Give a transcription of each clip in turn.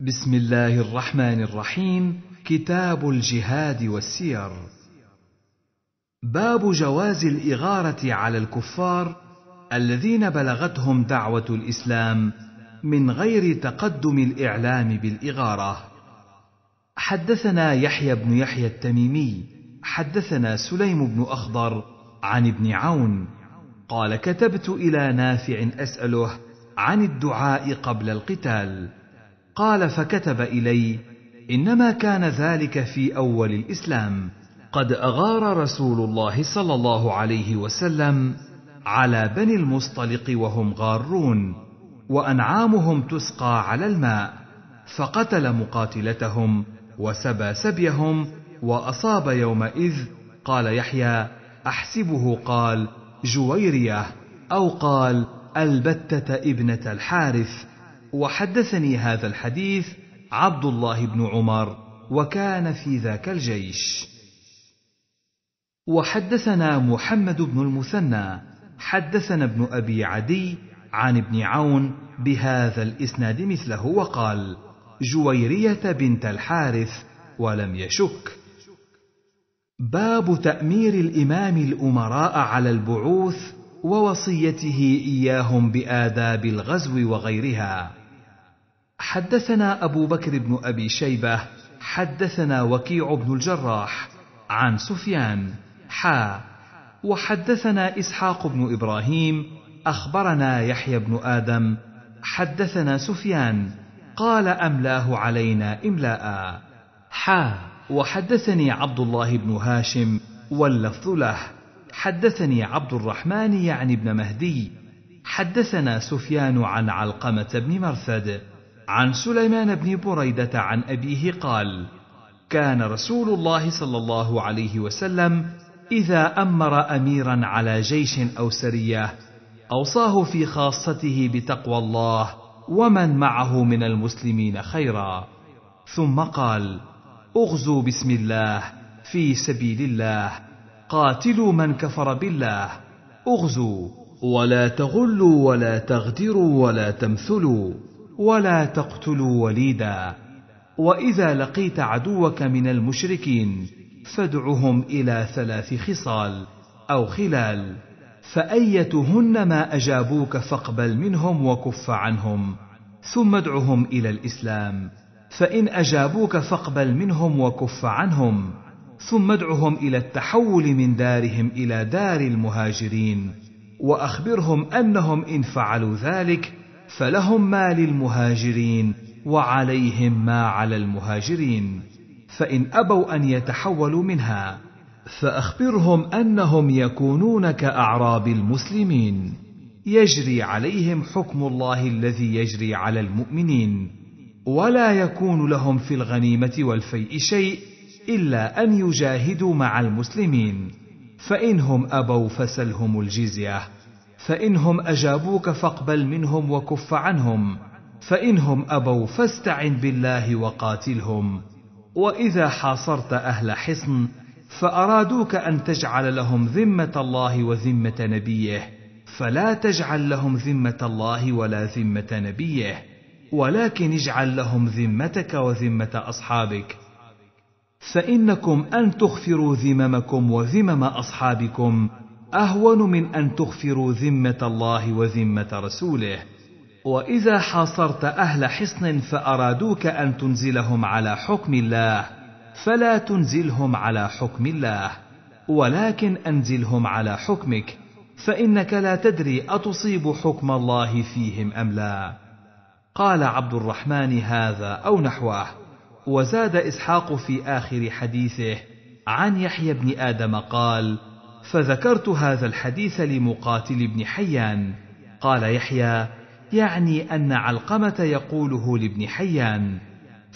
بسم الله الرحمن الرحيم كتاب الجهاد والسير باب جواز الاغاره على الكفار الذين بلغتهم دعوه الاسلام من غير تقدم الاعلام بالاغاره حدثنا يحيى بن يحيى التميمي حدثنا سليم بن اخضر عن ابن عون قال كتبت الى نافع اساله عن الدعاء قبل القتال قال فكتب الي انما كان ذلك في اول الاسلام قد اغار رسول الله صلى الله عليه وسلم على بني المصطلق وهم غارون وانعامهم تسقى على الماء فقتل مقاتلتهم وسبى سبيهم واصاب يومئذ قال يحيى احسبه قال جويريه او قال البته ابنه الحارث وحدثني هذا الحديث عبد الله بن عمر وكان في ذاك الجيش وحدثنا محمد بن المثنى حدثنا ابن ابي عدي عن ابن عون بهذا الاسناد مثله وقال جويريه بنت الحارث ولم يشك باب تامير الامام الامراء على البعوث ووصيته اياهم باداب الغزو وغيرها حدثنا أبو بكر بن أبي شيبة حدثنا وكيع بن الجراح عن سفيان حا وحدثنا إسحاق بن إبراهيم أخبرنا يحيى بن آدم حدثنا سفيان قال أملاه علينا إملاء حا وحدثني عبد الله بن هاشم واللفظ له حدثني عبد الرحمن يعني بن مهدي حدثنا سفيان عن علقمة بن مرثد عن سليمان بن بريدة عن أبيه قال: كان رسول الله صلى الله عليه وسلم إذا أمر أميرا على جيش أو سرية أوصاه في خاصته بتقوى الله ومن معه من المسلمين خيرا، ثم قال: اغزوا بسم الله في سبيل الله، قاتلوا من كفر بالله، اغزوا ولا تغلوا ولا تغدروا ولا تمثلوا ولا تقتلوا وليدا واذا لقيت عدوك من المشركين فادعهم الى ثلاث خصال او خلال فايتهن ما اجابوك فاقبل منهم وكف عنهم ثم ادعهم الى الاسلام فان اجابوك فاقبل منهم وكف عنهم ثم ادعهم الى التحول من دارهم الى دار المهاجرين واخبرهم انهم ان فعلوا ذلك فلهم ما للمهاجرين وعليهم ما على المهاجرين فان ابوا ان يتحولوا منها فاخبرهم انهم يكونون كاعراب المسلمين يجري عليهم حكم الله الذي يجري على المؤمنين ولا يكون لهم في الغنيمه والفيء شيء الا ان يجاهدوا مع المسلمين فانهم ابوا فسلهم الجزيه فإنهم أجابوك فاقبل منهم وكف عنهم فإنهم أبوا فاستعن بالله وقاتلهم وإذا حاصرت أهل حصن فأرادوك أن تجعل لهم ذمة الله وذمة نبيه فلا تجعل لهم ذمة الله ولا ذمة نبيه ولكن اجعل لهم ذمتك وذمة أصحابك فإنكم أن تغفروا ذممكم وذمم أصحابكم اهون من ان تغفروا ذمه الله وذمه رسوله واذا حاصرت اهل حصن فارادوك ان تنزلهم على حكم الله فلا تنزلهم على حكم الله ولكن انزلهم على حكمك فانك لا تدري اتصيب حكم الله فيهم ام لا قال عبد الرحمن هذا او نحوه وزاد اسحاق في اخر حديثه عن يحيى بن ادم قال فذكرت هذا الحديث لمقاتل بن حيان قال يحيى يعني ان علقمه يقوله لابن حيان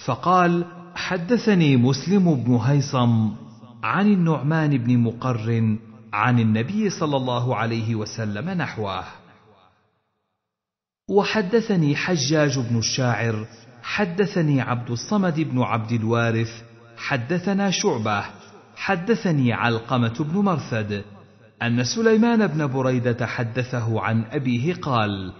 فقال حدثني مسلم بن هيصم عن النعمان بن مقر عن النبي صلى الله عليه وسلم نحوه وحدثني حجاج بن الشاعر حدثني عبد الصمد بن عبد الوارث حدثنا شعبه حدثني علقمة بن مرثد أن سليمان بن بريدة حدثه عن أبيه قال: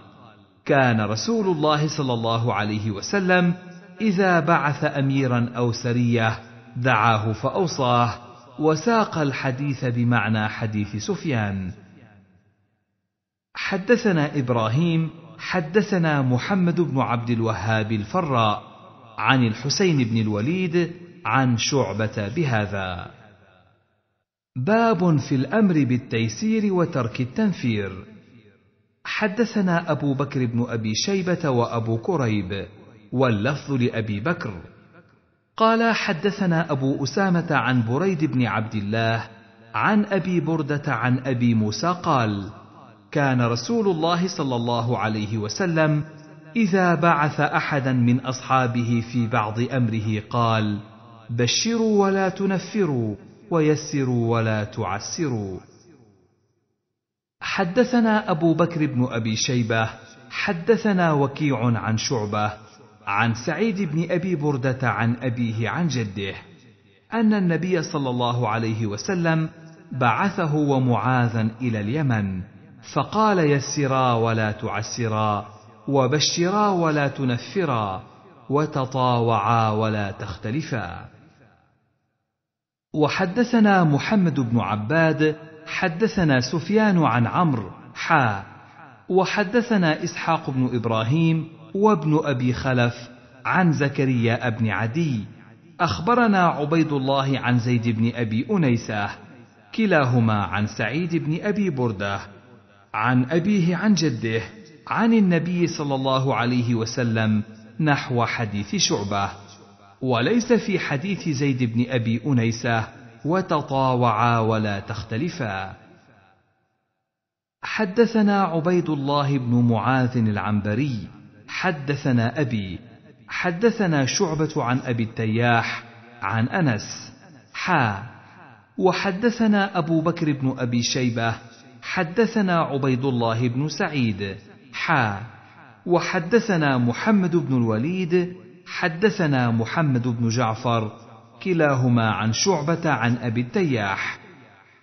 كان رسول الله صلى الله عليه وسلم إذا بعث أميرا أو سرية دعاه فأوصاه، وساق الحديث بمعنى حديث سفيان. حدثنا إبراهيم حدثنا محمد بن عبد الوهاب الفراء عن الحسين بن الوليد عن شعبة بهذا. باب في الامر بالتيسير وترك التنفير حدثنا ابو بكر بن ابي شيبه وابو كريب واللفظ لابي بكر قال حدثنا ابو اسامه عن بريد بن عبد الله عن ابي برده عن ابي موسى قال كان رسول الله صلى الله عليه وسلم اذا بعث احدا من اصحابه في بعض امره قال بشروا ولا تنفروا ويسروا ولا تعسروا حدثنا ابو بكر بن ابي شيبه حدثنا وكيع عن شعبه عن سعيد بن ابي برده عن ابيه عن جده ان النبي صلى الله عليه وسلم بعثه ومعاذا الى اليمن فقال يسرا ولا تعسرا وبشرا ولا تنفرا وتطاوعا ولا تختلفا وحدثنا محمد بن عباد حدثنا سفيان عن عمرو حا وحدثنا اسحاق بن ابراهيم وابن ابي خلف عن زكريا بن عدي اخبرنا عبيد الله عن زيد بن ابي انيسه كلاهما عن سعيد بن ابي برده عن ابيه عن جده عن النبي صلى الله عليه وسلم نحو حديث شعبه وليس في حديث زيد بن أبي أنيسة وتطاوعا ولا تختلفا حدثنا عبيد الله بن معاذ العنبري حدثنا أبي حدثنا شعبة عن أبي التياح عن أنس حا وحدثنا أبو بكر بن أبي شيبة حدثنا عبيد الله بن سعيد حا وحدثنا محمد بن الوليد حدثنا محمد بن جعفر كلاهما عن شعبة عن أبي التياح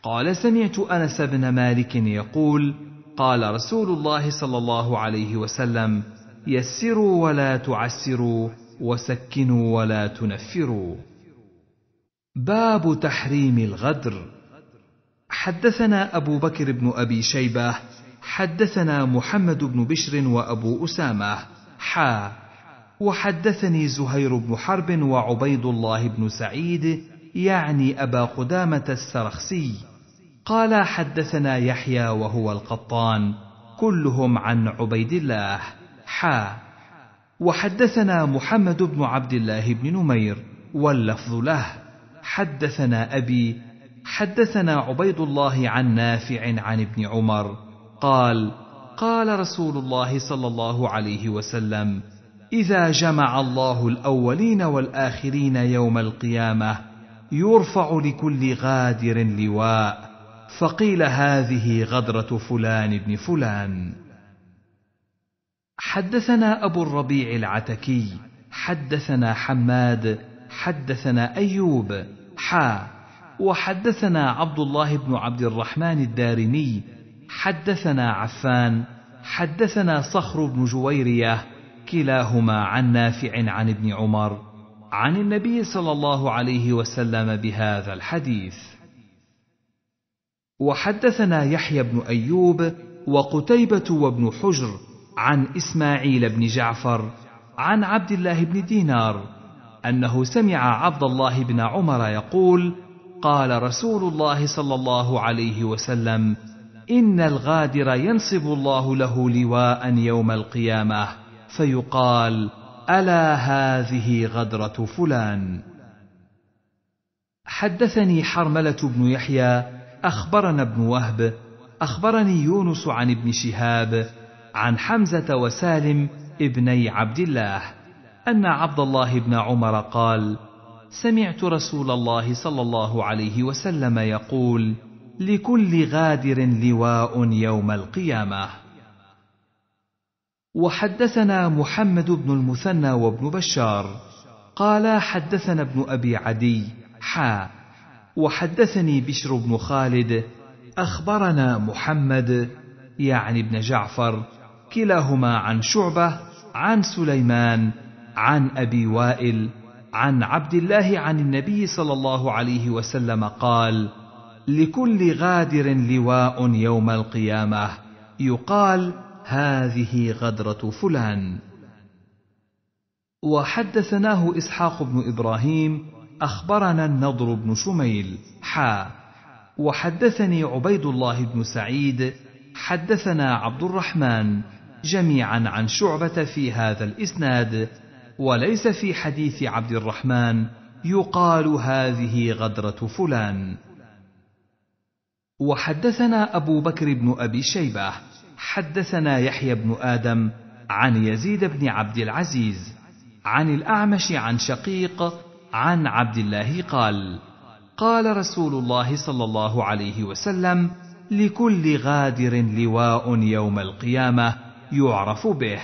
قال سمعت أنس بن مالك يقول قال رسول الله صلى الله عليه وسلم يسروا ولا تعسروا وسكنوا ولا تنفروا باب تحريم الغدر حدثنا أبو بكر بن أبي شيبة حدثنا محمد بن بشر وأبو أسامة حا وحدثني زهير بن حرب وعبيد الله بن سعيد يعني أبا قدامة السرخسي قال حدثنا يحيى وهو القطان كلهم عن عبيد الله حا وحدثنا محمد بن عبد الله بن نمير واللفظ له حدثنا أبي حدثنا عبيد الله عن نافع عن ابن عمر قال قال رسول الله صلى الله عليه وسلم اذا جمع الله الاولين والاخرين يوم القيامه يرفع لكل غادر لواء فقيل هذه غدره فلان بن فلان حدثنا ابو الربيع العتكي حدثنا حماد حدثنا ايوب حا وحدثنا عبد الله بن عبد الرحمن الدارمي حدثنا عفان حدثنا صخر بن جويريه كلاهما عن نافع عن ابن عمر عن النبي صلى الله عليه وسلم بهذا الحديث وحدثنا يحيى بن ايوب وقتيبه وابن حجر عن اسماعيل بن جعفر عن عبد الله بن دينار انه سمع عبد الله بن عمر يقول قال رسول الله صلى الله عليه وسلم ان الغادر ينصب الله له لواء يوم القيامه فيقال الا هذه غدره فلان حدثني حرمله بن يحيى اخبرنا ابن وهب اخبرني يونس عن ابن شهاب عن حمزه وسالم ابني عبد الله ان عبد الله بن عمر قال سمعت رسول الله صلى الله عليه وسلم يقول لكل غادر لواء يوم القيامه وحدثنا محمد بن المثنى وابن بشار قال حدثنا ابن ابي عدي حا وحدثني بشر بن خالد اخبرنا محمد يعني ابن جعفر كلاهما عن شعبه عن سليمان عن ابي وائل عن عبد الله عن النبي صلى الله عليه وسلم قال لكل غادر لواء يوم القيامه يقال هذه غدره فلان وحدثناه اسحاق بن ابراهيم اخبرنا النضر بن شميل حا وحدثني عبيد الله بن سعيد حدثنا عبد الرحمن جميعا عن شعبه في هذا الاسناد وليس في حديث عبد الرحمن يقال هذه غدره فلان وحدثنا ابو بكر بن ابي شيبه حدثنا يحيى بن ادم عن يزيد بن عبد العزيز عن الاعمش عن شقيق عن عبد الله قال قال رسول الله صلى الله عليه وسلم لكل غادر لواء يوم القيامه يعرف به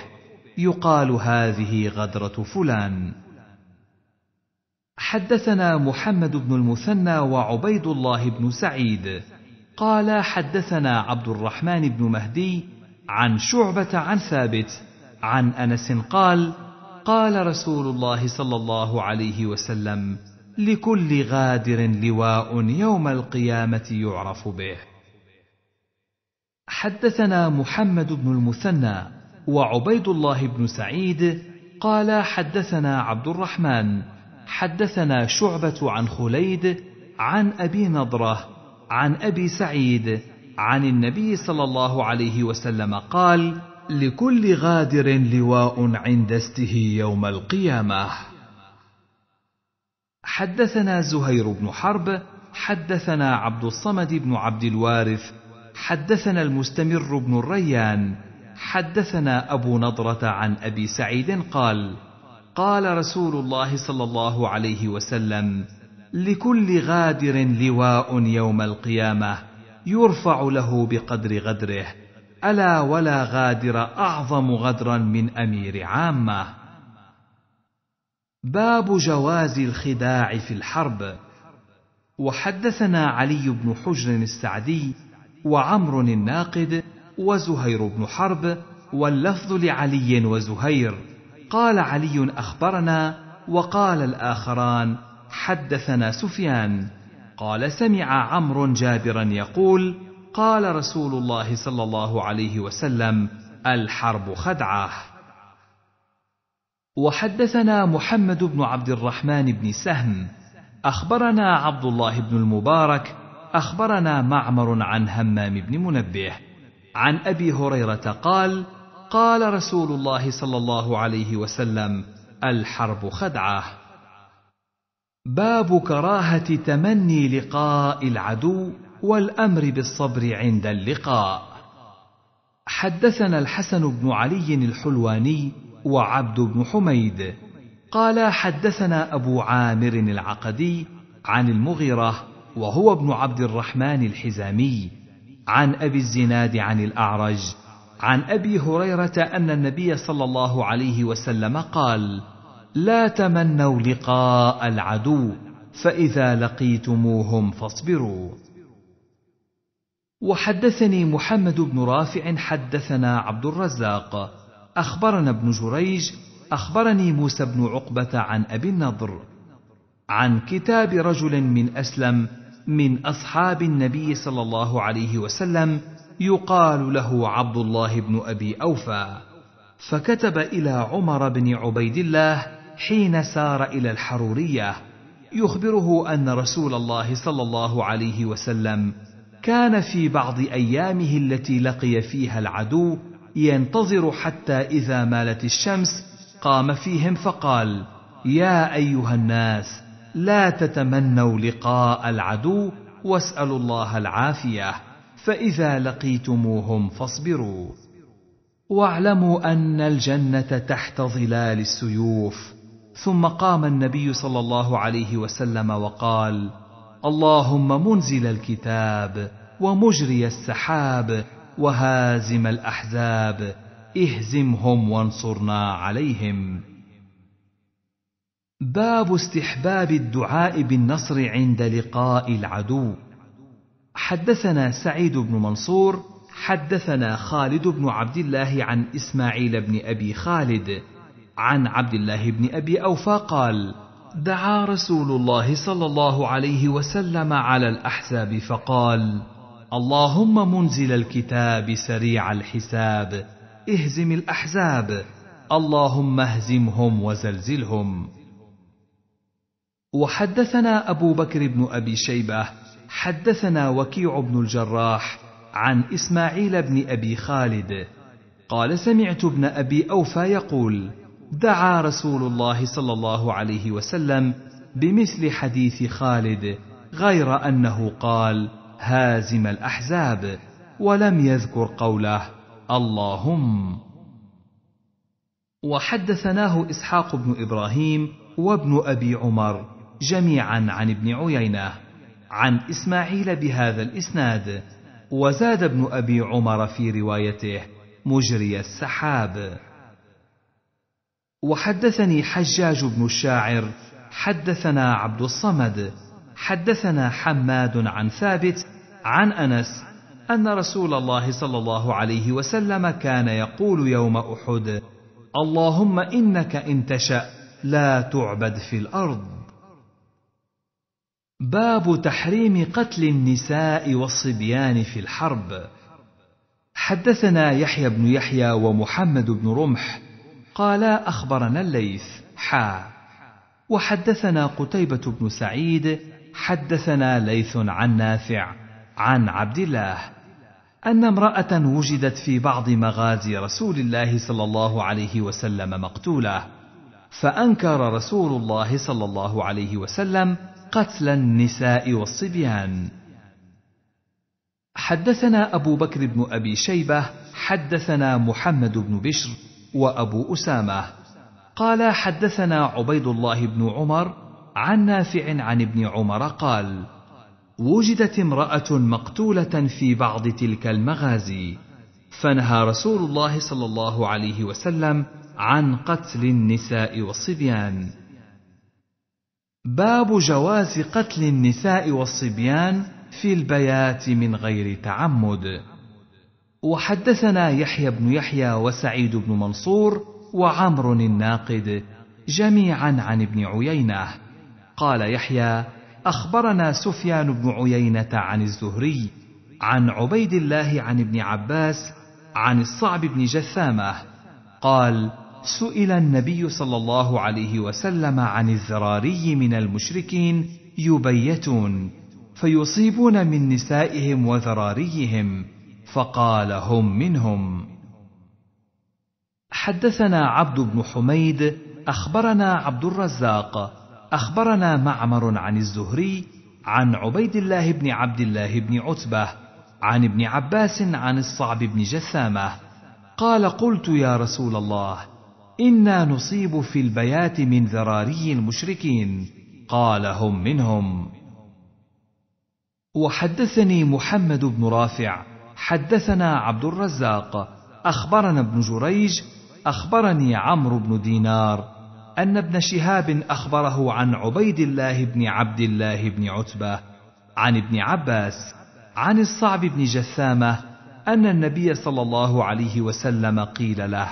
يقال هذه غدره فلان حدثنا محمد بن المثنى وعبيد الله بن سعيد قال حدثنا عبد الرحمن بن مهدي عن شعبة عن ثابت عن أنس قال: قال رسول الله صلى الله عليه وسلم: لكل غادر لواء يوم القيامة يعرف به. حدثنا محمد بن المثنى وعبيد الله بن سعيد قال حدثنا عبد الرحمن حدثنا شعبة عن خليد عن أبي نضرة عن أبي سعيد عن النبي صلى الله عليه وسلم قال لكل غادر لواء عند استه يوم القيامه حدثنا زهير بن حرب حدثنا عبد الصمد بن عبد الوارث حدثنا المستمر بن الريان حدثنا ابو نضره عن ابي سعيد قال قال رسول الله صلى الله عليه وسلم لكل غادر لواء يوم القيامه يرفع له بقدر غدره الا ولا غادر اعظم غدرا من امير عامه باب جواز الخداع في الحرب وحدثنا علي بن حجر السعدي وعمر الناقد وزهير بن حرب واللفظ لعلي وزهير قال علي اخبرنا وقال الاخران حدثنا سفيان قال سمع عمرو جابرا يقول قال رسول الله صلى الله عليه وسلم الحرب خدعه وحدثنا محمد بن عبد الرحمن بن سهم اخبرنا عبد الله بن المبارك اخبرنا معمر عن همام بن منبه عن ابي هريره قال قال رسول الله صلى الله عليه وسلم الحرب خدعه باب كراهه تمني لقاء العدو والامر بالصبر عند اللقاء حدثنا الحسن بن علي الحلواني وعبد بن حميد قال حدثنا ابو عامر العقدي عن المغيره وهو ابن عبد الرحمن الحزامي عن ابي الزناد عن الاعرج عن ابي هريره ان النبي صلى الله عليه وسلم قال لا تمنوا لقاء العدو فاذا لقيتموهم فاصبروا وحدثني محمد بن رافع حدثنا عبد الرزاق اخبرنا ابن جريج اخبرني موسى بن عقبه عن ابي النضر عن كتاب رجل من اسلم من اصحاب النبي صلى الله عليه وسلم يقال له عبد الله بن ابي اوفى فكتب الى عمر بن عبيد الله حين سار إلى الحرورية يخبره أن رسول الله صلى الله عليه وسلم كان في بعض أيامه التي لقي فيها العدو ينتظر حتى إذا مالت الشمس قام فيهم فقال: يا أيها الناس لا تتمنوا لقاء العدو واسألوا الله العافية فإذا لقيتموهم فاصبروا واعلموا أن الجنة تحت ظلال السيوف ثم قام النبي صلى الله عليه وسلم وقال اللهم منزل الكتاب ومجري السحاب وهازم الاحزاب اهزمهم وانصرنا عليهم باب استحباب الدعاء بالنصر عند لقاء العدو حدثنا سعيد بن منصور حدثنا خالد بن عبد الله عن اسماعيل بن ابي خالد عن عبد الله بن ابي اوفى قال دعا رسول الله صلى الله عليه وسلم على الاحزاب فقال اللهم منزل الكتاب سريع الحساب اهزم الاحزاب اللهم اهزمهم وزلزلهم وحدثنا ابو بكر بن ابي شيبه حدثنا وكيع بن الجراح عن اسماعيل بن ابي خالد قال سمعت ابن ابي اوفى يقول دعا رسول الله صلى الله عليه وسلم بمثل حديث خالد غير انه قال هازم الاحزاب ولم يذكر قوله اللهم وحدثناه اسحاق بن ابراهيم وابن ابي عمر جميعا عن ابن عيينه عن اسماعيل بهذا الاسناد وزاد ابن ابي عمر في روايته مجري السحاب وحدثني حجاج بن الشاعر حدثنا عبد الصمد حدثنا حماد عن ثابت عن انس ان رسول الله صلى الله عليه وسلم كان يقول يوم احد اللهم انك ان تشا لا تعبد في الارض باب تحريم قتل النساء والصبيان في الحرب حدثنا يحيى بن يحيى ومحمد بن رمح قال أخبرنا الليث حا وحدثنا قتيبة بن سعيد حدثنا ليث عن نافع عن عبد الله أن امرأة وجدت في بعض مغازي رسول الله صلى الله عليه وسلم مقتولة فأنكر رسول الله صلى الله عليه وسلم قتل النساء والصبيان حدثنا أبو بكر بن أبي شيبة حدثنا محمد بن بشر وأبو أسامة قال حدثنا عبيد الله بن عمر عن نافع عن ابن عمر قال وجدت امرأة مقتولة في بعض تلك المغازي فنهى رسول الله صلى الله عليه وسلم عن قتل النساء والصبيان باب جواز قتل النساء والصبيان في البيات من غير تعمد وحدثنا يحيى بن يحيى وسعيد بن منصور وعمر الناقد جميعا عن ابن عيينه قال يحيى اخبرنا سفيان بن عيينه عن الزهري عن عبيد الله عن ابن عباس عن الصعب بن جثامه قال سئل النبي صلى الله عليه وسلم عن الذراري من المشركين يبيتون فيصيبون من نسائهم وذراريهم فقال هم منهم حدثنا عبد بن حميد اخبرنا عبد الرزاق اخبرنا معمر عن الزهري عن عبيد الله بن عبد الله بن عتبه عن ابن عباس عن الصعب بن جثامه قال قلت يا رسول الله انا نصيب في البيات من ذراري المشركين قال هم منهم وحدثني محمد بن رافع حدثنا عبد الرزاق اخبرنا ابن جريج اخبرني عمرو بن دينار ان ابن شهاب اخبره عن عبيد الله بن عبد الله بن عتبه عن ابن عباس عن الصعب بن جثامه ان النبي صلى الله عليه وسلم قيل له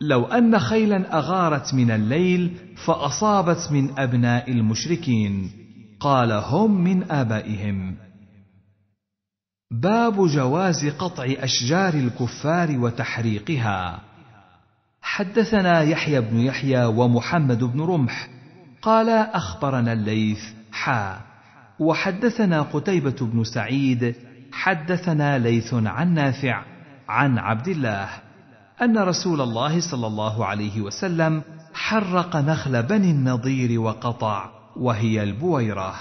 لو ان خيلا اغارت من الليل فاصابت من ابناء المشركين قال هم من ابائهم باب جواز قطع اشجار الكفار وتحريقها حدثنا يحيى بن يحيى ومحمد بن رمح قال اخبرنا الليث حا وحدثنا قتيبه بن سعيد حدثنا ليث عن نافع عن عبد الله ان رسول الله صلى الله عليه وسلم حرق نخل بني النضير وقطع وهي البويره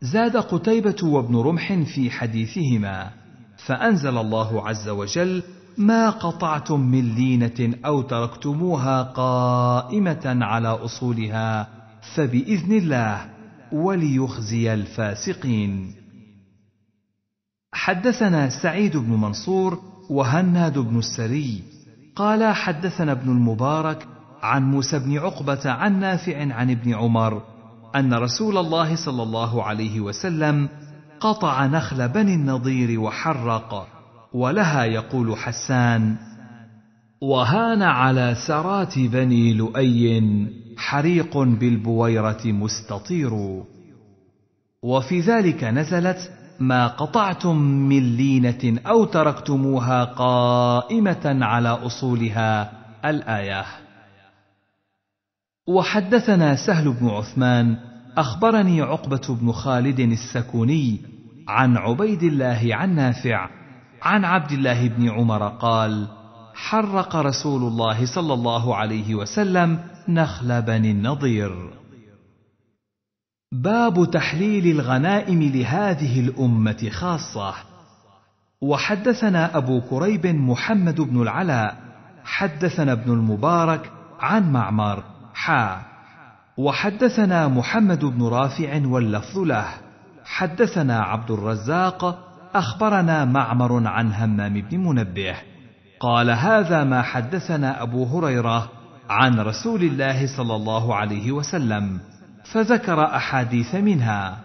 زاد قتيبة وابن رمح في حديثهما فأنزل الله عز وجل ما قطعتم من لينة أو تركتموها قائمة على أصولها فبإذن الله وليخزي الفاسقين. حدثنا سعيد بن منصور وهناد بن السري قال حدثنا ابن المبارك عن موسى بن عقبة عن نافع عن ابن عمر ان رسول الله صلى الله عليه وسلم قطع نخل بني النضير وحرق ولها يقول حسان وهان على سرات بني لؤي حريق بالبويره مستطير وفي ذلك نزلت ما قطعتم من لينه او تركتموها قائمه على اصولها الايه وحدثنا سهل بن عثمان اخبرني عقبه بن خالد السكوني عن عبيد الله عن نافع عن عبد الله بن عمر قال حرق رسول الله صلى الله عليه وسلم نخل بني النضير باب تحليل الغنائم لهذه الامه خاصه وحدثنا ابو كريب محمد بن العلاء حدثنا ابن المبارك عن معمر حا وحدثنا محمد بن رافع واللفظ له حدثنا عبد الرزاق اخبرنا معمر عن همام بن منبه قال هذا ما حدثنا ابو هريره عن رسول الله صلى الله عليه وسلم فذكر احاديث منها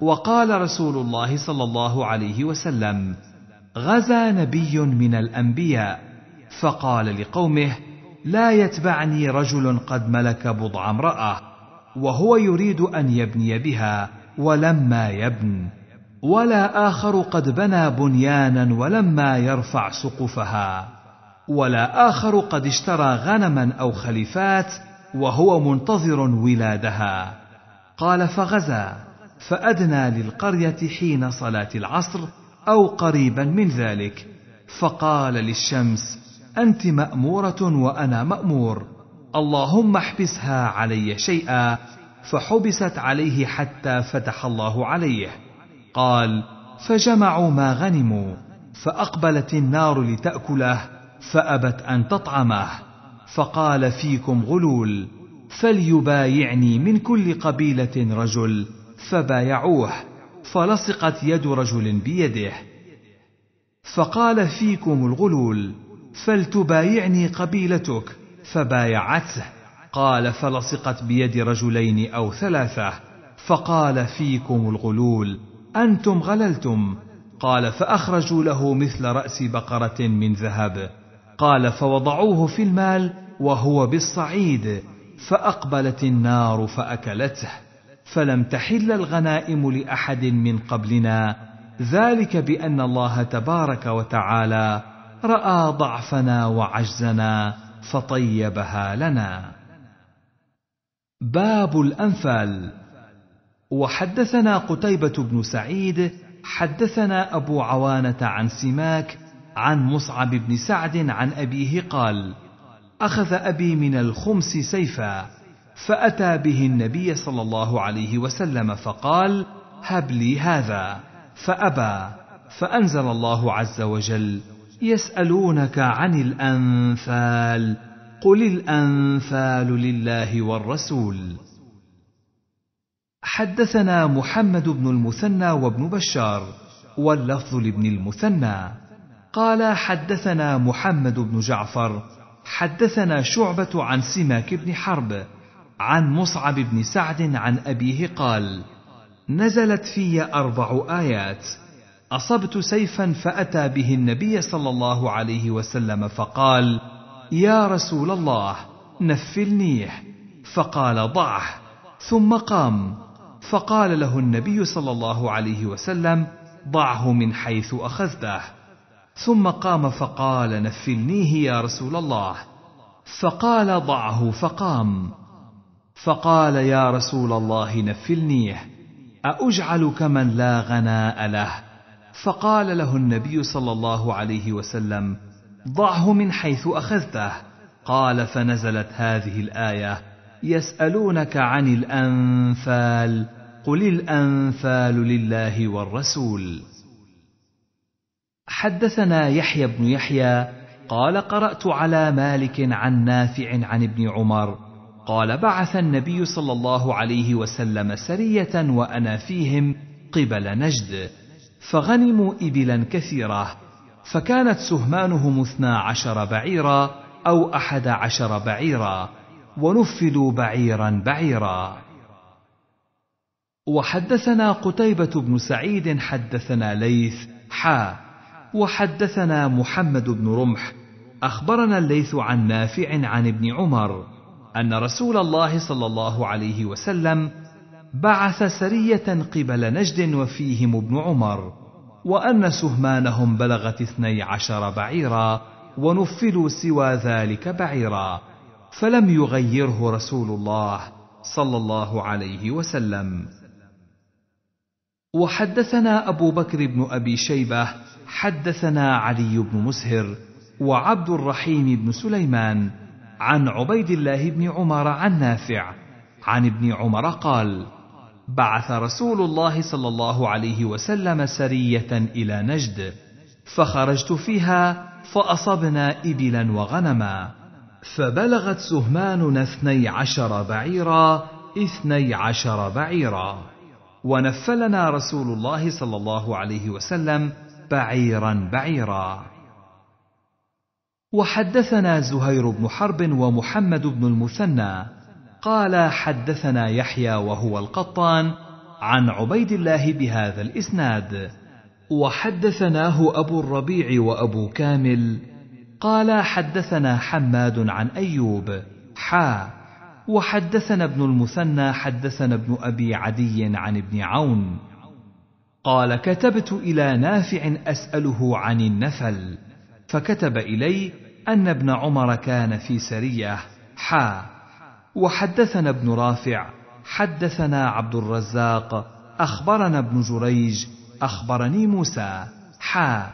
وقال رسول الله صلى الله عليه وسلم غزا نبي من الانبياء فقال لقومه لا يتبعني رجل قد ملك بضع امراه وهو يريد ان يبني بها ولما يبن ولا اخر قد بنى بنيانا ولما يرفع سقفها ولا اخر قد اشترى غنما او خليفات وهو منتظر ولادها قال فغزا فادنى للقريه حين صلاه العصر او قريبا من ذلك فقال للشمس انت ماموره وانا مامور اللهم احبسها علي شيئا فحبست عليه حتى فتح الله عليه قال فجمعوا ما غنموا فاقبلت النار لتاكله فابت ان تطعمه فقال فيكم غلول فليبايعني من كل قبيله رجل فبايعوه فلصقت يد رجل بيده فقال فيكم الغلول فلتبايعني قبيلتك فبايعته قال فلصقت بيد رجلين او ثلاثه فقال فيكم الغلول انتم غللتم قال فاخرجوا له مثل راس بقره من ذهب قال فوضعوه في المال وهو بالصعيد فاقبلت النار فاكلته فلم تحل الغنائم لاحد من قبلنا ذلك بان الله تبارك وتعالى راى ضعفنا وعجزنا فطيبها لنا باب الانفال وحدثنا قتيبه بن سعيد حدثنا ابو عوانه عن سماك عن مصعب بن سعد عن ابيه قال اخذ ابي من الخمس سيفا فاتى به النبي صلى الله عليه وسلم فقال هب لي هذا فابى فانزل الله عز وجل يسألونك عن الأنفال قل الأنفال لله والرسول حدثنا محمد بن المثنى وابن بشار واللفظ لابن المثنى قال حدثنا محمد بن جعفر حدثنا شعبة عن سماك بن حرب عن مصعب بن سعد عن أبيه قال نزلت في أربع آيات اصبت سيفا فاتى به النبي صلى الله عليه وسلم فقال يا رسول الله نفلنيه فقال ضعه ثم قام فقال له النبي صلى الله عليه وسلم ضعه من حيث اخذته ثم قام فقال نفلنيه يا رسول الله فقال ضعه فقام فقال يا رسول الله نفلنيه أأجعل كمن لا غناء له فقال له النبي صلى الله عليه وسلم ضعه من حيث اخذته قال فنزلت هذه الايه يسالونك عن الانفال قل الانفال لله والرسول حدثنا يحيى بن يحيى قال قرات على مالك عن نافع عن ابن عمر قال بعث النبي صلى الله عليه وسلم سريه وانا فيهم قبل نجد فغنموا إبلا كثيرة فكانت سهمانهم اثنا عشر بعيرا أو أحد عشر بعيرا ونفذوا بعيرا بعيرا وحدثنا قتيبة بن سعيد حدثنا ليث حا وحدثنا محمد بن رمح أخبرنا الليث عن نافع عن ابن عمر أن رسول الله صلى الله عليه وسلم بعث سرية قبل نجد وفيهم ابن عمر وأن سهمانهم بلغت اثني عشر بعيرا ونفلوا سوى ذلك بعيرا فلم يغيره رسول الله صلى الله عليه وسلم وحدثنا أبو بكر بن أبي شيبة حدثنا علي بن مسهر وعبد الرحيم بن سليمان عن عبيد الله بن عمر عن نافع عن ابن عمر قال: بعث رسول الله صلى الله عليه وسلم سريه الى نجد فخرجت فيها فاصبنا ابلا وغنما فبلغت سهماننا اثني عشر بعيرا اثني عشر بعيرا ونفلنا رسول الله صلى الله عليه وسلم بعيرا بعيرا وحدثنا زهير بن حرب ومحمد بن المثنى قال حدثنا يحيى وهو القطان عن عبيد الله بهذا الاسناد وحدثناه ابو الربيع وابو كامل قال حدثنا حماد عن ايوب حا وحدثنا ابن المثنى حدثنا ابن ابي عدي عن ابن عون قال كتبت الى نافع اساله عن النفل فكتب الي ان ابن عمر كان في سريه حا وحدثنا ابن رافع حدثنا عبد الرزاق اخبرنا ابن جريج اخبرني موسى حا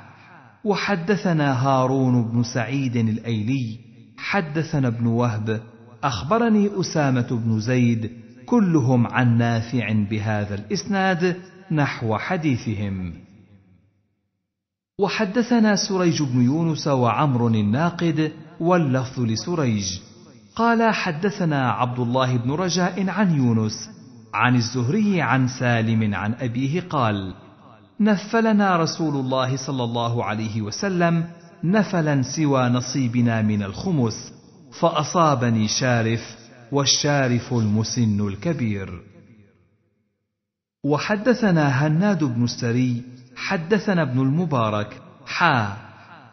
وحدثنا هارون بن سعيد الايلي حدثنا ابن وهب اخبرني اسامه بن زيد كلهم عن نافع بهذا الاسناد نحو حديثهم وحدثنا سريج بن يونس وعمر الناقد واللفظ لسريج قال حدثنا عبد الله بن رجاء عن يونس عن الزهري عن سالم عن أبيه قال نفلنا رسول الله صلى الله عليه وسلم نفلا سوى نصيبنا من الخمس فأصابني شارف والشارف المسن الكبير وحدثنا هناد بن السري حدثنا ابن المبارك حا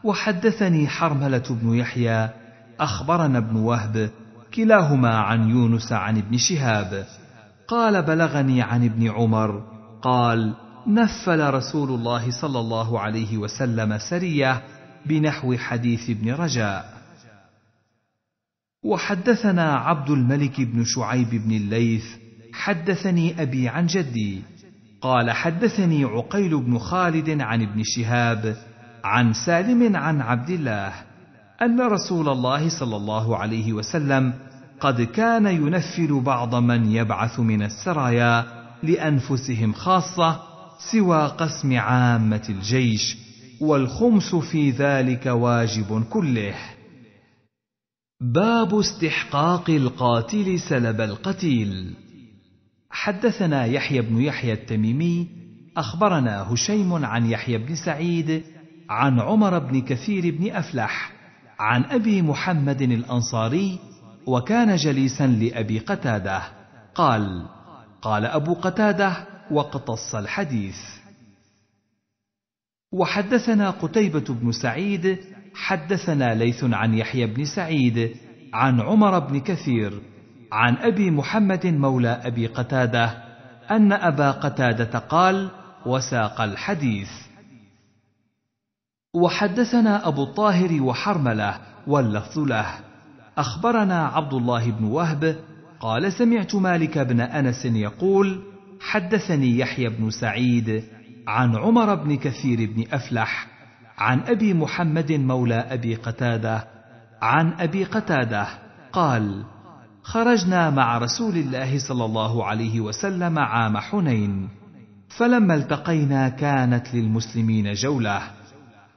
وحدثني حرملة بن يحيى اخبرنا ابن وهب كلاهما عن يونس عن ابن شهاب قال بلغني عن ابن عمر قال نفل رسول الله صلى الله عليه وسلم سريه بنحو حديث ابن رجاء وحدثنا عبد الملك بن شعيب بن الليث حدثني ابي عن جدي قال حدثني عقيل بن خالد عن ابن شهاب عن سالم عن عبد الله ان رسول الله صلى الله عليه وسلم قد كان ينفل بعض من يبعث من السرايا لانفسهم خاصه سوى قسم عامه الجيش والخمس في ذلك واجب كله باب استحقاق القاتل سلب القتيل حدثنا يحيى بن يحيى التميمي اخبرنا هشيم عن يحيى بن سعيد عن عمر بن كثير بن افلح عن ابي محمد الانصاري وكان جليسا لابي قتاده قال قال ابو قتاده وقتص الحديث وحدثنا قتيبه بن سعيد حدثنا ليث عن يحيى بن سعيد عن عمر بن كثير عن ابي محمد مولى ابي قتاده ان ابا قتاده قال وساق الحديث وحدثنا أبو الطاهر وحرملة واللفظ له أخبرنا عبد الله بن وهب قال سمعت مالك بن أنس يقول حدثني يحيى بن سعيد عن عمر بن كثير بن أفلح عن أبي محمد مولى أبي قتادة عن أبي قتادة قال خرجنا مع رسول الله صلى الله عليه وسلم عام حنين فلما التقينا كانت للمسلمين جوله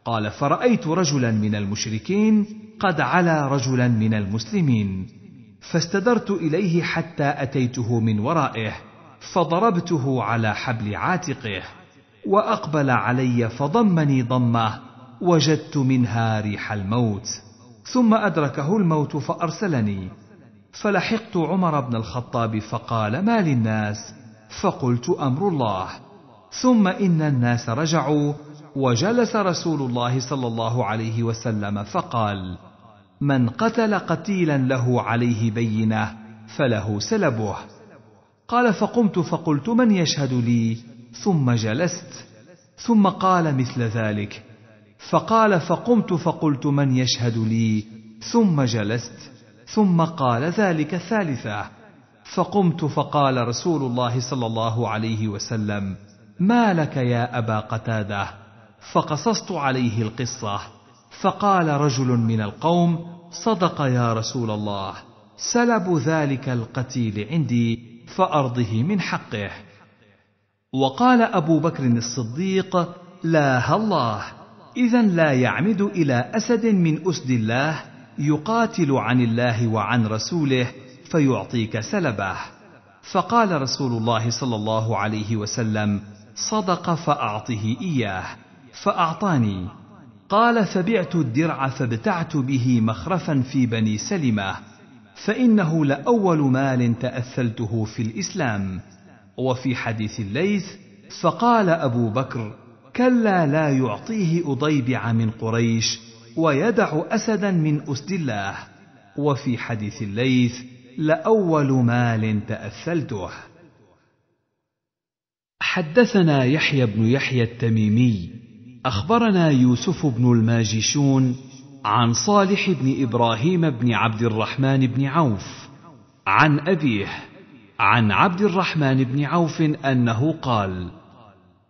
قال فرأيت رجلا من المشركين قد علا رجلا من المسلمين فاستدرت إليه حتى أتيته من ورائه فضربته على حبل عاتقه وأقبل علي فضمني ضمه وجدت منها ريح الموت ثم أدركه الموت فأرسلني فلحقت عمر بن الخطاب فقال ما للناس فقلت أمر الله ثم إن الناس رجعوا وجلس رسول الله صلى الله عليه وسلم فقال من قتل قتيلا له عليه بينه فله سلبه قال فقمت فقلت من يشهد لي ثم جلست ثم قال مثل ذلك فقال فقمت فقلت من يشهد لي ثم جلست ثم قال ذلك الثالثه فقمت فقال رسول الله صلى الله عليه وسلم ما لك يا ابا قتاده فقصصت عليه القصه فقال رجل من القوم صدق يا رسول الله سلب ذلك القتيل عندي فارضه من حقه وقال ابو بكر الصديق لا الله اذا لا يعمد الى اسد من اسد الله يقاتل عن الله وعن رسوله فيعطيك سلبه فقال رسول الله صلى الله عليه وسلم صدق فاعطه اياه فأعطاني قال فبعت الدرع فابتعت به مخرفا في بني سلمة فإنه لأول مال تأثلته في الإسلام وفي حديث الليث فقال أبو بكر كلا لا يعطيه أضيبع من قريش ويدع أسدا من أسد الله وفي حديث الليث لأول مال تأثلته حدثنا يحيى بن يحيى التميمي اخبرنا يوسف بن الماجشون عن صالح بن ابراهيم بن عبد الرحمن بن عوف عن ابيه عن عبد الرحمن بن عوف انه قال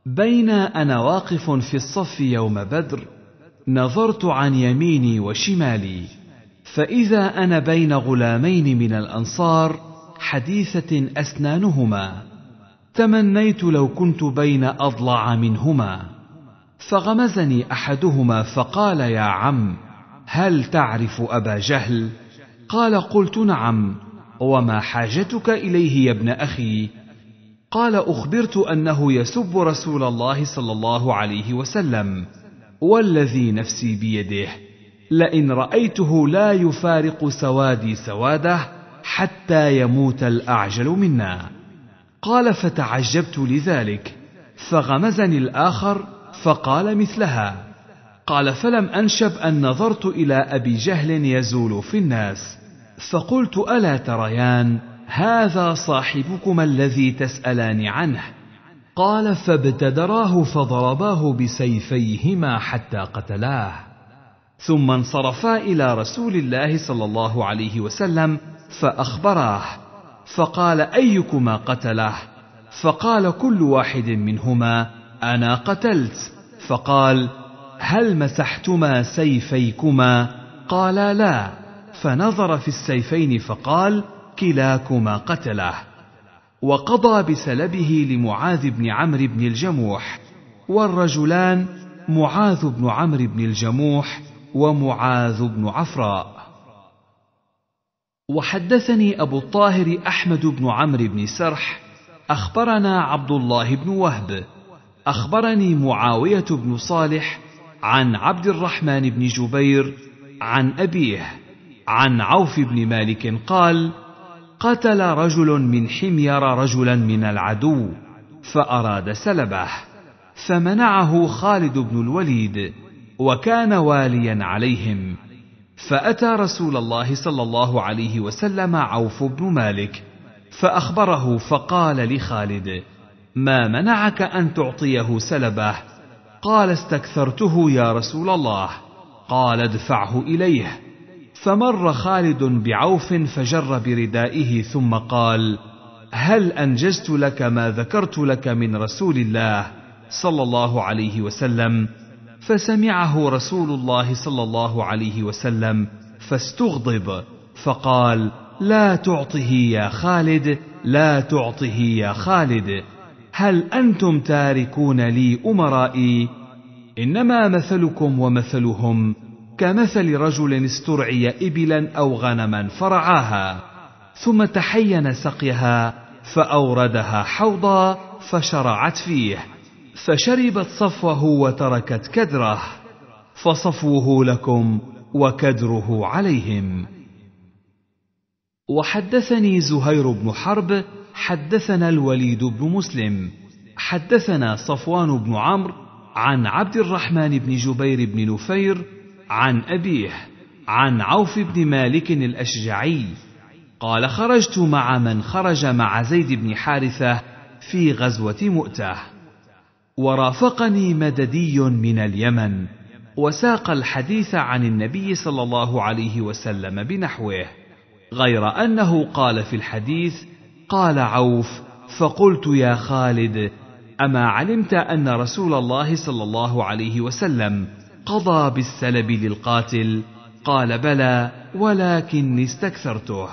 بين انا واقف في الصف يوم بدر نظرت عن يميني وشمالي فاذا انا بين غلامين من الانصار حديثه اسنانهما تمنيت لو كنت بين اضلع منهما فغمزني احدهما فقال يا عم هل تعرف ابا جهل قال قلت نعم وما حاجتك اليه يا ابن اخي قال اخبرت انه يسب رسول الله صلى الله عليه وسلم والذي نفسي بيده لئن رايته لا يفارق سوادي سواده حتى يموت الاعجل منا قال فتعجبت لذلك فغمزني الاخر فقال مثلها قال فلم انشب ان نظرت الى ابي جهل يزول في الناس فقلت الا تريان هذا صاحبكما الذي تسالان عنه قال فابتدراه فضرباه بسيفيهما حتى قتلاه ثم انصرفا الى رسول الله صلى الله عليه وسلم فاخبراه فقال ايكما قتله فقال كل واحد منهما انا قتلت فقال هل مسحتما سيفيكما قالا لا فنظر في السيفين فقال كلاكما قتله وقضى بسلبه لمعاذ بن عمرو بن الجموح والرجلان معاذ بن عمرو بن الجموح ومعاذ بن عفراء وحدثني ابو الطاهر احمد بن عمرو بن سرح اخبرنا عبد الله بن وهب اخبرني معاويه بن صالح عن عبد الرحمن بن جبير عن ابيه عن عوف بن مالك قال قتل رجل من حمير رجلا من العدو فاراد سلبه فمنعه خالد بن الوليد وكان واليا عليهم فاتى رسول الله صلى الله عليه وسلم عوف بن مالك فاخبره فقال لخالد ما منعك ان تعطيه سلبه قال استكثرته يا رسول الله قال ادفعه اليه فمر خالد بعوف فجر بردائه ثم قال هل انجزت لك ما ذكرت لك من رسول الله صلى الله عليه وسلم فسمعه رسول الله صلى الله عليه وسلم فاستغضب فقال لا تعطه يا خالد لا تعطه يا خالد هل انتم تاركون لي امرائي انما مثلكم ومثلهم كمثل رجل استرعي ابلا او غنما فرعاها ثم تحين سقيها فاوردها حوضا فشرعت فيه فشربت صفوه وتركت كدره فصفوه لكم وكدره عليهم وحدثني زهير بن حرب حدثنا الوليد بن مسلم حدثنا صفوان بن عمرو عن عبد الرحمن بن جبير بن نفير عن ابيه عن عوف بن مالك الاشجعي قال خرجت مع من خرج مع زيد بن حارثه في غزوه مؤته ورافقني مددي من اليمن وساق الحديث عن النبي صلى الله عليه وسلم بنحوه غير انه قال في الحديث قال عوف فقلت يا خالد اما علمت ان رسول الله صلى الله عليه وسلم قضى بالسلب للقاتل قال بلى ولكني استكثرته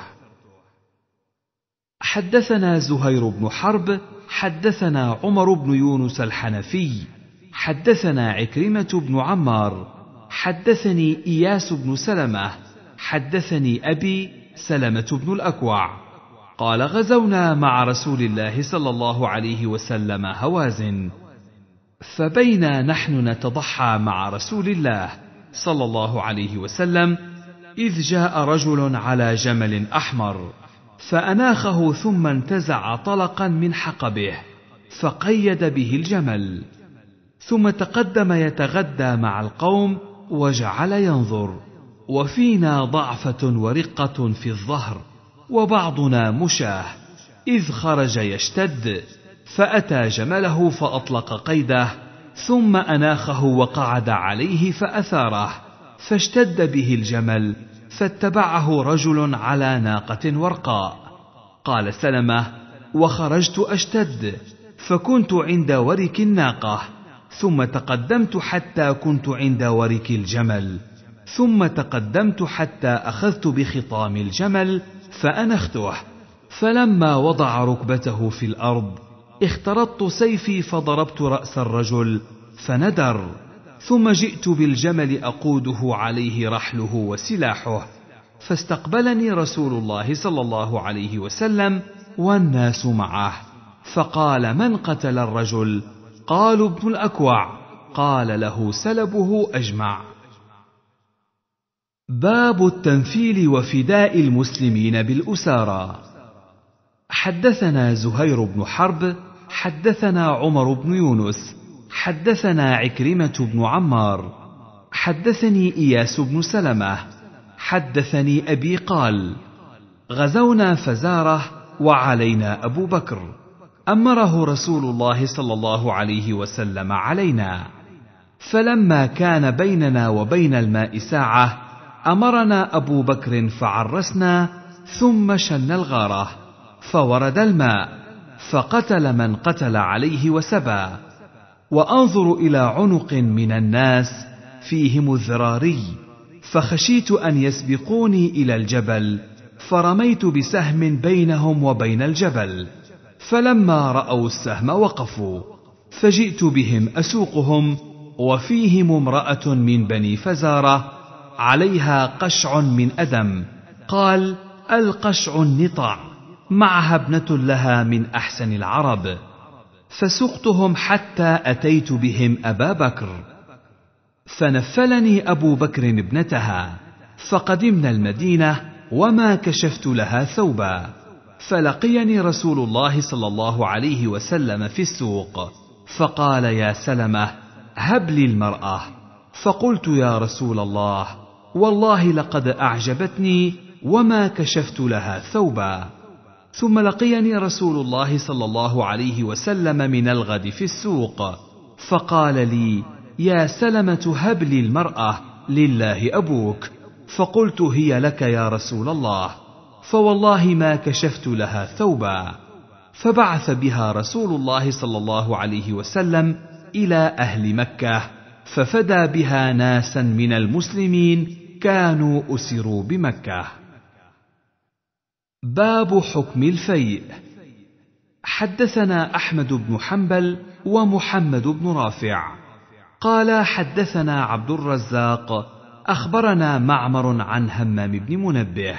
حدثنا زهير بن حرب حدثنا عمر بن يونس الحنفي حدثنا عكرمه بن عمار حدثني اياس بن سلمه حدثني ابي سلمه بن الاكوع قال غزونا مع رسول الله صلى الله عليه وسلم هوازن فبينا نحن نتضحى مع رسول الله صلى الله عليه وسلم اذ جاء رجل على جمل احمر فاناخه ثم انتزع طلقا من حقبه فقيد به الجمل ثم تقدم يتغدى مع القوم وجعل ينظر وفينا ضعفه ورقه في الظهر وبعضنا مشاه اذ خرج يشتد فاتى جمله فاطلق قيده ثم اناخه وقعد عليه فاثاره فاشتد به الجمل فاتبعه رجل على ناقه ورقاء قال سلمه وخرجت اشتد فكنت عند ورك الناقه ثم تقدمت حتى كنت عند ورك الجمل ثم تقدمت حتى اخذت بخطام الجمل فأنخته فلما وضع ركبته في الأرض اخترطت سيفي فضربت رأس الرجل فندر ثم جئت بالجمل أقوده عليه رحله وسلاحه فاستقبلني رسول الله صلى الله عليه وسلم والناس معه فقال من قتل الرجل قالوا ابن الأكوع قال له سلبه أجمع باب التنفيل وفداء المسلمين بالأسارى حدثنا زهير بن حرب حدثنا عمر بن يونس حدثنا عكرمة بن عمار حدثني إياس بن سلمة حدثني أبي قال غزونا فزاره وعلينا أبو بكر أمره رسول الله صلى الله عليه وسلم علينا فلما كان بيننا وبين الماء ساعة امرنا ابو بكر فعرسنا ثم شن الغاره فورد الماء فقتل من قتل عليه وسبى وانظر الى عنق من الناس فيهم الذراري فخشيت ان يسبقوني الى الجبل فرميت بسهم بينهم وبين الجبل فلما راوا السهم وقفوا فجئت بهم اسوقهم وفيهم امراه من بني فزاره عليها قشع من أدم قال القشع النطع معها ابنة لها من أحسن العرب فسقتهم حتى أتيت بهم أبا بكر فنفلني أبو بكر ابنتها فقدمنا المدينة وما كشفت لها ثوبا فلقيني رسول الله صلى الله عليه وسلم في السوق فقال يا سلمة هب لي المرأة فقلت يا رسول الله والله لقد اعجبتني وما كشفت لها ثوبا ثم لقيني رسول الله صلى الله عليه وسلم من الغد في السوق فقال لي يا سلمه هب لي المراه لله ابوك فقلت هي لك يا رسول الله فوالله ما كشفت لها ثوبا فبعث بها رسول الله صلى الله عليه وسلم الى اهل مكه ففدى بها ناسا من المسلمين كانوا اسروا بمكه باب حكم الفيء حدثنا احمد بن حنبل ومحمد بن رافع قال حدثنا عبد الرزاق اخبرنا معمر عن همام بن منبه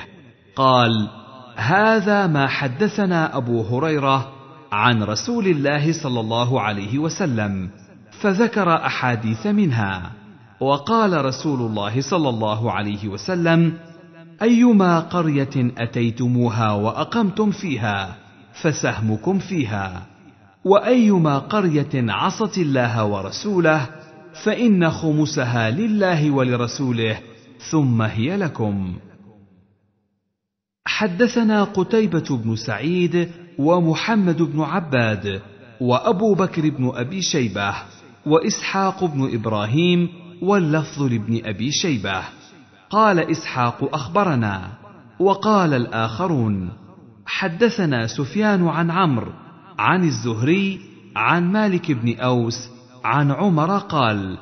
قال هذا ما حدثنا ابو هريره عن رسول الله صلى الله عليه وسلم فذكر احاديث منها وقال رسول الله صلى الله عليه وسلم ايما قريه اتيتموها واقمتم فيها فسهمكم فيها وايما قريه عصت الله ورسوله فان خمسها لله ولرسوله ثم هي لكم حدثنا قتيبه بن سعيد ومحمد بن عباد وابو بكر بن ابي شيبه واسحاق بن ابراهيم واللفظ لابن ابي شيبه قال اسحاق اخبرنا وقال الاخرون حدثنا سفيان عن عمرو عن الزهري عن مالك بن اوس عن عمر قال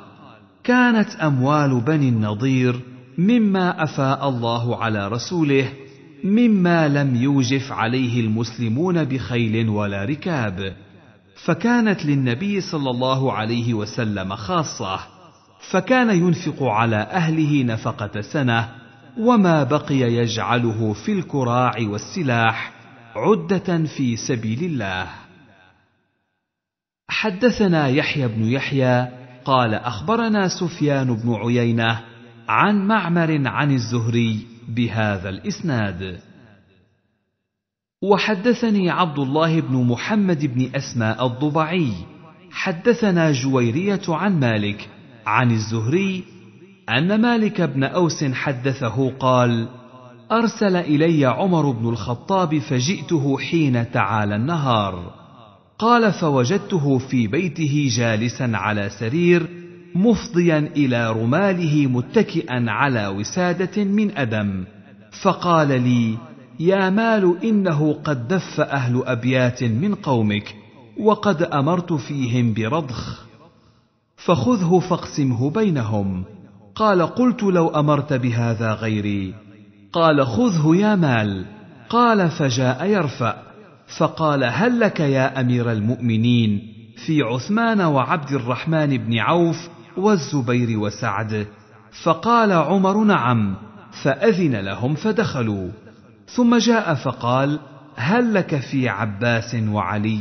كانت اموال بني النضير مما افاء الله على رسوله مما لم يوجف عليه المسلمون بخيل ولا ركاب فكانت للنبي صلى الله عليه وسلم خاصه فكان ينفق على اهله نفقه سنه وما بقي يجعله في الكراع والسلاح عده في سبيل الله حدثنا يحيى بن يحيى قال اخبرنا سفيان بن عيينه عن معمر عن الزهري بهذا الاسناد وحدثني عبد الله بن محمد بن اسماء الضبعي حدثنا جويريه عن مالك عن الزهري أن مالك بن أوس حدثه قال: أرسل إلي عمر بن الخطاب فجئته حين تعالى النهار، قال فوجدته في بيته جالسا على سرير، مفضيا إلى رماله متكئا على وسادة من أدم، فقال لي: يا مال إنه قد دف أهل أبيات من قومك، وقد أمرت فيهم برضخ. فخذه فاقسمه بينهم قال قلت لو امرت بهذا غيري قال خذه يا مال قال فجاء يرفع فقال هل لك يا امير المؤمنين في عثمان وعبد الرحمن بن عوف والزبير وسعد فقال عمر نعم فاذن لهم فدخلوا ثم جاء فقال هل لك في عباس وعلي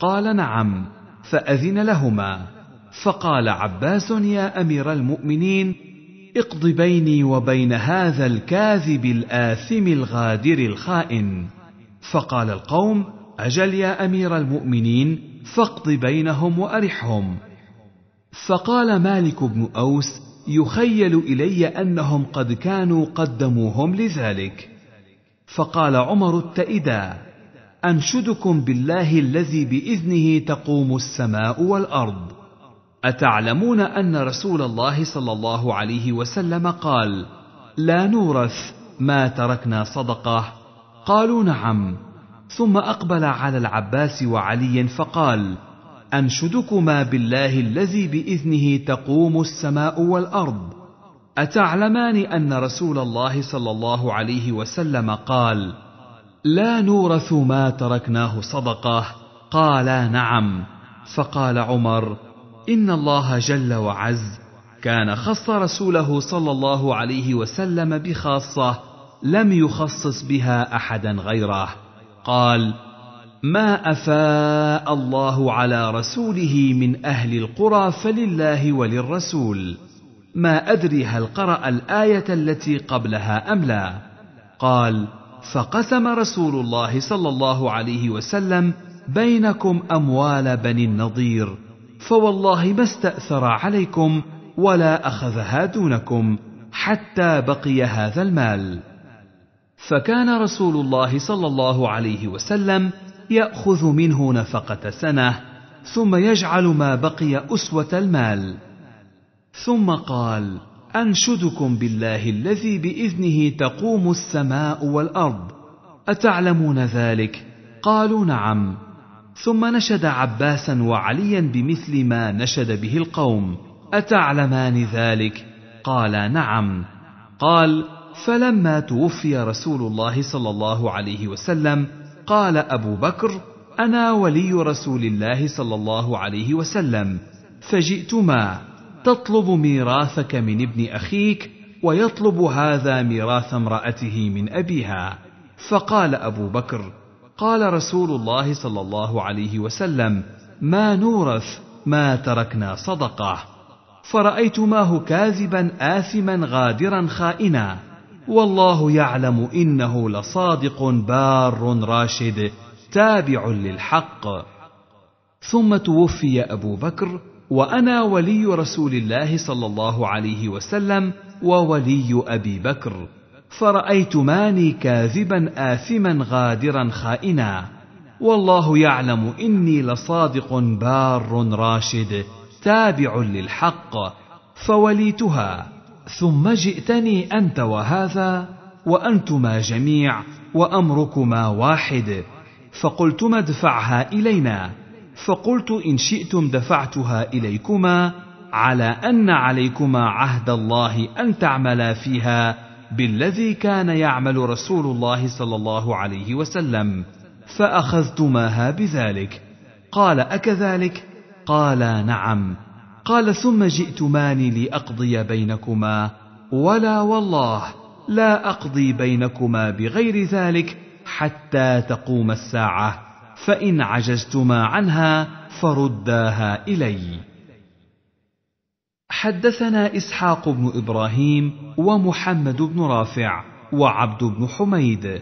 قال نعم فاذن لهما فقال عباس يا امير المؤمنين اقض بيني وبين هذا الكاذب الاثم الغادر الخائن فقال القوم اجل يا امير المؤمنين فاقض بينهم وارحهم فقال مالك بن اوس يخيل الي انهم قد كانوا قدموهم لذلك فقال عمر التئدا انشدكم بالله الذي باذنه تقوم السماء والارض اتعلمون ان رسول الله صلى الله عليه وسلم قال لا نورث ما تركنا صدقه قالوا نعم ثم اقبل على العباس وعلي فقال انشدكما بالله الذي باذنه تقوم السماء والارض اتعلمان ان رسول الله صلى الله عليه وسلم قال لا نورث ما تركناه صدقه قالا نعم فقال عمر ان الله جل وعز كان خص رسوله صلى الله عليه وسلم بخاصه لم يخصص بها احدا غيره قال ما افاء الله على رسوله من اهل القرى فلله وللرسول ما ادري هل قرا الايه التي قبلها ام لا قال فقسم رسول الله صلى الله عليه وسلم بينكم اموال بني النضير فوالله ما استأثر عليكم ولا أخذها دونكم حتى بقي هذا المال فكان رسول الله صلى الله عليه وسلم يأخذ منه نفقة سنة ثم يجعل ما بقي أسوة المال ثم قال أنشدكم بالله الذي بإذنه تقوم السماء والأرض أتعلمون ذلك؟ قالوا نعم ثم نشد عباسا وعليا بمثل ما نشد به القوم اتعلمان ذلك قالا نعم قال فلما توفي رسول الله صلى الله عليه وسلم قال ابو بكر انا ولي رسول الله صلى الله عليه وسلم فجئتما تطلب ميراثك من ابن اخيك ويطلب هذا ميراث امراته من ابيها فقال ابو بكر قال رسول الله صلى الله عليه وسلم ما نورث ما تركنا صدقه فرأيتماه كاذبا آثما غادرا خائنا والله يعلم إنه لصادق بار راشد تابع للحق ثم توفي أبو بكر وأنا ولي رسول الله صلى الله عليه وسلم وولي أبي بكر فرأيت ماني كاذبا آثما غادرا خائنا والله يعلم إني لصادق بار راشد تابع للحق فوليتها ثم جئتني أنت وهذا وأنتما جميع وأمركما واحد فقلتما ادفعها إلينا فقلت إن شئتم دفعتها إليكما على أن عليكما عهد الله أن تعملا فيها بالذي كان يعمل رسول الله صلى الله عليه وسلم فاخذتماها بذلك قال اكذلك قال نعم قال ثم جئتماني لاقضي بينكما ولا والله لا اقضي بينكما بغير ذلك حتى تقوم الساعه فان عجزتما عنها فرداها الي حدثنا اسحاق بن ابراهيم ومحمد بن رافع وعبد بن حميد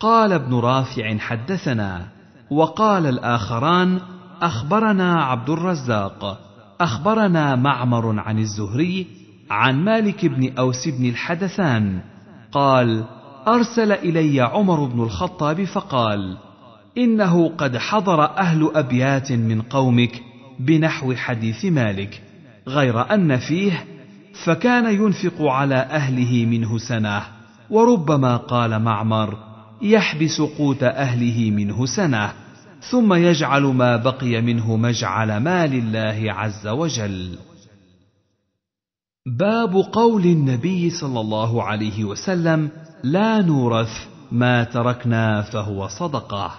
قال ابن رافع حدثنا وقال الاخران اخبرنا عبد الرزاق اخبرنا معمر عن الزهري عن مالك بن اوس بن الحدثان قال ارسل الي عمر بن الخطاب فقال انه قد حضر اهل ابيات من قومك بنحو حديث مالك غير أن فيه فكان ينفق على أهله منه سنة وربما قال معمر يحبس قوت أهله منه سنة ثم يجعل ما بقي منه مجعل ما لله عز وجل باب قول النبي صلى الله عليه وسلم لا نورث ما تركنا فهو صدقه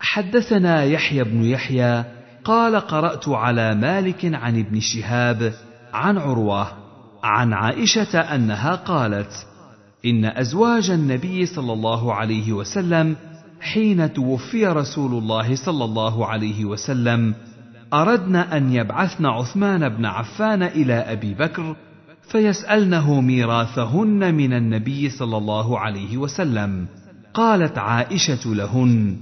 حدثنا يحيى بن يحيى قال قرات على مالك عن ابن شهاب عن عروه عن عائشه انها قالت ان ازواج النبي صلى الله عليه وسلم حين توفي رسول الله صلى الله عليه وسلم اردن ان يبعثن عثمان بن عفان الى ابي بكر فيسالنه ميراثهن من النبي صلى الله عليه وسلم قالت عائشه لهن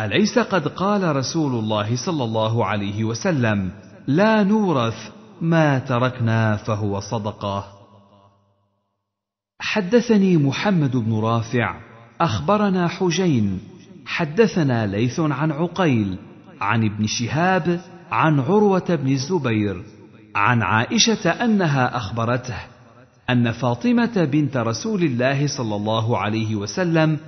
اليس قد قال رسول الله صلى الله عليه وسلم لا نورث ما تركنا فهو صدقه حدثني محمد بن رافع اخبرنا حجين حدثنا ليث عن عقيل عن ابن شهاب عن عروه بن الزبير عن عائشه انها اخبرته ان فاطمه بنت رسول الله صلى الله عليه وسلم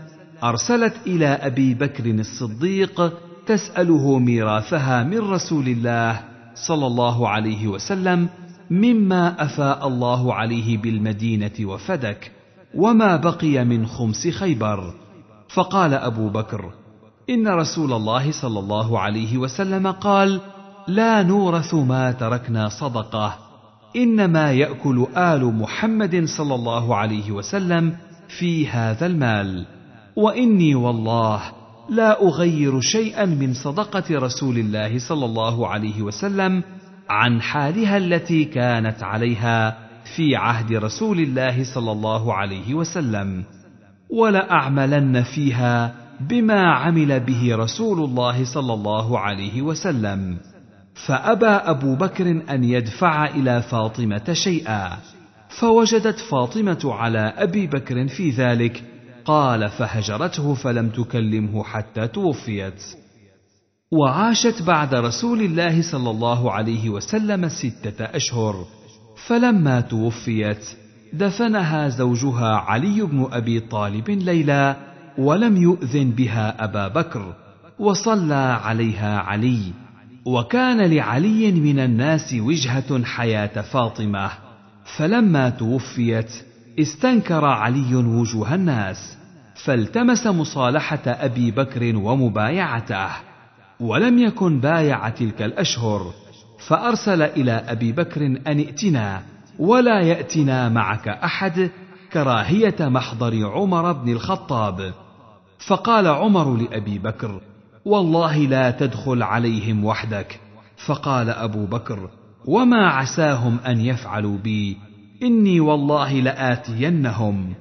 نعم. ارسلت الى ابي بكر الصديق تساله ميراثها من رسول الله صلى الله عليه وسلم مما افاء الله عليه بالمدينه وفدك وما بقي من خمس خيبر فقال ابو بكر ان رسول الله صلى الله عليه وسلم قال لا نورث ما تركنا صدقه انما ياكل ال محمد صلى الله عليه وسلم في هذا المال واني والله لا اغير شيئا من صدقه رسول الله صلى الله عليه وسلم عن حالها التي كانت عليها في عهد رسول الله صلى الله عليه وسلم ولاعملن فيها بما عمل به رسول الله صلى الله عليه وسلم فابى ابو بكر ان يدفع الى فاطمه شيئا فوجدت فاطمه على ابي بكر في ذلك قال فهجرته فلم تكلمه حتى توفيت وعاشت بعد رسول الله صلى الله عليه وسلم سته اشهر فلما توفيت دفنها زوجها علي بن ابي طالب ليلى ولم يؤذن بها ابا بكر وصلى عليها علي وكان لعلي من الناس وجهه حياه فاطمه فلما توفيت استنكر علي وجوه الناس فالتمس مصالحه ابي بكر ومبايعته ولم يكن بايع تلك الاشهر فارسل الى ابي بكر ان ائتنا ولا ياتنا معك احد كراهيه محضر عمر بن الخطاب فقال عمر لابي بكر والله لا تدخل عليهم وحدك فقال ابو بكر وما عساهم ان يفعلوا بي اني والله لاتينهم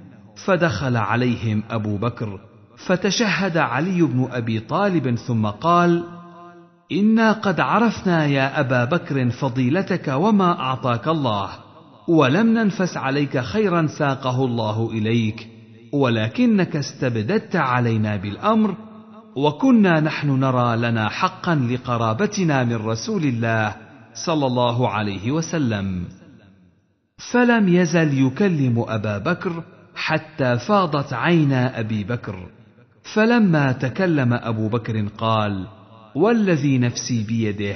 فدخل عليهم ابو بكر فتشهد علي بن ابي طالب ثم قال انا قد عرفنا يا ابا بكر فضيلتك وما اعطاك الله ولم ننفس عليك خيرا ساقه الله اليك ولكنك استبددت علينا بالامر وكنا نحن نرى لنا حقا لقرابتنا من رسول الله صلى الله عليه وسلم فلم يزل يكلم ابا بكر حتى فاضت عينا ابي بكر فلما تكلم ابو بكر قال والذي نفسي بيده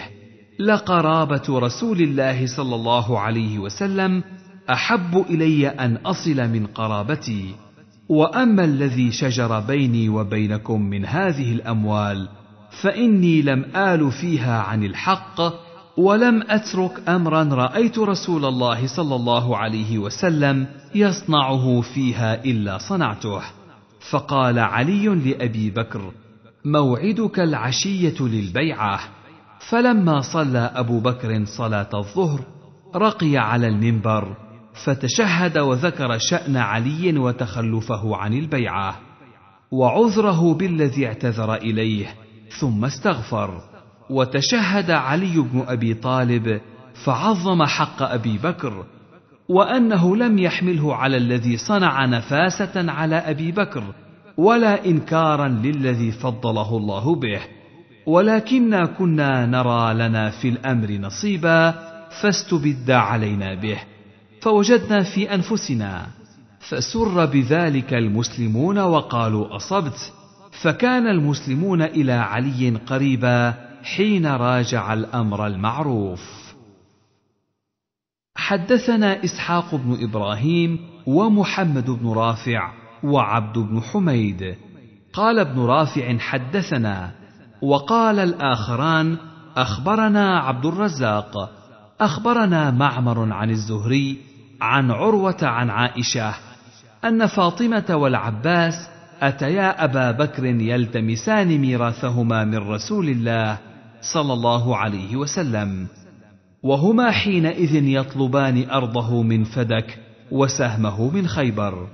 لقرابه رسول الله صلى الله عليه وسلم احب الي ان اصل من قرابتي واما الذي شجر بيني وبينكم من هذه الاموال فاني لم ال فيها عن الحق ولم اترك امرا رايت رسول الله صلى الله عليه وسلم يصنعه فيها الا صنعته فقال علي لابي بكر موعدك العشيه للبيعه فلما صلى ابو بكر صلاه الظهر رقي على المنبر فتشهد وذكر شان علي وتخلفه عن البيعه وعذره بالذي اعتذر اليه ثم استغفر وتشهد علي بن ابي طالب فعظم حق ابي بكر وانه لم يحمله على الذي صنع نفاسه على ابي بكر ولا انكارا للذي فضله الله به ولكنا كنا نرى لنا في الامر نصيبا فاستبد علينا به فوجدنا في انفسنا فسر بذلك المسلمون وقالوا اصبت فكان المسلمون الى علي قريبا حين راجع الامر المعروف حدثنا اسحاق بن ابراهيم ومحمد بن رافع وعبد بن حميد قال ابن رافع حدثنا وقال الاخران اخبرنا عبد الرزاق اخبرنا معمر عن الزهري عن عروه عن عائشه ان فاطمه والعباس اتيا ابا بكر يلتمسان ميراثهما من رسول الله صلى الله عليه وسلم وهما حينئذ يطلبان ارضه من فدك وسهمه من خيبر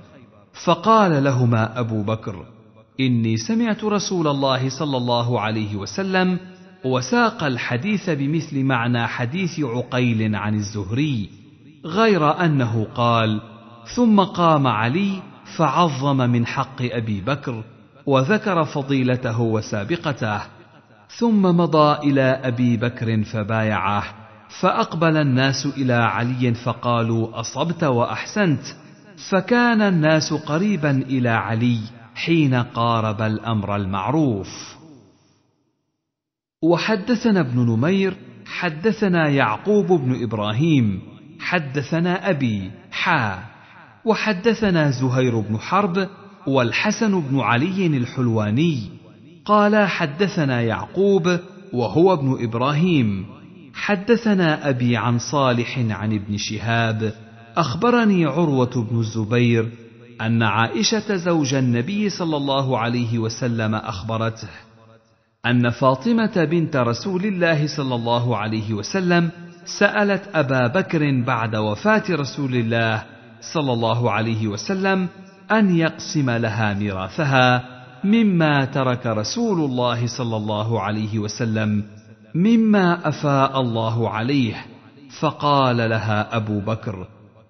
فقال لهما ابو بكر اني سمعت رسول الله صلى الله عليه وسلم وساق الحديث بمثل معنى حديث عقيل عن الزهري غير انه قال ثم قام علي فعظم من حق ابي بكر وذكر فضيلته وسابقته ثم مضى الى ابي بكر فبايعه فاقبل الناس الى علي فقالوا اصبت واحسنت فكان الناس قريبا الى علي حين قارب الامر المعروف وحدثنا ابن نمير حدثنا يعقوب بن ابراهيم حدثنا ابي حا وحدثنا زهير بن حرب والحسن بن علي الحلواني قال حدثنا يعقوب وهو ابن ابراهيم حدثنا ابي عن صالح عن ابن شهاب اخبرني عروه بن الزبير ان عائشه زوج النبي صلى الله عليه وسلم اخبرته ان فاطمه بنت رسول الله صلى الله عليه وسلم سالت ابا بكر بعد وفاه رسول الله صلى الله عليه وسلم ان يقسم لها ميراثها مما ترك رسول الله صلى الله عليه وسلم مما افاء الله عليه فقال لها ابو بكر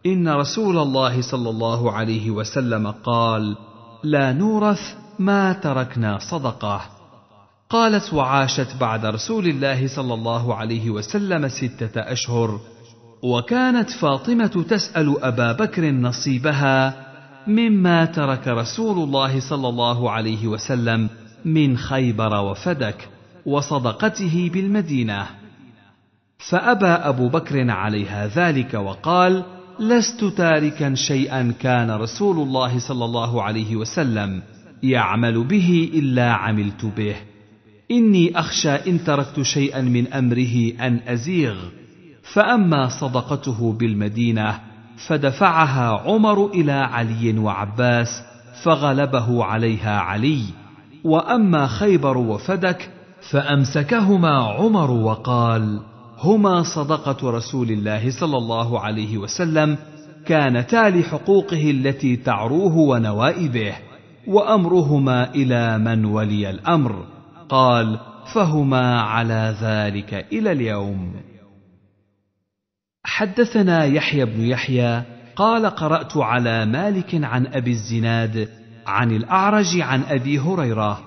ان رسول الله صلى الله عليه وسلم قال لا نورث ما تركنا صدقه قالت وعاشت بعد رسول الله صلى الله عليه وسلم سته اشهر وكانت فاطمه تسال ابا بكر نصيبها مما ترك رسول الله صلى الله عليه وسلم من خيبر وفدك وصدقته بالمدينه فابى ابو بكر عليها ذلك وقال لست تاركا شيئا كان رسول الله صلى الله عليه وسلم يعمل به الا عملت به اني اخشى ان تركت شيئا من امره ان ازيغ فاما صدقته بالمدينه فدفعها عمر الى علي وعباس فغلبه عليها علي واما خيبر وفدك فامسكهما عمر وقال هما صدقه رسول الله صلى الله عليه وسلم كانتا لحقوقه التي تعروه ونوائبه وامرهما الى من ولي الامر قال فهما على ذلك الى اليوم حدثنا يحيى بن يحيى قال قرات على مالك عن ابي الزناد عن الاعرج عن ابي هريره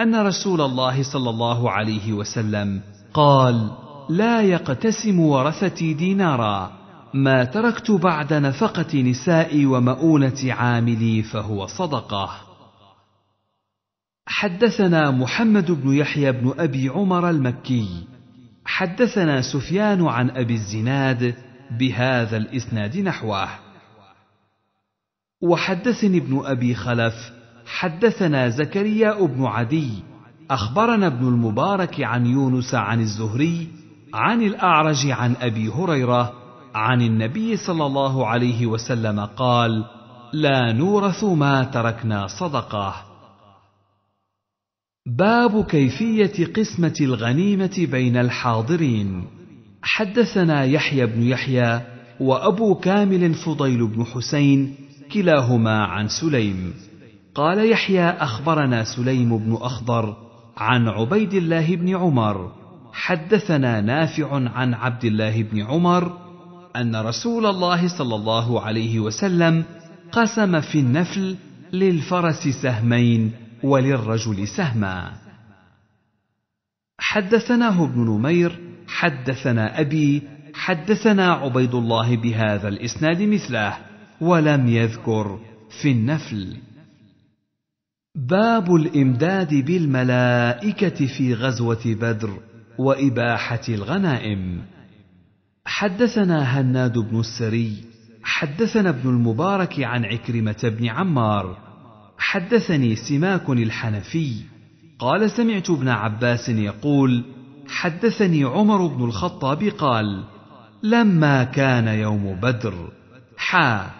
ان رسول الله صلى الله عليه وسلم قال لا يقتسم ورثتي دينارا ما تركت بعد نفقه نسائي ومؤونه عاملي فهو صدقه حدثنا محمد بن يحيى بن ابي عمر المكي حدثنا سفيان عن ابي الزناد بهذا الاسناد نحوه وحدثني ابن ابي خلف حدثنا زكريا بن عدي اخبرنا ابن المبارك عن يونس عن الزهري عن الاعرج عن ابي هريره عن النبي صلى الله عليه وسلم قال لا نورث ما تركنا صدقه باب كيفيه قسمه الغنيمه بين الحاضرين حدثنا يحيى بن يحيى وابو كامل فضيل بن حسين كلاهما عن سليم قال يحيى اخبرنا سليم بن اخضر عن عبيد الله بن عمر حدثنا نافع عن عبد الله بن عمر ان رسول الله صلى الله عليه وسلم قسم في النفل للفرس سهمين وللرجل سهما حدثناه ابن نمير حدثنا أبي حدثنا عبيد الله بهذا الإسناد مثله ولم يذكر في النفل باب الإمداد بالملائكة في غزوة بدر وإباحة الغنائم حدثنا هناد بن السري حدثنا ابن المبارك عن عكرمة بن عمار حدثني سماك الحنفي قال سمعت ابن عباس يقول حدثني عمر بن الخطاب قال لما كان يوم بدر حا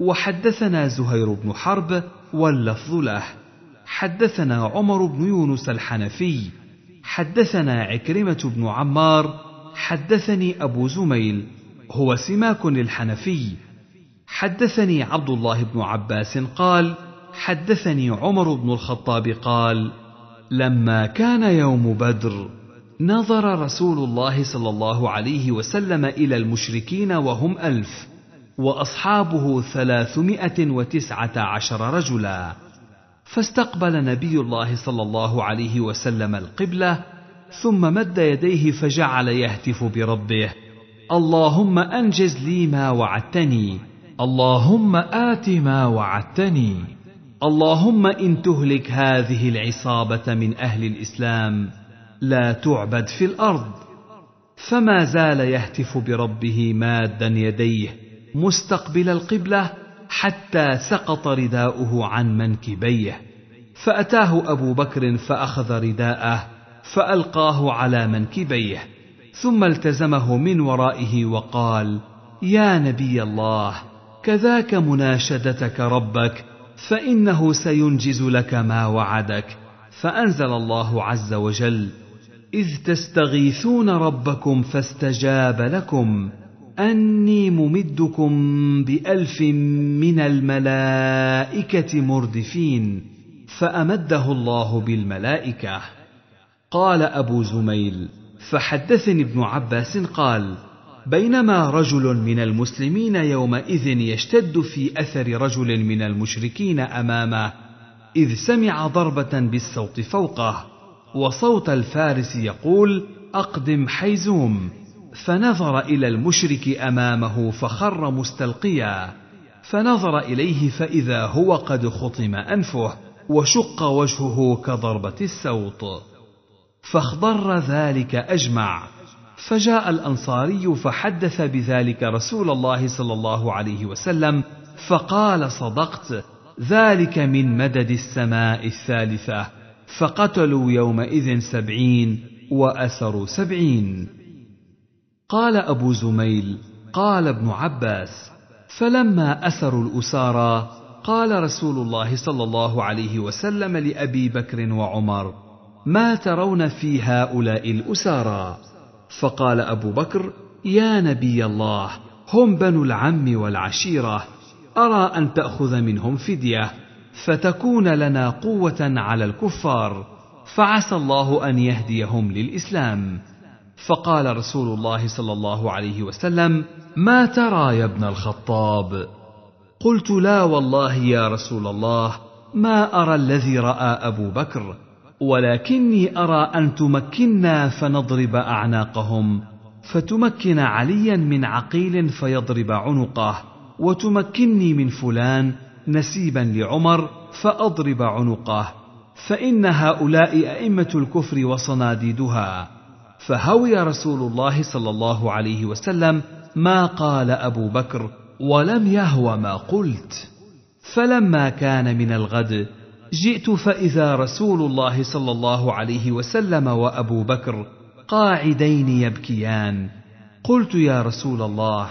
وحدثنا زهير بن حرب واللفظ له حدثنا عمر بن يونس الحنفي حدثنا عكرمه بن عمار حدثني ابو زميل هو سماك الحنفي حدثني عبد الله بن عباس قال حدثني عمر بن الخطاب قال لما كان يوم بدر نظر رسول الله صلى الله عليه وسلم إلى المشركين وهم ألف وأصحابه ثلاثمائة وتسعة عشر رجلا فاستقبل نبي الله صلى الله عليه وسلم القبلة ثم مد يديه فجعل يهتف بربه اللهم أنجز لي ما وعدتني اللهم آت ما وعدتني اللهم إن تهلك هذه العصابة من أهل الإسلام لا تعبد في الارض فما زال يهتف بربه مادا يديه مستقبل القبله حتى سقط رداؤه عن منكبيه فاتاه ابو بكر فاخذ رداءه فالقاه على منكبيه ثم التزمه من ورائه وقال يا نبي الله كذاك مناشدتك ربك فانه سينجز لك ما وعدك فانزل الله عز وجل إذ تستغيثون ربكم فاستجاب لكم أني ممدكم بألف من الملائكة مردفين فأمده الله بالملائكة قال أبو زميل فحدثني ابن عباس قال بينما رجل من المسلمين يومئذ يشتد في أثر رجل من المشركين أمامه إذ سمع ضربة بالصوت فوقه وصوت الفارس يقول اقدم حيزوم فنظر الى المشرك امامه فخر مستلقيا فنظر اليه فاذا هو قد خطم انفه وشق وجهه كضربه السوط فاخضر ذلك اجمع فجاء الانصاري فحدث بذلك رسول الله صلى الله عليه وسلم فقال صدقت ذلك من مدد السماء الثالثه فقتلوا يومئذ سبعين وأسروا سبعين قال أبو زميل قال ابن عباس فلما أسروا الأسارى قال رسول الله صلى الله عليه وسلم لأبي بكر وعمر ما ترون في هؤلاء الأسارى فقال أبو بكر يا نبي الله هم بنو العم والعشيرة أرى أن تأخذ منهم فدية فتكون لنا قوه على الكفار فعسى الله ان يهديهم للاسلام فقال رسول الله صلى الله عليه وسلم ما ترى يا ابن الخطاب قلت لا والله يا رسول الله ما ارى الذي راى ابو بكر ولكني ارى ان تمكنا فنضرب اعناقهم فتمكن عليا من عقيل فيضرب عنقه وتمكني من فلان نسيبا لعمر فأضرب عنقه فإن هؤلاء أئمة الكفر وصناديدها فهوي رسول الله صلى الله عليه وسلم ما قال أبو بكر ولم يهو ما قلت فلما كان من الغد جئت فإذا رسول الله صلى الله عليه وسلم وأبو بكر قاعدين يبكيان قلت يا رسول الله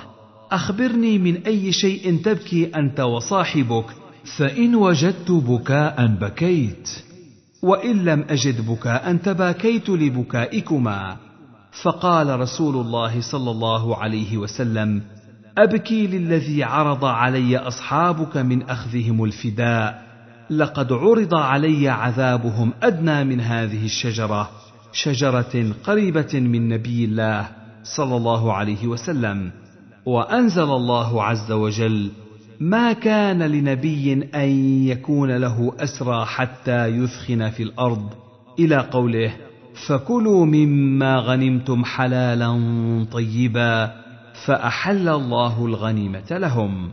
أخبرني من أي شيء تبكي أنت وصاحبك فإن وجدت بكاء بكيت وإن لم أجد بكاء تباكيت لبكائكما فقال رسول الله صلى الله عليه وسلم أبكي للذي عرض علي أصحابك من أخذهم الفداء لقد عرض علي عذابهم أدنى من هذه الشجرة شجرة قريبة من نبي الله صلى الله عليه وسلم وانزل الله عز وجل ما كان لنبي ان يكون له اسرى حتى يثخن في الارض الى قوله فكلوا مما غنمتم حلالا طيبا فاحل الله الغنيمه لهم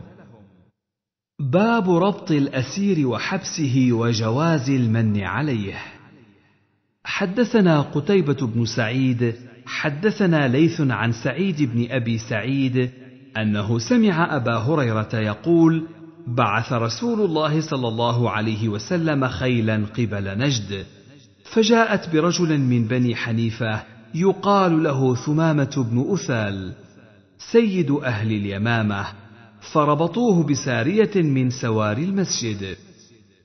باب ربط الاسير وحبسه وجواز المن عليه حدثنا قتيبه بن سعيد حدثنا ليث عن سعيد بن ابي سعيد انه سمع ابا هريره يقول بعث رسول الله صلى الله عليه وسلم خيلا قبل نجد فجاءت برجل من بني حنيفه يقال له ثمامه بن اثال سيد اهل اليمامه فربطوه بساريه من سواري المسجد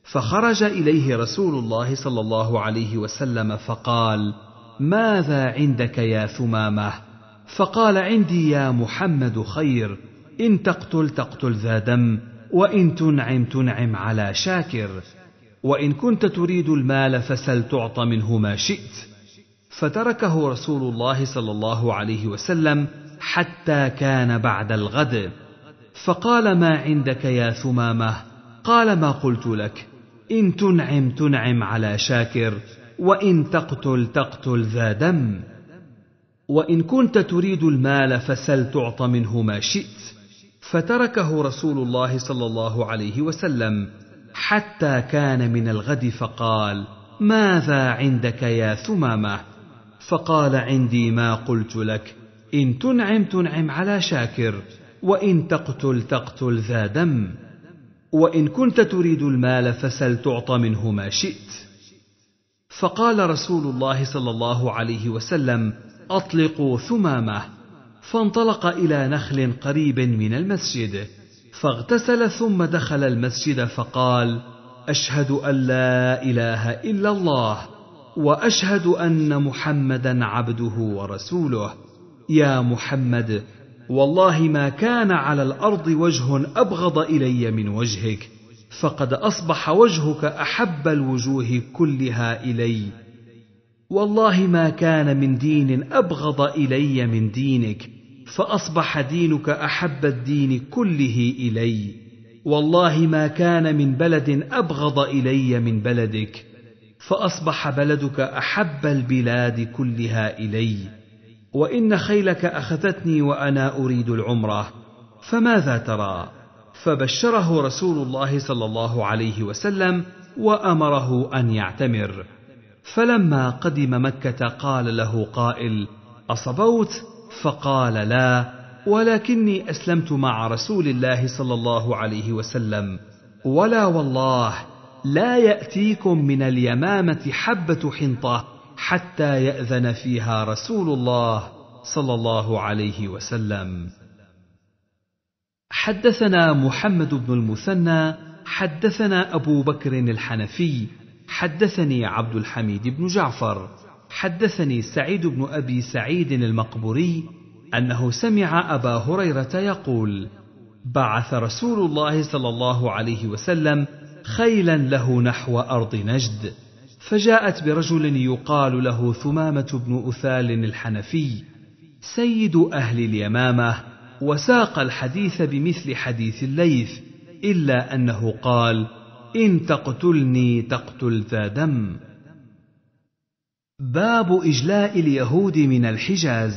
فخرج اليه رسول الله صلى الله عليه وسلم فقال ماذا عندك يا ثمامه فقال عندي يا محمد خير ان تقتل تقتل ذا دم وان تنعم تنعم على شاكر وان كنت تريد المال فسل تعط منه ما شئت فتركه رسول الله صلى الله عليه وسلم حتى كان بعد الغد فقال ما عندك يا ثمامه قال ما قلت لك ان تنعم تنعم على شاكر وان تقتل تقتل ذا دم وان كنت تريد المال فسل تعط منه ما شئت فتركه رسول الله صلى الله عليه وسلم حتى كان من الغد فقال ماذا عندك يا ثمامه فقال عندي ما قلت لك ان تنعم تنعم على شاكر وان تقتل تقتل ذا دم وان كنت تريد المال فسل تعط منه ما شئت فقال رسول الله صلى الله عليه وسلم اطلقوا ثمامه فانطلق الى نخل قريب من المسجد فاغتسل ثم دخل المسجد فقال اشهد ان لا اله الا الله واشهد ان محمدا عبده ورسوله يا محمد والله ما كان على الارض وجه ابغض الي من وجهك فقد اصبح وجهك احب الوجوه كلها الي والله ما كان من دين ابغض الي من دينك فاصبح دينك احب الدين كله الي والله ما كان من بلد ابغض الي من بلدك فاصبح بلدك احب البلاد كلها الي وان خيلك اخذتني وانا اريد العمره فماذا ترى فبشره رسول الله صلى الله عليه وسلم وامره ان يعتمر فلما قدم مكة قال له قائل: أصبوت؟ فقال: لا، ولكني أسلمت مع رسول الله صلى الله عليه وسلم، ولا والله لا يأتيكم من اليمامة حبة حنطة حتى يأذن فيها رسول الله صلى الله عليه وسلم. حدثنا محمد بن المثنى، حدثنا أبو بكر الحنفي، حدثني عبد الحميد بن جعفر حدثني سعيد بن ابي سعيد المقبوري انه سمع ابا هريره يقول بعث رسول الله صلى الله عليه وسلم خيلا له نحو ارض نجد فجاءت برجل يقال له ثمامه بن اثال الحنفي سيد اهل اليمامه وساق الحديث بمثل حديث الليث الا انه قال إن تقتلني تقتل ذا دم باب إجلاء اليهود من الحجاز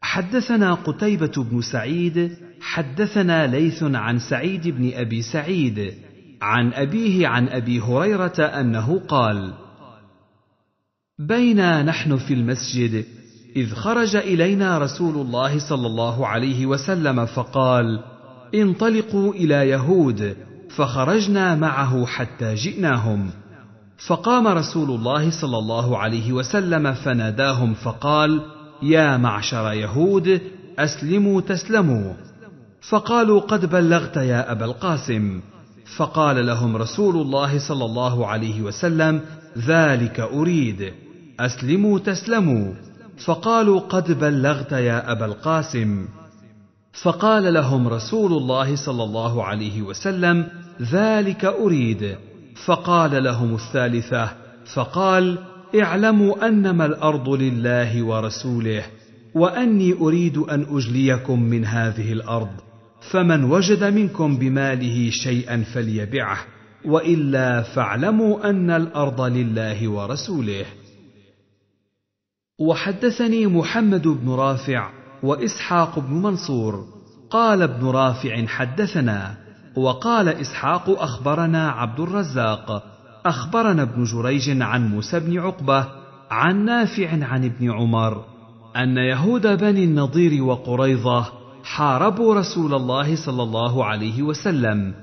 حدثنا قتيبة بن سعيد حدثنا ليث عن سعيد بن أبي سعيد عن أبيه عن أبي هريرة أنه قال بينا نحن في المسجد إذ خرج إلينا رسول الله صلى الله عليه وسلم فقال انطلقوا إلى يهود فخرجنا معه حتى جئناهم فقام رسول الله صلى الله عليه وسلم فناداهم فقال يا معشر يهود اسلموا تسلموا فقالوا قد بلغت يا ابا القاسم فقال لهم رسول الله صلى الله عليه وسلم ذلك اريد اسلموا تسلموا فقالوا قد بلغت يا ابا القاسم فقال لهم رسول الله صلى الله عليه وسلم ذلك اريد فقال لهم الثالثه فقال اعلموا انما الارض لله ورسوله واني اريد ان اجليكم من هذه الارض فمن وجد منكم بماله شيئا فليبعه والا فاعلموا ان الارض لله ورسوله وحدثني محمد بن رافع واسحاق بن منصور قال ابن رافع حدثنا وقال اسحاق اخبرنا عبد الرزاق اخبرنا ابن جريج عن موسى بن عقبه عن نافع عن ابن عمر ان يهود بني النضير وقريظه حاربوا رسول الله صلى الله عليه وسلم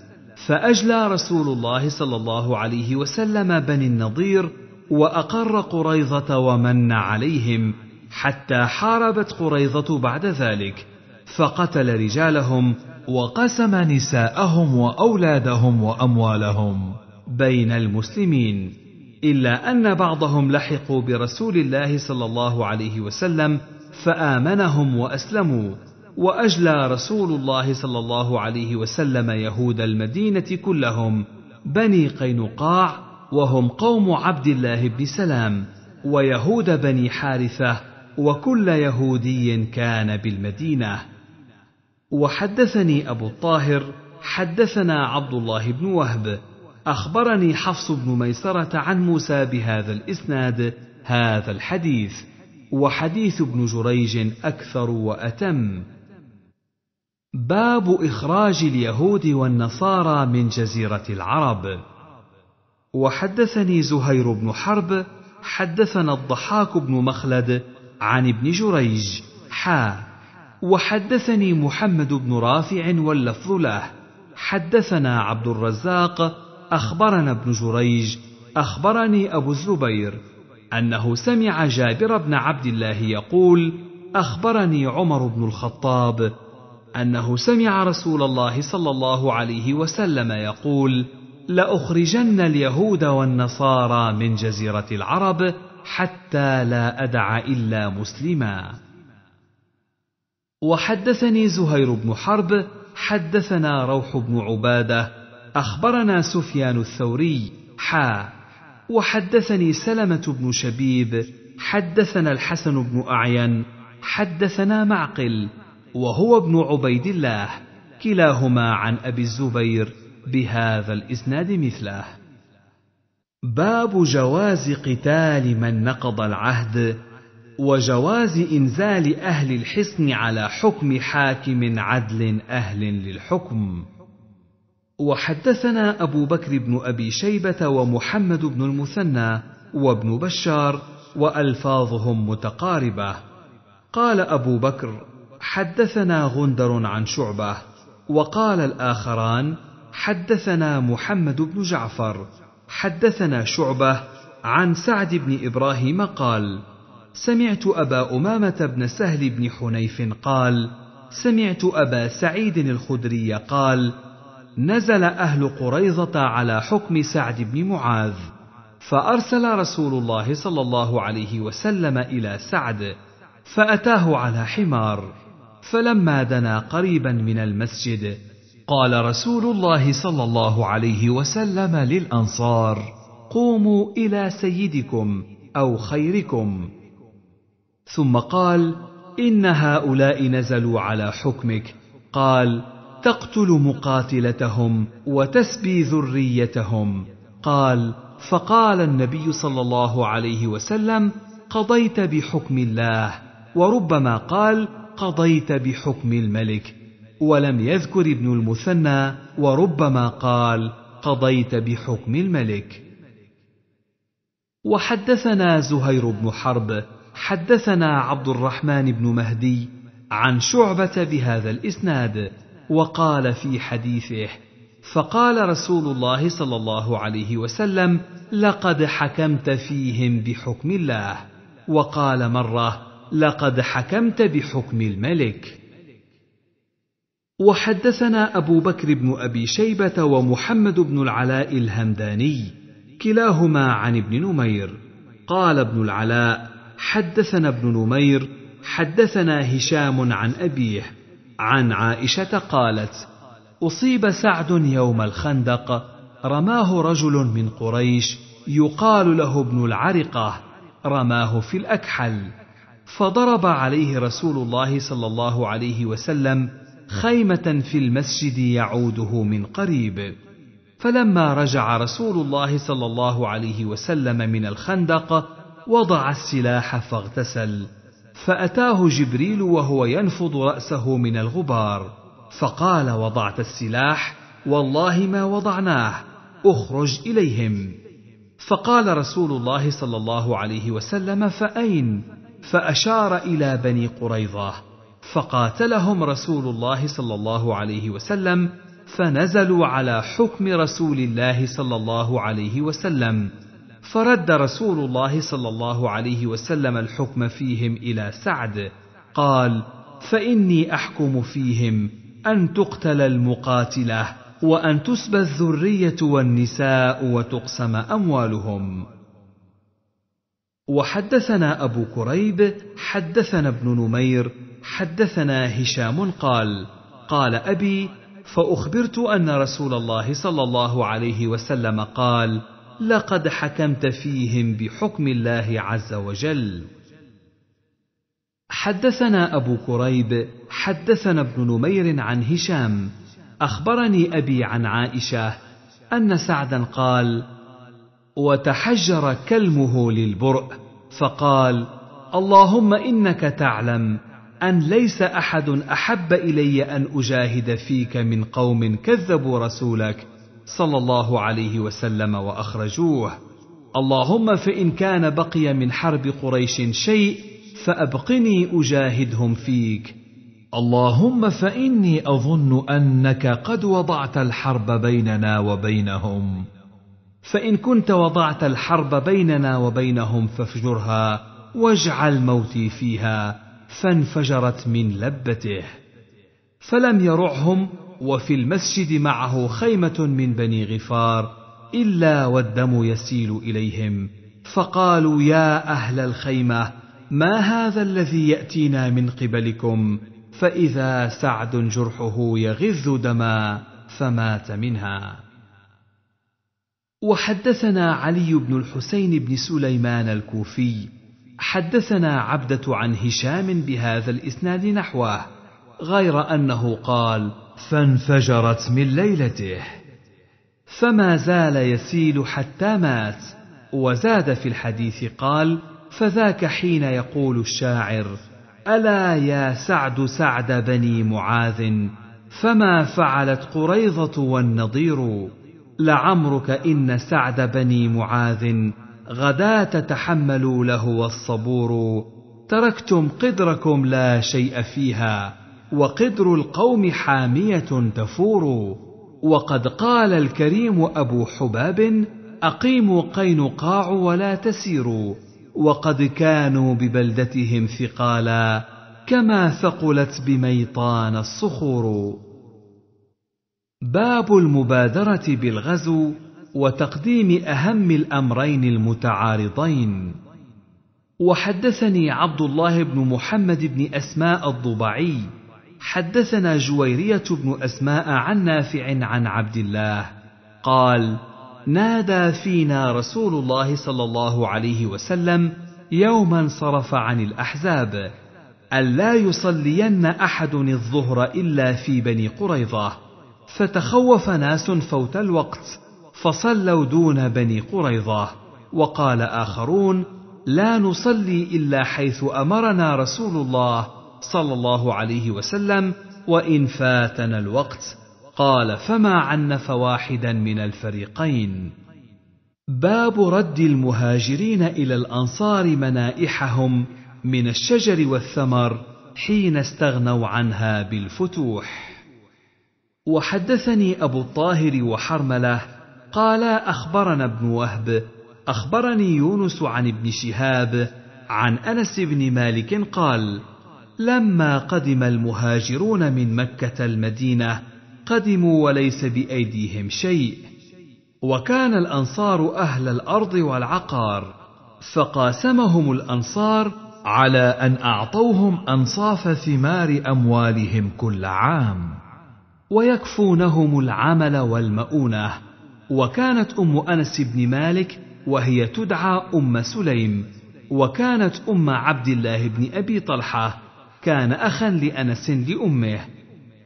فاجلى رسول الله صلى الله عليه وسلم بني النضير واقر قريظه ومن عليهم حتى حاربت قريظة بعد ذلك فقتل رجالهم وقسم نساءهم وأولادهم وأموالهم بين المسلمين إلا أن بعضهم لحقوا برسول الله صلى الله عليه وسلم فآمنهم وأسلموا وأجلى رسول الله صلى الله عليه وسلم يهود المدينة كلهم بني قينقاع وهم قوم عبد الله بن سلام ويهود بني حارثة وكل يهودي كان بالمدينه وحدثني ابو الطاهر حدثنا عبد الله بن وهب اخبرني حفص بن ميسره عن موسى بهذا الاسناد هذا الحديث وحديث ابن جريج اكثر واتم باب اخراج اليهود والنصارى من جزيره العرب وحدثني زهير بن حرب حدثنا الضحاك بن مخلد عن ابن جريج حا وحدثني محمد بن رافع واللفظ له حدثنا عبد الرزاق اخبرنا ابن جريج اخبرني ابو الزبير انه سمع جابر بن عبد الله يقول اخبرني عمر بن الخطاب انه سمع رسول الله صلى الله عليه وسلم يقول لاخرجن اليهود والنصارى من جزيره العرب حتى لا ادع الا مسلما وحدثني زهير بن حرب حدثنا روح بن عباده اخبرنا سفيان الثوري حا وحدثني سلمه بن شبيب حدثنا الحسن بن اعين حدثنا معقل وهو ابن عبيد الله كلاهما عن ابي الزبير بهذا الاسناد مثله باب جواز قتال من نقض العهد وجواز انزال اهل الحصن على حكم حاكم عدل اهل للحكم وحدثنا ابو بكر بن ابي شيبه ومحمد بن المثنى وابن بشار والفاظهم متقاربه قال ابو بكر حدثنا غندر عن شعبه وقال الاخران حدثنا محمد بن جعفر حدثنا شعبه عن سعد بن ابراهيم قال سمعت ابا امامه بن سهل بن حنيف قال سمعت ابا سعيد الخدري قال نزل اهل قريظه على حكم سعد بن معاذ فارسل رسول الله صلى الله عليه وسلم الى سعد فاتاه على حمار فلما دنا قريبا من المسجد قال رسول الله صلى الله عليه وسلم للانصار قوموا الى سيدكم او خيركم ثم قال ان هؤلاء نزلوا على حكمك قال تقتل مقاتلتهم وتسبي ذريتهم قال فقال النبي صلى الله عليه وسلم قضيت بحكم الله وربما قال قضيت بحكم الملك ولم يذكر ابن المثنى وربما قال قضيت بحكم الملك وحدثنا زهير بن حرب حدثنا عبد الرحمن بن مهدي عن شعبه بهذا الاسناد وقال في حديثه فقال رسول الله صلى الله عليه وسلم لقد حكمت فيهم بحكم الله وقال مره لقد حكمت بحكم الملك وحدثنا ابو بكر بن ابي شيبه ومحمد بن العلاء الهمداني كلاهما عن ابن نمير قال ابن العلاء حدثنا ابن نمير حدثنا هشام عن ابيه عن عائشه قالت اصيب سعد يوم الخندق رماه رجل من قريش يقال له ابن العرقه رماه في الاكحل فضرب عليه رسول الله صلى الله عليه وسلم خيمه في المسجد يعوده من قريب فلما رجع رسول الله صلى الله عليه وسلم من الخندق وضع السلاح فاغتسل فاتاه جبريل وهو ينفض راسه من الغبار فقال وضعت السلاح والله ما وضعناه اخرج اليهم فقال رسول الله صلى الله عليه وسلم فاين فاشار الى بني قريظه فقاتلهم رسول الله صلى الله عليه وسلم فنزلوا على حكم رسول الله صلى الله عليه وسلم فرد رسول الله صلى الله عليه وسلم الحكم فيهم الى سعد قال فاني احكم فيهم ان تقتل المقاتله وان تسبى الذريه والنساء وتقسم اموالهم وحدثنا ابو كريب حدثنا ابن نمير حدثنا هشام قال قال ابي فاخبرت ان رسول الله صلى الله عليه وسلم قال لقد حكمت فيهم بحكم الله عز وجل حدثنا ابو كريب حدثنا ابن نمير عن هشام اخبرني ابي عن عائشه ان سعدا قال وتحجر كلمه للبرء فقال اللهم انك تعلم أن ليس أحد أحب إلي أن أجاهد فيك من قوم كذبوا رسولك صلى الله عليه وسلم وأخرجوه اللهم فإن كان بقي من حرب قريش شيء فأبقني أجاهدهم فيك اللهم فإني أظن أنك قد وضعت الحرب بيننا وبينهم فإن كنت وضعت الحرب بيننا وبينهم فافجرها واجعل موتي فيها فانفجرت من لبته فلم يرعهم وفي المسجد معه خيمه من بني غفار الا والدم يسيل اليهم فقالوا يا اهل الخيمه ما هذا الذي ياتينا من قبلكم فاذا سعد جرحه يغذ دما فمات منها وحدثنا علي بن الحسين بن سليمان الكوفي حدثنا عبده عن هشام بهذا الاسناد نحوه غير انه قال فانفجرت من ليلته فما زال يسيل حتى مات وزاد في الحديث قال فذاك حين يقول الشاعر الا يا سعد سعد بني معاذ فما فعلت قريظه والنضير لعمرك ان سعد بني معاذ غدا تتحملوا لهو الصبور تركتم قدركم لا شيء فيها وقدر القوم حاميه تفور وقد قال الكريم ابو حباب اقيموا قينقاع ولا تسيروا وقد كانوا ببلدتهم ثقالا كما ثقلت بميطان الصخور باب المبادره بالغزو وتقديم اهم الامرين المتعارضين وحدثني عبد الله بن محمد بن اسماء الضبعي حدثنا جويريه بن اسماء عن نافع عن عبد الله قال نادى فينا رسول الله صلى الله عليه وسلم يوما صرف عن الاحزاب الا يصلين احد الظهر الا في بني قريظه فتخوف ناس فوت الوقت فصلوا دون بني قريظه وقال اخرون لا نصلي الا حيث امرنا رسول الله صلى الله عليه وسلم وان فاتنا الوقت قال فما عن فواحدا من الفريقين باب رد المهاجرين الى الانصار منائحهم من الشجر والثمر حين استغنوا عنها بالفتوح وحدثني ابو الطاهر وحرمله قال اخبرنا ابن وهب اخبرني يونس عن ابن شهاب عن انس بن مالك قال لما قدم المهاجرون من مكه المدينه قدموا وليس بايديهم شيء وكان الانصار اهل الارض والعقار فقاسمهم الانصار على ان اعطوهم انصاف ثمار اموالهم كل عام ويكفونهم العمل والمؤونه وكانت أم أنس بن مالك وهي تدعى أم سليم وكانت أم عبد الله بن أبي طلحة كان أخا لأنس لأمه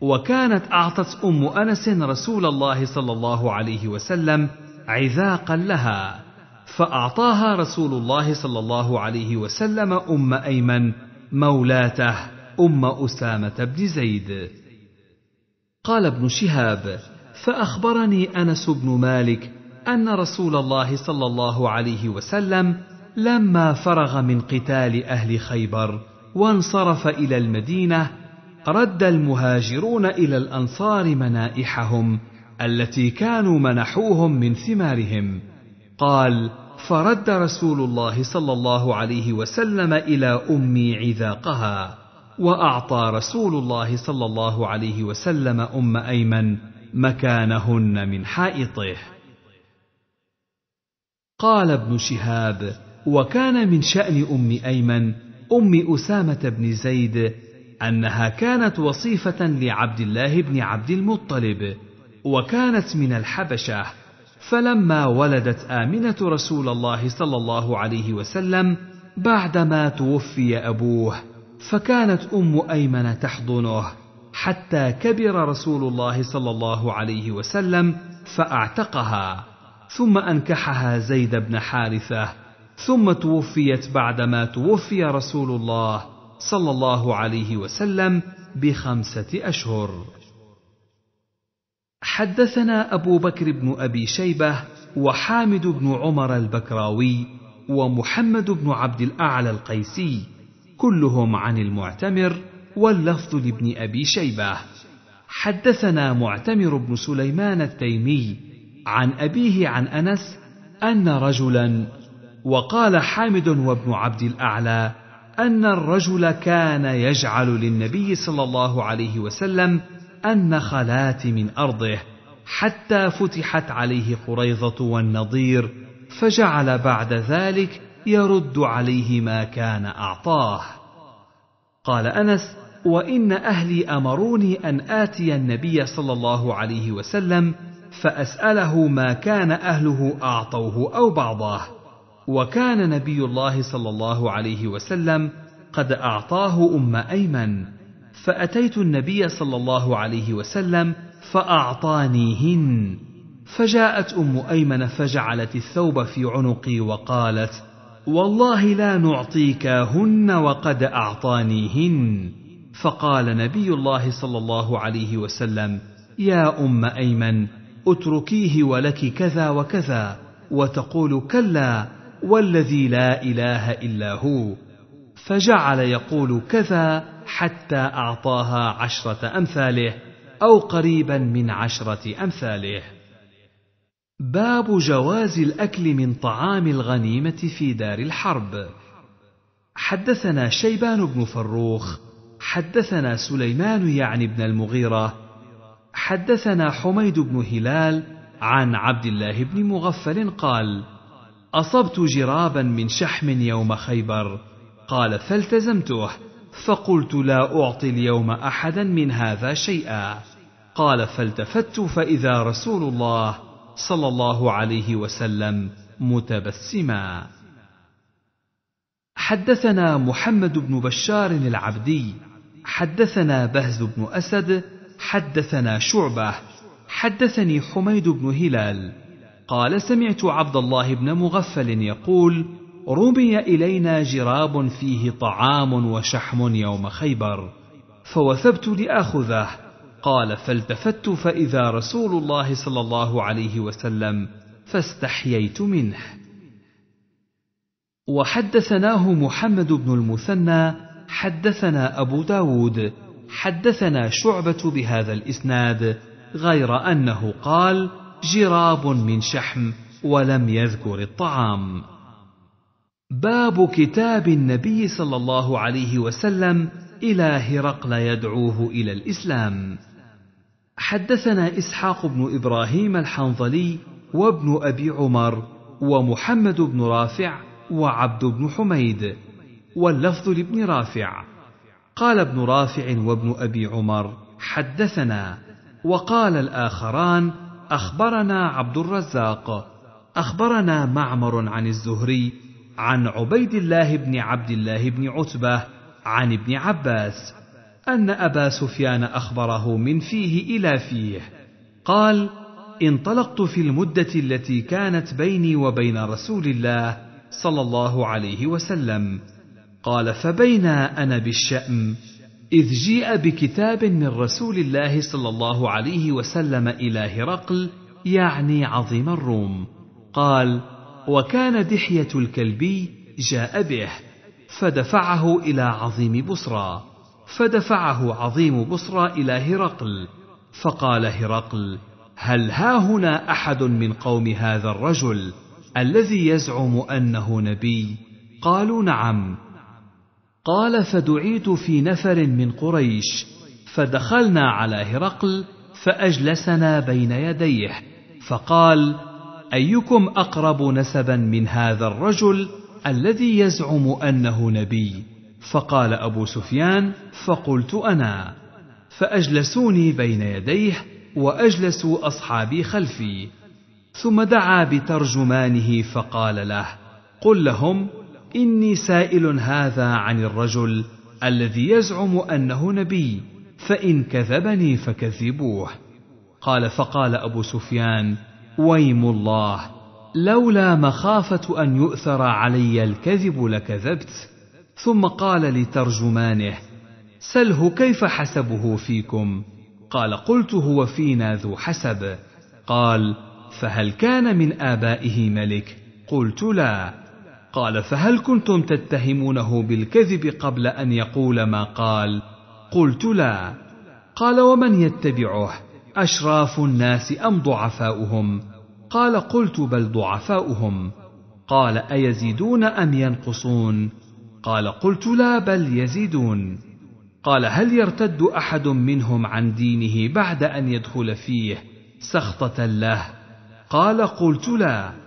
وكانت أعطت أم أنس رسول الله صلى الله عليه وسلم عذاقا لها فأعطاها رسول الله صلى الله عليه وسلم أم أيمن مولاته أم أسامة بن زيد قال ابن شهاب فاخبرني انس بن مالك ان رسول الله صلى الله عليه وسلم لما فرغ من قتال اهل خيبر وانصرف الى المدينه رد المهاجرون الى الانصار منائحهم التي كانوا منحوهم من ثمارهم قال فرد رسول الله صلى الله عليه وسلم الى امي عذاقها واعطى رسول الله صلى الله عليه وسلم ام ايمن مكانهن من حائطه قال ابن شهاب وكان من شان ام ايمن ام اسامه بن زيد انها كانت وصيفه لعبد الله بن عبد المطلب وكانت من الحبشه فلما ولدت امنه رسول الله صلى الله عليه وسلم بعدما توفي ابوه فكانت ام ايمن تحضنه حتى كبر رسول الله صلى الله عليه وسلم فأعتقها ثم أنكحها زيد بن حارثة ثم توفيت بعدما توفي رسول الله صلى الله عليه وسلم بخمسة أشهر. حدثنا أبو بكر بن أبي شيبة وحامد بن عمر البكراوي ومحمد بن عبد الأعلى القيسي كلهم عن المعتمر واللفظ لابن أبي شيبة حدثنا معتمر بن سليمان التيمي عن أبيه عن أنس أن رجلا وقال حامد وابن عبد الأعلى أن الرجل كان يجعل للنبي صلى الله عليه وسلم النخلات من أرضه حتى فتحت عليه قريظة والنضير فجعل بعد ذلك يرد عليه ما كان أعطاه قال أنس وان اهلي امروني ان اتي النبي صلى الله عليه وسلم فاساله ما كان اهله اعطوه او بعضاه وكان نبي الله صلى الله عليه وسلم قد اعطاه ام ايمن فاتيت النبي صلى الله عليه وسلم فاعطانيهن فجاءت ام ايمن فجعلت الثوب في عنقي وقالت والله لا نعطيكاهن وقد اعطانيهن فقال نبي الله صلى الله عليه وسلم يا ام ايمن اتركيه ولك كذا وكذا وتقول كلا والذي لا اله الا هو فجعل يقول كذا حتى اعطاها عشره امثاله او قريبا من عشره امثاله باب جواز الاكل من طعام الغنيمه في دار الحرب حدثنا شيبان بن فروخ حدثنا سليمان يعني بن المغيرة حدثنا حميد بن هلال عن عبد الله بن مغفل قال أصبت جرابا من شحم يوم خيبر قال فالتزمته فقلت لا أعطي اليوم أحدا من هذا شيئا قال فالتفت فإذا رسول الله صلى الله عليه وسلم متبسما حدثنا محمد بن بشار العبدي حدثنا بهز بن اسد حدثنا شعبه حدثني حميد بن هلال قال سمعت عبد الله بن مغفل يقول رمي الينا جراب فيه طعام وشحم يوم خيبر فوثبت لاخذه قال فالتفت فاذا رسول الله صلى الله عليه وسلم فاستحييت منه وحدثناه محمد بن المثنى حدثنا أبو داود حدثنا شعبة بهذا الإسناد غير أنه قال جراب من شحم ولم يذكر الطعام باب كتاب النبي صلى الله عليه وسلم الى هرقل يدعوه الى الاسلام حدثنا اسحاق بن ابراهيم الحنظلي وابن ابي عمر ومحمد بن رافع وعبد بن حميد واللفظ لابن رافع قال ابن رافع وابن ابي عمر حدثنا وقال الاخران اخبرنا عبد الرزاق اخبرنا معمر عن الزهري عن عبيد الله بن عبد الله بن عتبه عن ابن عباس ان ابا سفيان اخبره من فيه الى فيه قال انطلقت في المده التي كانت بيني وبين رسول الله صلى الله عليه وسلم قال فبينا انا بالشام اذ جيء بكتاب من رسول الله صلى الله عليه وسلم الى هرقل يعني عظيم الروم قال وكان دحيه الكلبي جاء به فدفعه الى عظيم بصرى فدفعه عظيم بصرى الى هرقل فقال هرقل هل ها هنا احد من قوم هذا الرجل الذي يزعم انه نبي قالوا نعم قال فدعيت في نفر من قريش فدخلنا على هرقل فاجلسنا بين يديه فقال ايكم اقرب نسبا من هذا الرجل الذي يزعم انه نبي فقال ابو سفيان فقلت انا فاجلسوني بين يديه واجلسوا اصحابي خلفي ثم دعا بترجمانه فقال له قل لهم اني سائل هذا عن الرجل الذي يزعم انه نبي فان كذبني فكذبوه قال فقال ابو سفيان ويم الله لولا مخافه ان يؤثر علي الكذب لكذبت ثم قال لترجمانه سله كيف حسبه فيكم قال قلت هو فينا ذو حسب قال فهل كان من ابائه ملك قلت لا قال فهل كنتم تتهمونه بالكذب قبل ان يقول ما قال قلت لا قال ومن يتبعه اشراف الناس ام ضعفاؤهم قال قلت بل ضعفاؤهم قال ايزيدون ام ينقصون قال قلت لا بل يزيدون قال هل يرتد احد منهم عن دينه بعد ان يدخل فيه سخطه له قال قلت لا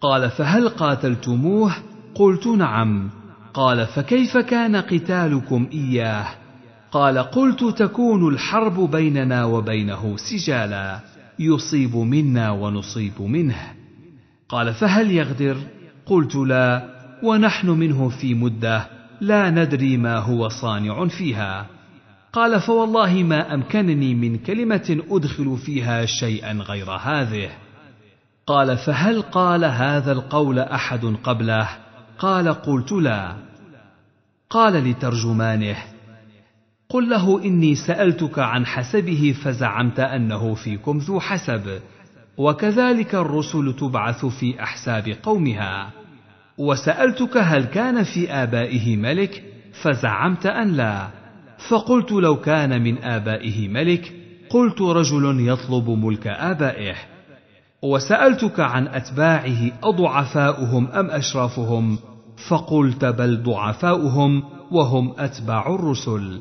قال فهل قاتلتموه قلت نعم قال فكيف كان قتالكم اياه قال قلت تكون الحرب بيننا وبينه سجالا يصيب منا ونصيب منه قال فهل يغدر قلت لا ونحن منه في مده لا ندري ما هو صانع فيها قال فوالله ما امكنني من كلمه ادخل فيها شيئا غير هذه قال فهل قال هذا القول احد قبله قال قلت لا قال لترجمانه قل له اني سالتك عن حسبه فزعمت انه فيكم ذو حسب وكذلك الرسل تبعث في احساب قومها وسالتك هل كان في ابائه ملك فزعمت ان لا فقلت لو كان من ابائه ملك قلت رجل يطلب ملك ابائه وسالتك عن اتباعه اضعفاؤهم ام اشرافهم فقلت بل ضعفاؤهم وهم اتباع الرسل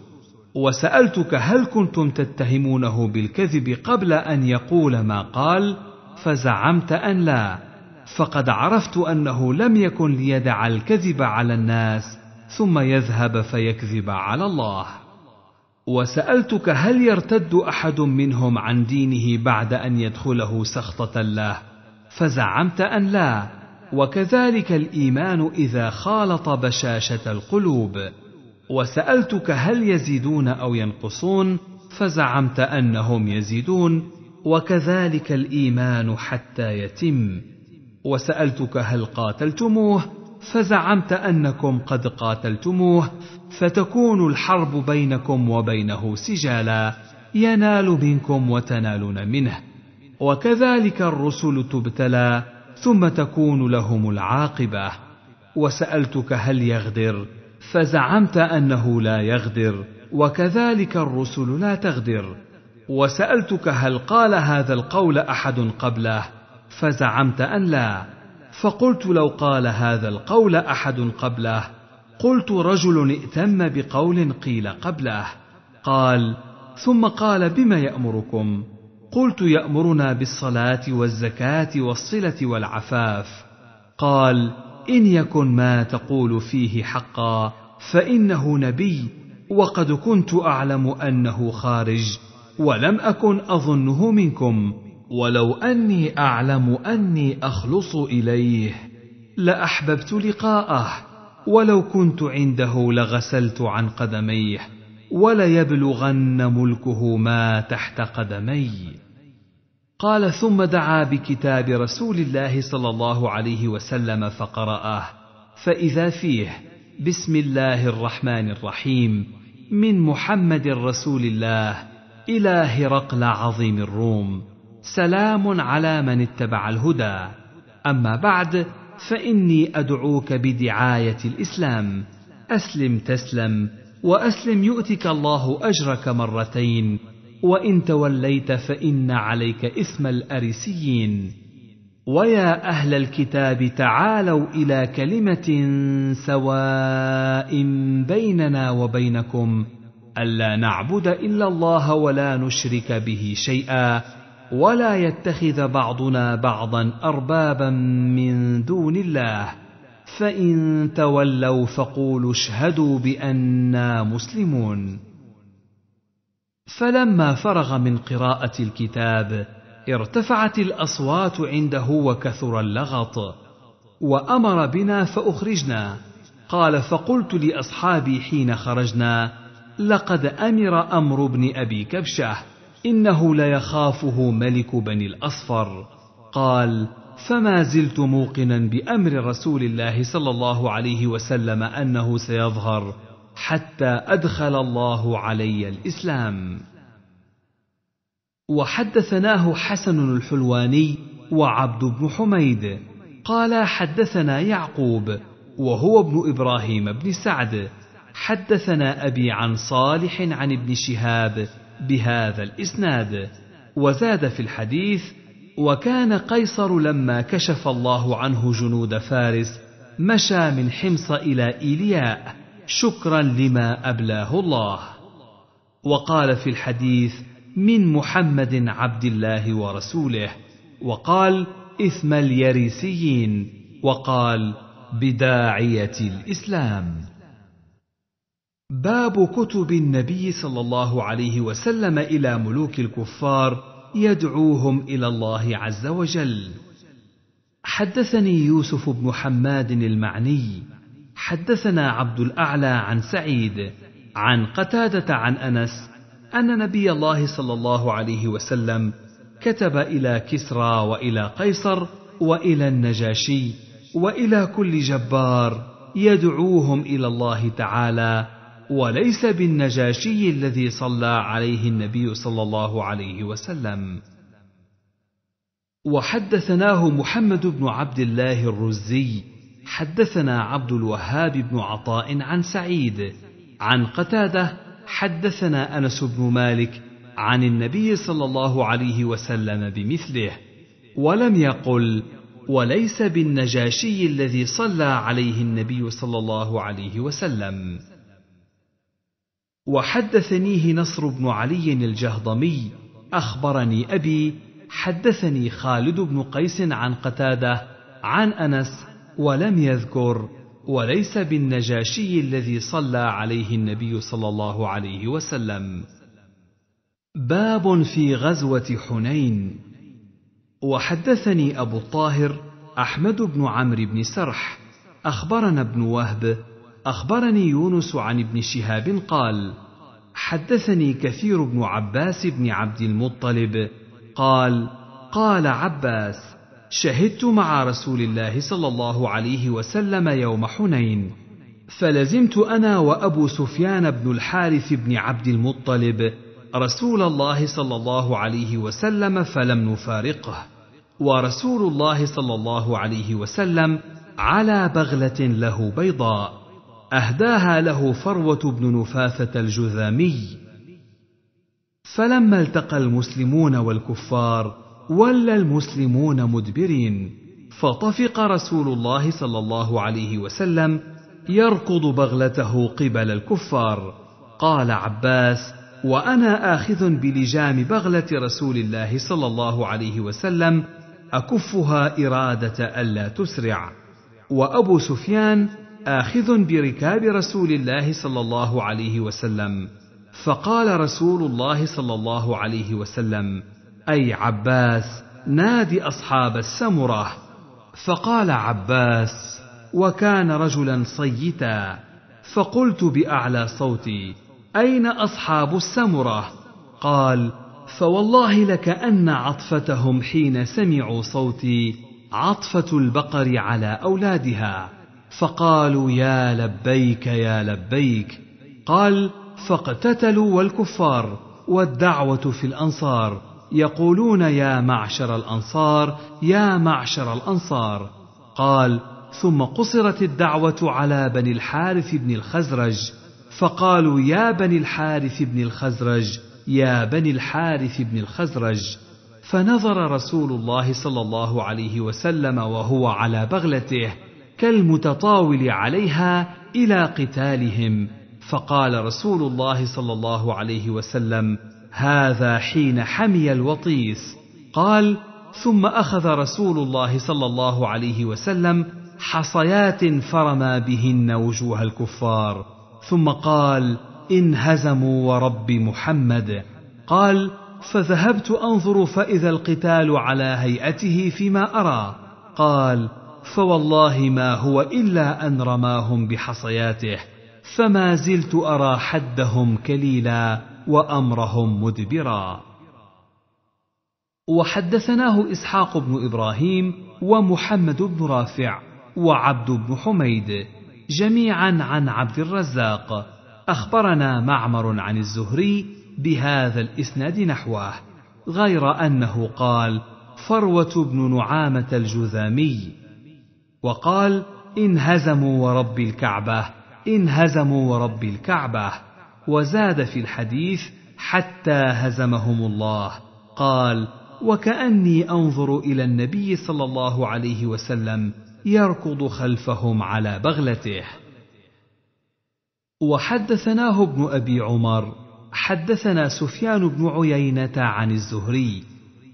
وسالتك هل كنتم تتهمونه بالكذب قبل ان يقول ما قال فزعمت ان لا فقد عرفت انه لم يكن ليدع الكذب على الناس ثم يذهب فيكذب على الله وسالتك هل يرتد احد منهم عن دينه بعد ان يدخله سخطه الله فزعمت ان لا وكذلك الايمان اذا خالط بشاشه القلوب وسالتك هل يزيدون او ينقصون فزعمت انهم يزيدون وكذلك الايمان حتى يتم وسالتك هل قاتلتموه فزعمت انكم قد قاتلتموه فتكون الحرب بينكم وبينه سجالا ينال منكم وتنالون منه وكذلك الرسل تبتلى ثم تكون لهم العاقبه وسالتك هل يغدر فزعمت انه لا يغدر وكذلك الرسل لا تغدر وسالتك هل قال هذا القول احد قبله فزعمت ان لا فقلت لو قال هذا القول احد قبله قلت رجل ائتم بقول قيل قبله قال ثم قال بما يامركم قلت يامرنا بالصلاه والزكاه والصله والعفاف قال ان يكن ما تقول فيه حقا فانه نبي وقد كنت اعلم انه خارج ولم اكن اظنه منكم ولو اني اعلم اني اخلص اليه لاحببت لقاءه ولو كنت عنده لغسلت عن قدميه وليبلغن ملكه ما تحت قدمي قال ثم دعا بكتاب رسول الله صلى الله عليه وسلم فقراه فاذا فيه بسم الله الرحمن الرحيم من محمد رسول الله الى هرقل عظيم الروم سلام على من اتبع الهدى اما بعد فاني ادعوك بدعايه الاسلام اسلم تسلم واسلم يؤتك الله اجرك مرتين وان توليت فان عليك اثم الاريسيين ويا اهل الكتاب تعالوا الى كلمه سواء بيننا وبينكم الا نعبد الا الله ولا نشرك به شيئا ولا يتخذ بعضنا بعضا اربابا من دون الله فان تولوا فقولوا اشهدوا بانا مسلمون فلما فرغ من قراءه الكتاب ارتفعت الاصوات عنده وكثر اللغط وامر بنا فاخرجنا قال فقلت لاصحابي حين خرجنا لقد امر امر بن ابي كبشه انه ليخافه ملك بني الاصفر قال فما زلت موقنا بامر رسول الله صلى الله عليه وسلم انه سيظهر حتى ادخل الله علي الاسلام وحدثناه حسن الحلواني وعبد بن حميد قال حدثنا يعقوب وهو ابن ابراهيم بن سعد حدثنا ابي عن صالح عن ابن شهاب بهذا الاسناد وزاد في الحديث وكان قيصر لما كشف الله عنه جنود فارس مشى من حمص الى ايلياء شكرا لما ابلاه الله وقال في الحديث من محمد عبد الله ورسوله وقال اثم اليريسيين وقال بداعيه الاسلام باب كتب النبي صلى الله عليه وسلم الى ملوك الكفار يدعوهم الى الله عز وجل حدثني يوسف بن حماد المعني حدثنا عبد الاعلى عن سعيد عن قتاده عن انس ان نبي الله صلى الله عليه وسلم كتب الى كسرى والى قيصر والى النجاشي والى كل جبار يدعوهم الى الله تعالى وليس بالنجاشي الذي صلى عليه النبي صلى الله عليه وسلم وحدثناه محمد بن عبد الله الرزي حدثنا عبد الوهاب بن عطاء عن سعيد عن قتاده حدثنا انس بن مالك عن النبي صلى الله عليه وسلم بمثله ولم يقل وليس بالنجاشي الذي صلى عليه النبي صلى الله عليه وسلم وحدثنيه نصر بن علي الجهضمي اخبرني ابي حدثني خالد بن قيس عن قتاده عن انس ولم يذكر وليس بالنجاشي الذي صلى عليه النبي صلى الله عليه وسلم باب في غزوه حنين وحدثني ابو الطاهر احمد بن عمرو بن سرح اخبرنا ابن وهب اخبرني يونس عن ابن شهاب قال حدثني كثير بن عباس بن عبد المطلب قال قال عباس شهدت مع رسول الله صلى الله عليه وسلم يوم حنين فلزمت انا وابو سفيان بن الحارث بن عبد المطلب رسول الله صلى الله عليه وسلم فلم نفارقه ورسول الله صلى الله عليه وسلم على بغله له بيضاء اهداها له فروه بن نفاثه الجذامي فلما التقى المسلمون والكفار ولى المسلمون مدبرين فطفق رسول الله صلى الله عليه وسلم يركض بغلته قبل الكفار قال عباس وانا اخذ بلجام بغله رسول الله صلى الله عليه وسلم اكفها اراده الا تسرع وابو سفيان آخذ بركاب رسول الله صلى الله عليه وسلم فقال رسول الله صلى الله عليه وسلم أي عباس نادي أصحاب السمرة فقال عباس وكان رجلا صيتا فقلت بأعلى صوتي أين أصحاب السمرة قال فوالله لكأن عطفتهم حين سمعوا صوتي عطفة البقر على أولادها فقالوا يا لبيك يا لبيك قال فاقتتلوا والكفار والدعوه في الانصار يقولون يا معشر الانصار يا معشر الانصار قال ثم قصرت الدعوه على بني الحارث بن الخزرج فقالوا يا بني الحارث بن الخزرج يا بني الحارث بن الخزرج فنظر رسول الله صلى الله عليه وسلم وهو على بغلته كالمتطاول عليها الى قتالهم فقال رسول الله صلى الله عليه وسلم هذا حين حمي الوطيس قال ثم اخذ رسول الله صلى الله عليه وسلم حصيات فرما بهن وجوه الكفار ثم قال انهزموا ورب محمد قال فذهبت انظر فاذا القتال على هيئته فيما ارى قال فوالله ما هو الا ان رماهم بحصياته فما زلت ارى حدهم كليلا وامرهم مدبرا وحدثناه اسحاق بن ابراهيم ومحمد بن رافع وعبد بن حميد جميعا عن عبد الرزاق اخبرنا معمر عن الزهري بهذا الاسناد نحوه غير انه قال فروه بن نعامه الجذامي وقال إن هزموا ورب الكعبة إن هزموا ورب الكعبة وزاد في الحديث حتى هزمهم الله قال وكأني أنظر إلى النبي صلى الله عليه وسلم يركض خلفهم على بغلته وحدثناه ابن أبي عمر حدثنا سفيان بن عيينة عن الزهري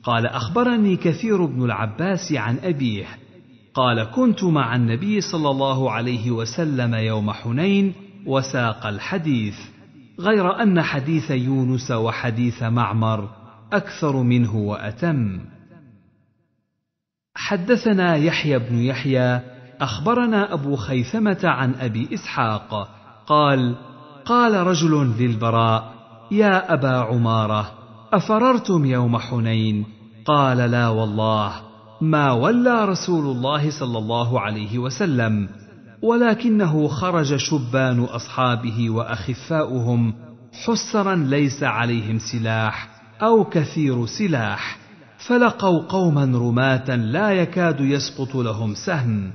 قال أخبرني كثير بن العباس عن أبيه قال كنت مع النبي صلى الله عليه وسلم يوم حنين وساق الحديث غير ان حديث يونس وحديث معمر اكثر منه واتم حدثنا يحيى بن يحيى اخبرنا ابو خيثمه عن ابي اسحاق قال قال رجل للبراء يا ابا عماره افررتم يوم حنين قال لا والله ما ولى رسول الله صلى الله عليه وسلم ولكنه خرج شبان اصحابه واخفاؤهم حسرا ليس عليهم سلاح او كثير سلاح فلقوا قوما رماه لا يكاد يسقط لهم سهم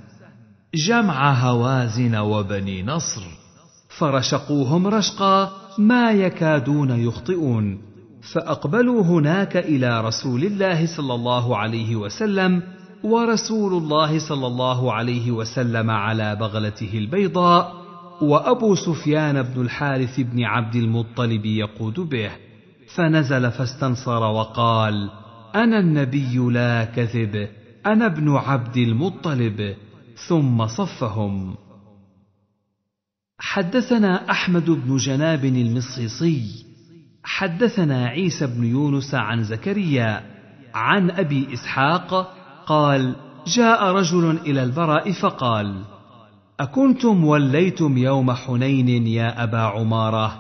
جمع هوازن وبني نصر فرشقوهم رشقا ما يكادون يخطئون فأقبلوا هناك إلى رسول الله صلى الله عليه وسلم ورسول الله صلى الله عليه وسلم على بغلته البيضاء وأبو سفيان بن الحارث بن عبد المطلب يقود به فنزل فاستنصر وقال أنا النبي لا كذب أنا ابن عبد المطلب ثم صفهم حدثنا أحمد بن جناب المصيصي حدثنا عيسى بن يونس عن زكريا عن ابي اسحاق قال جاء رجل الى البراء فقال اكنتم وليتم يوم حنين يا ابا عماره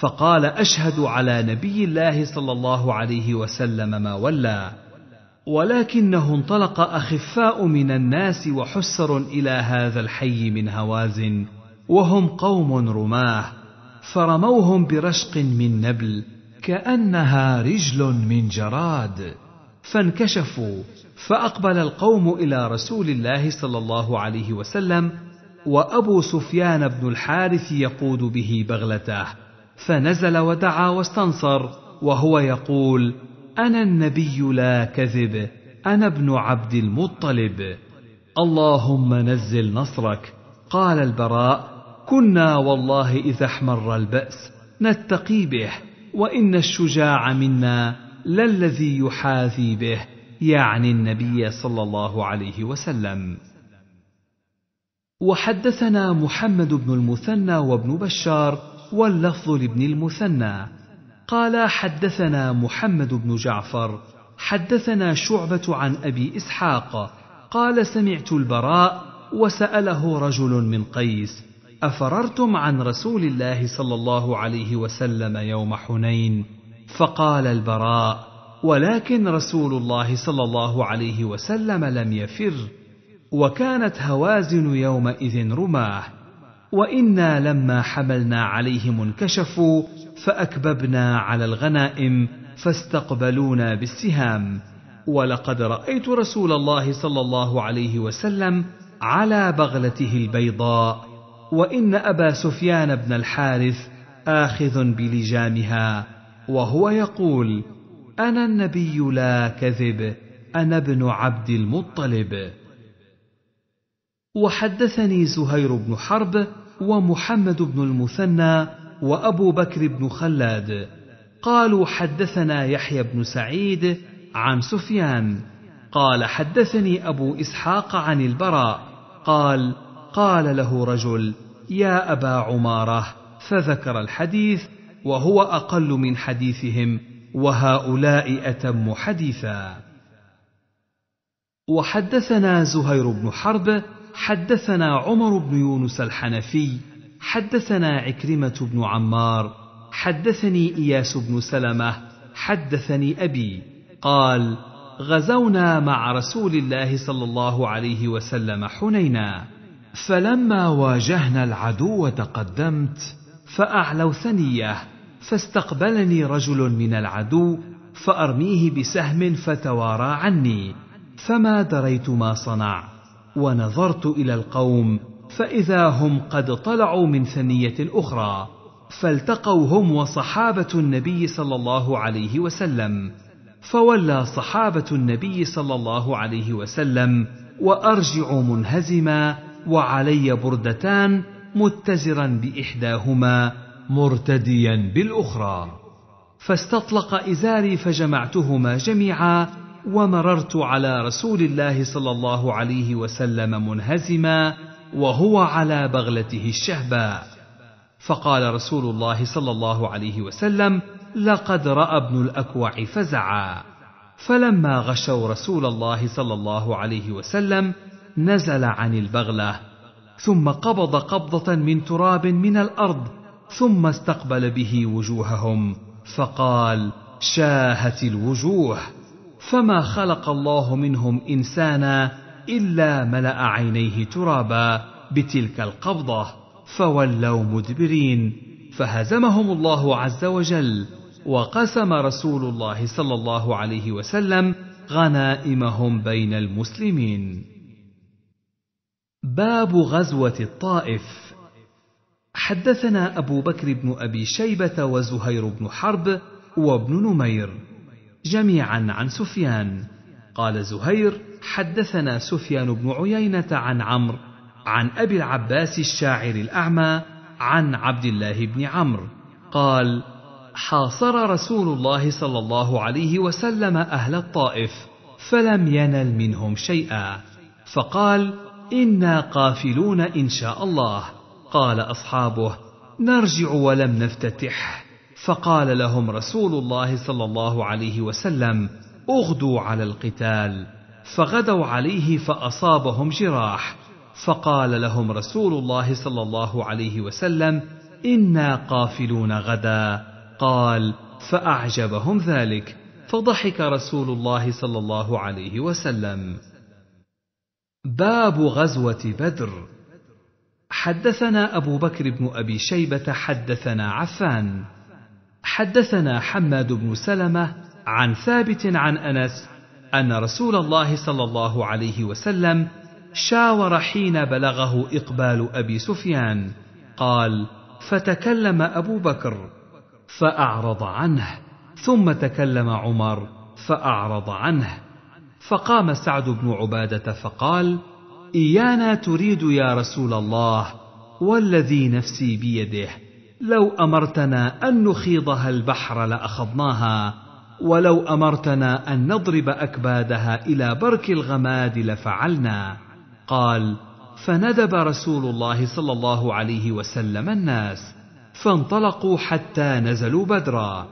فقال اشهد على نبي الله صلى الله عليه وسلم ما ولى ولكنه انطلق اخفاء من الناس وحسر الى هذا الحي من هوازن وهم قوم رماه فرموهم برشق من نبل كانها رجل من جراد فانكشفوا فاقبل القوم الى رسول الله صلى الله عليه وسلم وابو سفيان بن الحارث يقود به بغلته فنزل ودعا واستنصر وهو يقول انا النبي لا كذب انا ابن عبد المطلب اللهم نزل نصرك قال البراء كنا والله إذا احمر البأس نتقي به وإن الشجاع منا للذي يحاذي به يعني النبي صلى الله عليه وسلم وحدثنا محمد بن المثنى وابن بشار واللفظ لابن المثنى قال حدثنا محمد بن جعفر حدثنا شعبة عن أبي إسحاق قال سمعت البراء وسأله رجل من قيس افررتم عن رسول الله صلى الله عليه وسلم يوم حنين فقال البراء ولكن رسول الله صلى الله عليه وسلم لم يفر وكانت هوازن يومئذ رماه وانا لما حملنا عليهم انكشفوا فاكببنا على الغنائم فاستقبلونا بالسهام ولقد رايت رسول الله صلى الله عليه وسلم على بغلته البيضاء وان ابا سفيان بن الحارث اخذ بلجامها وهو يقول انا النبي لا كذب انا ابن عبد المطلب وحدثني زهير بن حرب ومحمد بن المثنى وابو بكر بن خلاد قالوا حدثنا يحيى بن سعيد عن سفيان قال حدثني ابو اسحاق عن البراء قال قال له رجل يا ابا عماره فذكر الحديث وهو اقل من حديثهم وهؤلاء اتم حديثا وحدثنا زهير بن حرب حدثنا عمر بن يونس الحنفي حدثنا عكرمه بن عمار حدثني اياس بن سلمه حدثني ابي قال غزونا مع رسول الله صلى الله عليه وسلم حنينا فلما واجهنا العدو تقدمت فاعلوا ثنيه فاستقبلني رجل من العدو فارميه بسهم فتوارى عني فما دريت ما صنع ونظرت الى القوم فاذا هم قد طلعوا من ثنيه اخرى فالتقوا هم وصحابه النبي صلى الله عليه وسلم فولى صحابه النبي صلى الله عليه وسلم وارجع منهزما وعلي بردتان متزرا باحداهما مرتديا بالاخرى فاستطلق ازاري فجمعتهما جميعا ومررت على رسول الله صلى الله عليه وسلم منهزما وهو على بغلته الشهباء فقال رسول الله صلى الله عليه وسلم لقد راى ابن الاكوع فزعا فلما غشوا رسول الله صلى الله عليه وسلم نزل عن البغله ثم قبض قبضه من تراب من الارض ثم استقبل به وجوههم فقال شاهت الوجوه فما خلق الله منهم انسانا الا ملا عينيه ترابا بتلك القبضه فولوا مدبرين فهزمهم الله عز وجل وقسم رسول الله صلى الله عليه وسلم غنائمهم بين المسلمين باب غزوة الطائف حدثنا أبو بكر بن أبي شيبة وزهير بن حرب وابن نمير جميعا عن سفيان قال زهير حدثنا سفيان بن عيينة عن عمرو عن أبي العباس الشاعر الأعمى عن عبد الله بن عمرو قال حاصر رسول الله صلى الله عليه وسلم أهل الطائف فلم ينل منهم شيئا فقال انا قافلون ان شاء الله قال اصحابه نرجع ولم نفتتح فقال لهم رسول الله صلى الله عليه وسلم اغدوا على القتال فغدوا عليه فاصابهم جراح فقال لهم رسول الله صلى الله عليه وسلم انا قافلون غدا قال فاعجبهم ذلك فضحك رسول الله صلى الله عليه وسلم باب غزوة بدر حدثنا أبو بكر بن أبي شيبة حدثنا عفان حدثنا حماد بن سلمة عن ثابت عن أنس أن رسول الله صلى الله عليه وسلم شاور حين بلغه إقبال أبي سفيان قال فتكلم أبو بكر فأعرض عنه ثم تكلم عمر فأعرض عنه فقام سعد بن عباده فقال ايانا تريد يا رسول الله والذي نفسي بيده لو امرتنا ان نخيضها البحر لاخضناها ولو امرتنا ان نضرب اكبادها الى برك الغماد لفعلنا قال فندب رسول الله صلى الله عليه وسلم الناس فانطلقوا حتى نزلوا بدرا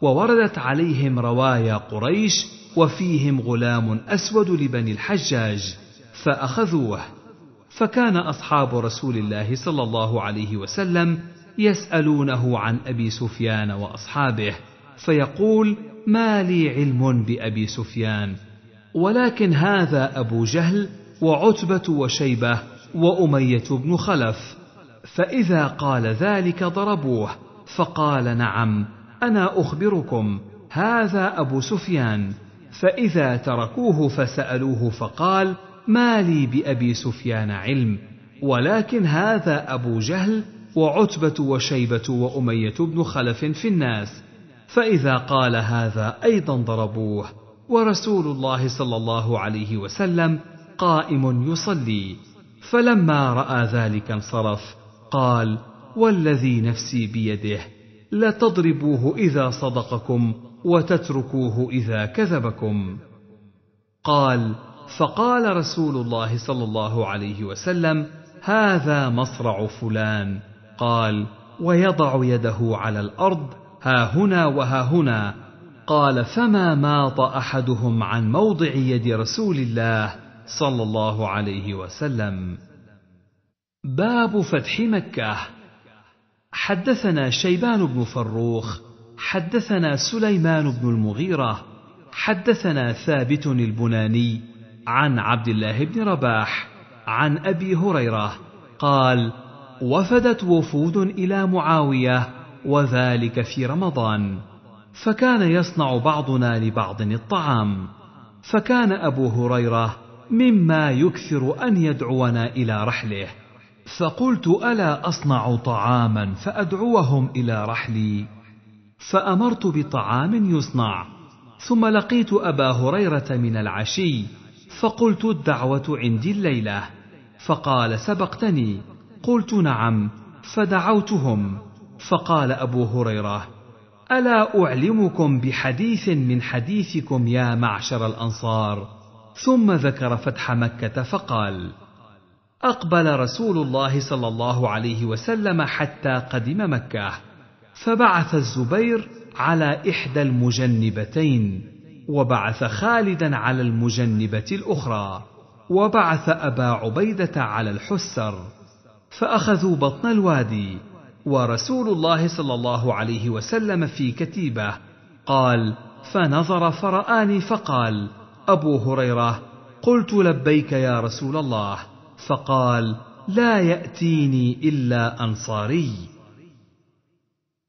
ووردت عليهم روايا قريش وفيهم غلام اسود لبني الحجاج فاخذوه فكان اصحاب رسول الله صلى الله عليه وسلم يسالونه عن ابي سفيان واصحابه فيقول ما لي علم بابي سفيان ولكن هذا ابو جهل وعتبه وشيبه واميه بن خلف فاذا قال ذلك ضربوه فقال نعم انا اخبركم هذا ابو سفيان فإذا تركوه فسألوه فقال: ما لي بأبي سفيان علم، ولكن هذا أبو جهل وعتبة وشيبة وأمية بن خلف في الناس، فإذا قال هذا أيضا ضربوه، ورسول الله صلى الله عليه وسلم قائم يصلي، فلما رأى ذلك انصرف، قال: والذي نفسي بيده لتضربوه إذا صدقكم وتتركوه اذا كذبكم قال فقال رسول الله صلى الله عليه وسلم هذا مصرع فلان قال ويضع يده على الارض ها هنا وها هنا قال فما ماط احدهم عن موضع يد رسول الله صلى الله عليه وسلم باب فتح مكه حدثنا شيبان بن فروخ حدثنا سليمان بن المغيرة حدثنا ثابت البناني عن عبد الله بن رباح عن أبي هريرة قال وفدت وفود إلى معاوية وذلك في رمضان فكان يصنع بعضنا لبعض الطعام فكان أبو هريرة مما يكثر أن يدعونا إلى رحله فقلت ألا أصنع طعاما فأدعوهم إلى رحلي فامرت بطعام يصنع ثم لقيت ابا هريره من العشي فقلت الدعوه عندي الليله فقال سبقتني قلت نعم فدعوتهم فقال ابو هريره الا اعلمكم بحديث من حديثكم يا معشر الانصار ثم ذكر فتح مكه فقال اقبل رسول الله صلى الله عليه وسلم حتى قدم مكه فبعث الزبير على إحدى المجنبتين وبعث خالدا على المجنبة الأخرى وبعث أبا عبيدة على الحسر فأخذوا بطن الوادي ورسول الله صلى الله عليه وسلم في كتيبة قال فنظر فرآني فقال أبو هريرة قلت لبيك يا رسول الله فقال لا يأتيني إلا أنصاري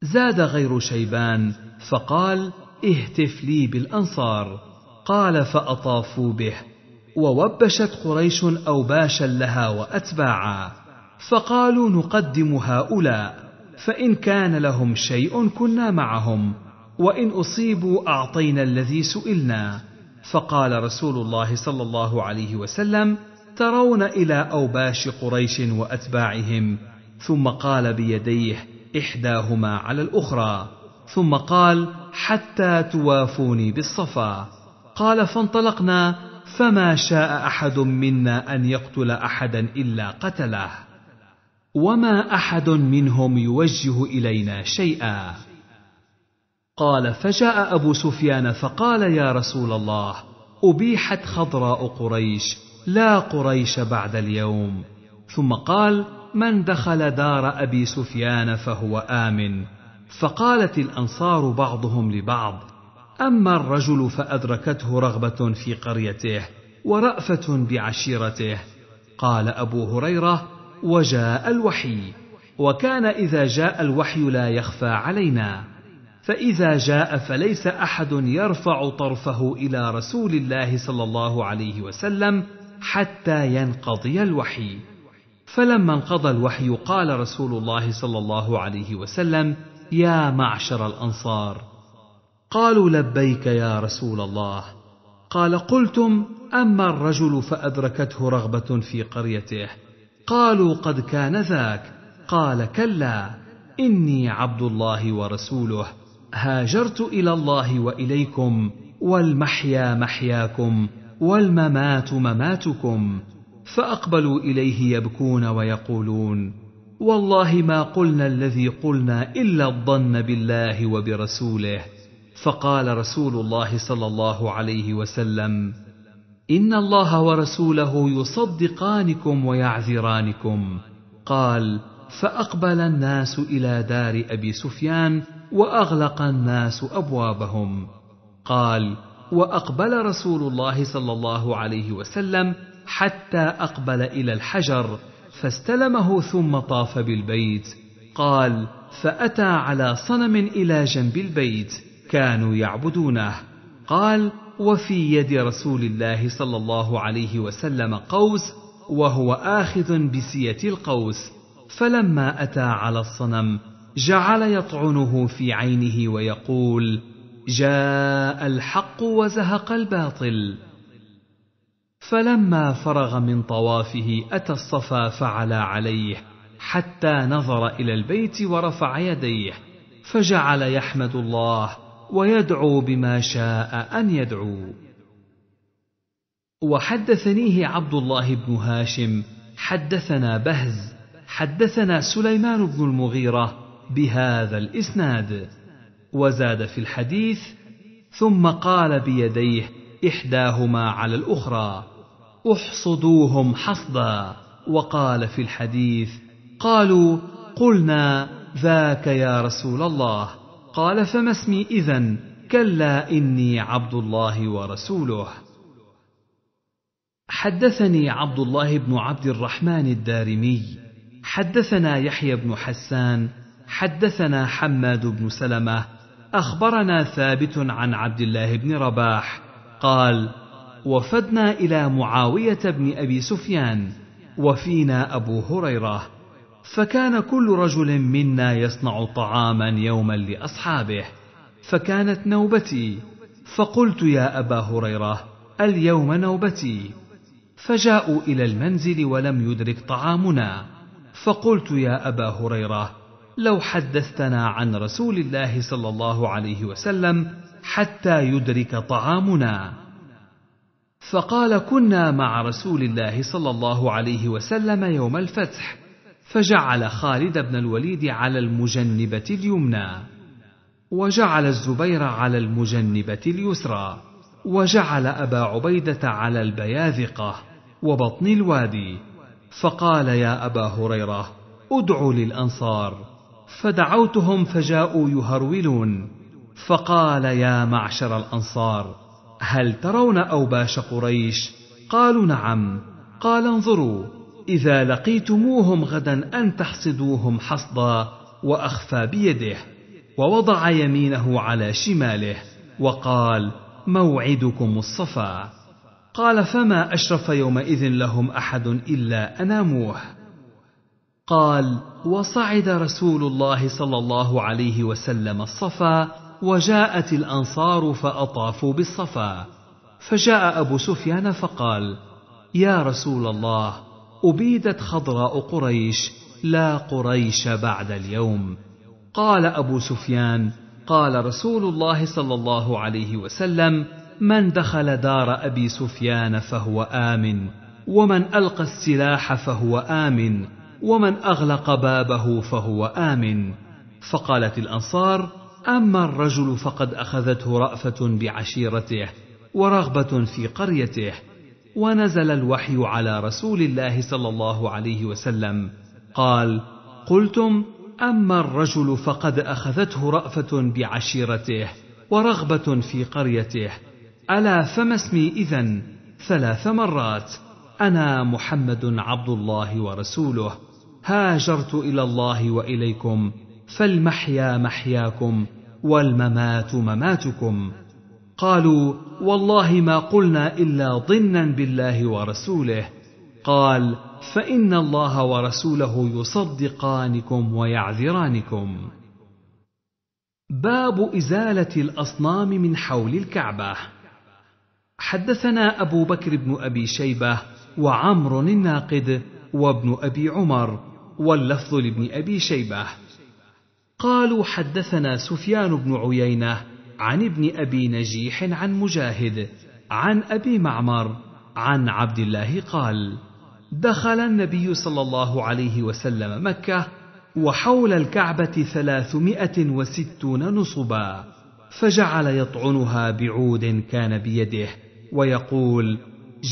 زاد غير شيبان فقال اهتف لي بالانصار قال فاطافوا به ووبشت قريش اوباشا لها واتباعا فقالوا نقدم هؤلاء فان كان لهم شيء كنا معهم وان اصيبوا اعطينا الذي سئلنا فقال رسول الله صلى الله عليه وسلم ترون الى اوباش قريش واتباعهم ثم قال بيديه إحداهما على الأخرى ثم قال حتى توافوني بالصفا قال فانطلقنا فما شاء أحد منا أن يقتل أحدا إلا قتله وما أحد منهم يوجه إلينا شيئا قال فجاء أبو سفيان فقال يا رسول الله أبيحت خضراء قريش لا قريش بعد اليوم ثم قال من دخل دار ابي سفيان فهو امن فقالت الانصار بعضهم لبعض اما الرجل فادركته رغبه في قريته ورافه بعشيرته قال ابو هريره وجاء الوحي وكان اذا جاء الوحي لا يخفى علينا فاذا جاء فليس احد يرفع طرفه الى رسول الله صلى الله عليه وسلم حتى ينقضي الوحي فلما انقضى الوحي قال رسول الله صلى الله عليه وسلم يا معشر الانصار قالوا لبيك يا رسول الله قال قلتم اما الرجل فادركته رغبه في قريته قالوا قد كان ذاك قال كلا اني عبد الله ورسوله هاجرت الى الله واليكم والمحيا محياكم والممات مماتكم فاقبلوا اليه يبكون ويقولون والله ما قلنا الذي قلنا الا الظن بالله وبرسوله فقال رسول الله صلى الله عليه وسلم ان الله ورسوله يصدقانكم ويعذرانكم قال فاقبل الناس الى دار ابي سفيان واغلق الناس ابوابهم قال واقبل رسول الله صلى الله عليه وسلم حتى أقبل إلى الحجر فاستلمه ثم طاف بالبيت قال فأتى على صنم إلى جنب البيت كانوا يعبدونه قال وفي يد رسول الله صلى الله عليه وسلم قوس وهو آخذ بسية القوس فلما أتى على الصنم جعل يطعنه في عينه ويقول جاء الحق وزهق الباطل فلما فرغ من طوافه أتى الصفا فعلى عليه حتى نظر إلى البيت ورفع يديه فجعل يحمد الله ويدعو بما شاء أن يدعو وحدثنيه عبد الله بن هاشم حدثنا بهز حدثنا سليمان بن المغيرة بهذا الإسناد وزاد في الحديث ثم قال بيديه إحداهما على الأخرى احصدوهم حصدا وقال في الحديث قالوا قلنا ذاك يا رسول الله قال فما اسمي اذا كلا اني عبد الله ورسوله حدثني عبد الله بن عبد الرحمن الدارمي حدثنا يحيى بن حسان حدثنا حماد بن سلمه اخبرنا ثابت عن عبد الله بن رباح قال وفدنا الى معاويه بن ابي سفيان وفينا ابو هريره فكان كل رجل منا يصنع طعاما يوما لاصحابه فكانت نوبتي فقلت يا ابا هريره اليوم نوبتي فجاءوا الى المنزل ولم يدرك طعامنا فقلت يا ابا هريره لو حدثتنا عن رسول الله صلى الله عليه وسلم حتى يدرك طعامنا فقال كنا مع رسول الله صلى الله عليه وسلم يوم الفتح فجعل خالد بن الوليد على المجنبه اليمنى وجعل الزبير على المجنبه اليسرى وجعل ابا عبيده على البياذقه وبطن الوادي فقال يا ابا هريره ادع للانصار فدعوتهم فجاءوا يهرولون فقال يا معشر الانصار هل ترون أوباش قريش قالوا نعم قال انظروا إذا لقيتموهم غدا أن تحصدوهم حصدا وأخفى بيده ووضع يمينه على شماله وقال موعدكم الصفا قال فما أشرف يومئذ لهم أحد إلا أناموه قال وصعد رسول الله صلى الله عليه وسلم الصفا وجاءت الانصار فاطافوا بالصفا فجاء ابو سفيان فقال يا رسول الله ابيدت خضراء قريش لا قريش بعد اليوم قال ابو سفيان قال رسول الله صلى الله عليه وسلم من دخل دار ابي سفيان فهو امن ومن القى السلاح فهو امن ومن اغلق بابه فهو امن فقالت الانصار اما الرجل فقد اخذته رافه بعشيرته ورغبه في قريته ونزل الوحي على رسول الله صلى الله عليه وسلم قال قلتم اما الرجل فقد اخذته رافه بعشيرته ورغبه في قريته الا فما اسمي اذن ثلاث مرات انا محمد عبد الله ورسوله هاجرت الى الله واليكم فالمحيا محياكم والممات مماتكم قالوا والله ما قلنا الا ظنا بالله ورسوله قال فان الله ورسوله يصدقانكم ويعذرانكم باب ازاله الاصنام من حول الكعبه حدثنا ابو بكر بن ابي شيبه وعمر الناقد وابن ابي عمر واللفظ لابن ابي شيبه قالوا حدثنا سفيان بن عيينه عن ابن ابي نجيح عن مجاهد عن ابي معمر عن عبد الله قال دخل النبي صلى الله عليه وسلم مكه وحول الكعبه ثلاثمائه وستون نصبا فجعل يطعنها بعود كان بيده ويقول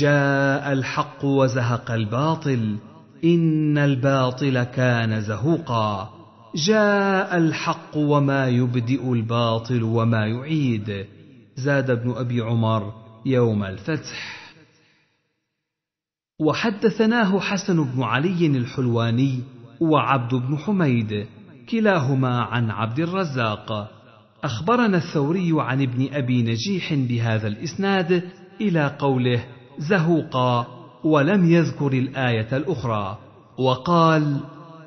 جاء الحق وزهق الباطل ان الباطل كان زهوقا جاء الحق وما يبدئ الباطل وما يعيد زاد ابن ابي عمر يوم الفتح وحدثناه حسن بن علي الحلواني وعبد بن حميد كلاهما عن عبد الرزاق اخبرنا الثوري عن ابن ابي نجيح بهذا الاسناد الى قوله زهوقا ولم يذكر الايه الاخرى وقال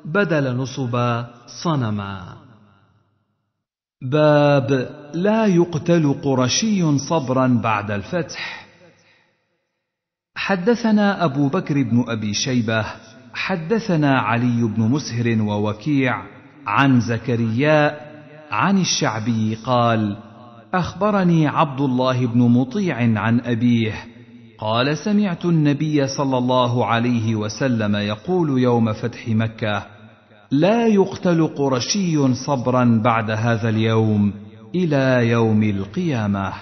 بدل نصبا صنما باب لا يقتل قرشي صبرا بعد الفتح حدثنا ابو بكر بن ابي شيبه حدثنا علي بن مسهر ووكيع عن زكريا عن الشعبي قال اخبرني عبد الله بن مطيع عن ابيه قال سمعت النبي صلى الله عليه وسلم يقول يوم فتح مكه لا يقتل قرشي صبرا بعد هذا اليوم الى يوم القيامه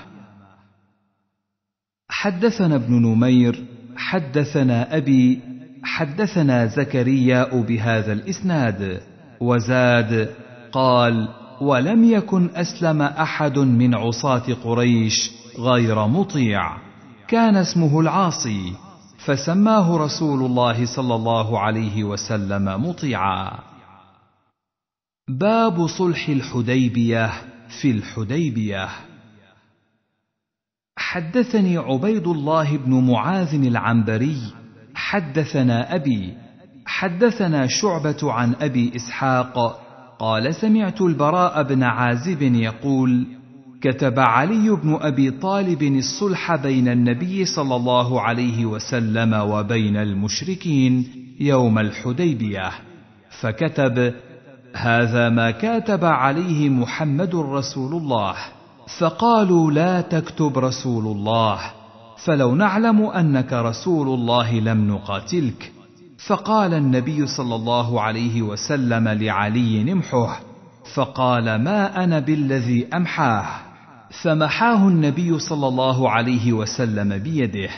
حدثنا ابن نمير حدثنا ابي حدثنا زكرياء بهذا الاسناد وزاد قال ولم يكن اسلم احد من عصاه قريش غير مطيع كان اسمه العاصي فسماه رسول الله صلى الله عليه وسلم مطيعا باب صلح الحديبيه في الحديبيه حدثني عبيد الله بن معاذ العنبري حدثنا ابي حدثنا شعبه عن ابي اسحاق قال سمعت البراء بن عازب يقول كتب علي بن ابي طالب الصلح بين النبي صلى الله عليه وسلم وبين المشركين يوم الحديبيه فكتب هذا ما كاتب عليه محمد رسول الله فقالوا لا تكتب رسول الله فلو نعلم انك رسول الله لم نقاتلك فقال النبي صلى الله عليه وسلم لعلي امحه فقال ما انا بالذي امحاه فمحاه النبي صلى الله عليه وسلم بيده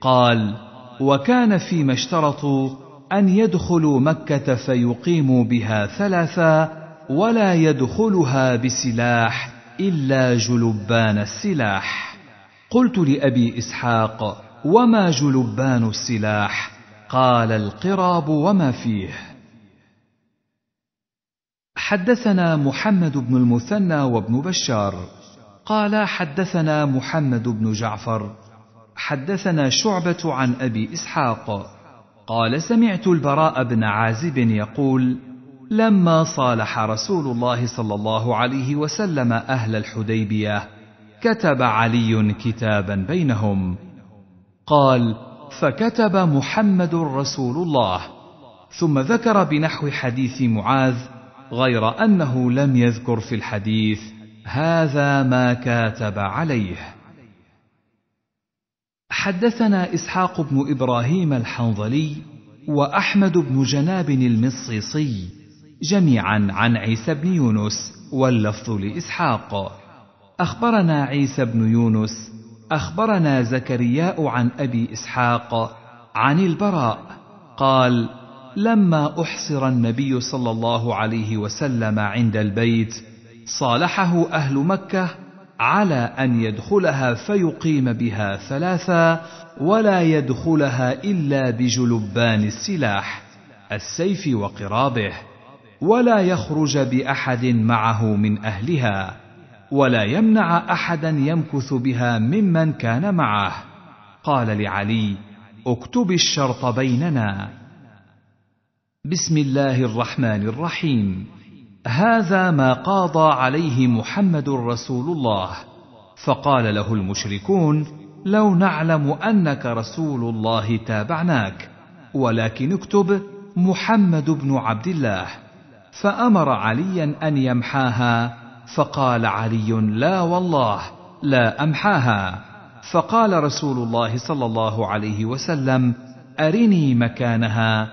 قال وكان فيما اشترطوا ان يدخلوا مكه فيقيموا بها ثلاثا ولا يدخلها بسلاح الا جلبان السلاح قلت لابي اسحاق وما جلبان السلاح قال القراب وما فيه حدثنا محمد بن المثنى وابن بشار قال حدثنا محمد بن جعفر حدثنا شعبه عن ابي اسحاق قال سمعت البراء بن عازب يقول لما صالح رسول الله صلى الله عليه وسلم اهل الحديبيه كتب علي كتابا بينهم قال فكتب محمد رسول الله ثم ذكر بنحو حديث معاذ غير انه لم يذكر في الحديث هذا ما كاتب عليه حدثنا اسحاق بن ابراهيم الحنظلي واحمد بن جناب المصيصي جميعا عن عيسى بن يونس واللفظ لاسحاق اخبرنا عيسى بن يونس اخبرنا زكرياء عن ابي اسحاق عن البراء قال لما احصر النبي صلى الله عليه وسلم عند البيت صالحه أهل مكة على أن يدخلها فيقيم بها ثلاثا ولا يدخلها إلا بجلبان السلاح السيف وقرابه ولا يخرج بأحد معه من أهلها ولا يمنع أحدا يمكث بها ممن كان معه قال لعلي اكتب الشرط بيننا بسم الله الرحمن الرحيم هذا ما قاضى عليه محمد رسول الله فقال له المشركون لو نعلم انك رسول الله تابعناك ولكن اكتب محمد بن عبد الله فامر عليا ان يمحاها فقال علي لا والله لا امحاها فقال رسول الله صلى الله عليه وسلم ارني مكانها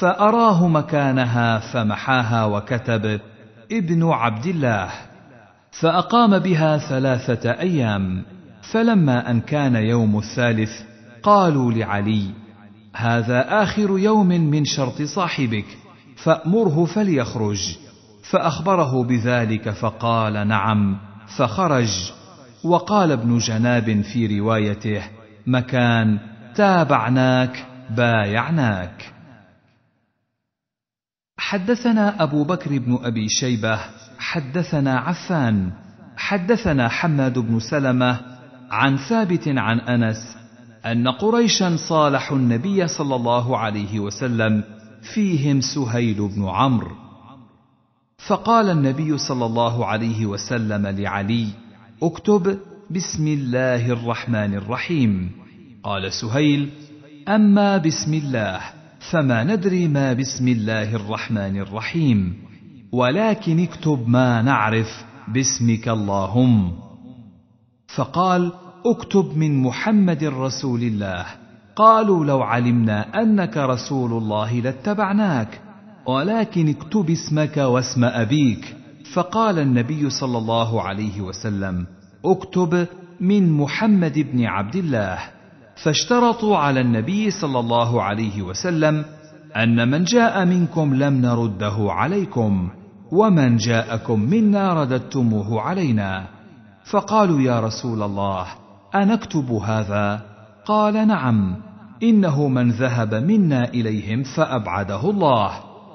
فاراه مكانها فمحاها وكتب ابن عبد الله فأقام بها ثلاثة أيام فلما أن كان يوم الثالث قالوا لعلي هذا آخر يوم من شرط صاحبك فأمره فليخرج فأخبره بذلك فقال نعم فخرج وقال ابن جناب في روايته مكان تابعناك بايعناك حدثنا أبو بكر بن أبي شيبة حدثنا عفان حدثنا حماد بن سلمة عن ثابت عن أنس أن قريشا صالحوا النبي صلى الله عليه وسلم فيهم سهيل بن عمرو فقال النبي صلى الله عليه وسلم لعلي اكتب بسم الله الرحمن الرحيم قال سهيل اما بسم الله فما ندري ما بسم الله الرحمن الرحيم ولكن اكتب ما نعرف باسمك اللهم فقال اكتب من محمد رسول الله قالوا لو علمنا انك رسول الله لاتبعناك ولكن اكتب اسمك واسم ابيك فقال النبي صلى الله عليه وسلم اكتب من محمد بن عبد الله فاشترطوا على النبي صلى الله عليه وسلم ان من جاء منكم لم نرده عليكم ومن جاءكم منا رددتموه علينا فقالوا يا رسول الله انكتب هذا قال نعم انه من ذهب منا اليهم فابعده الله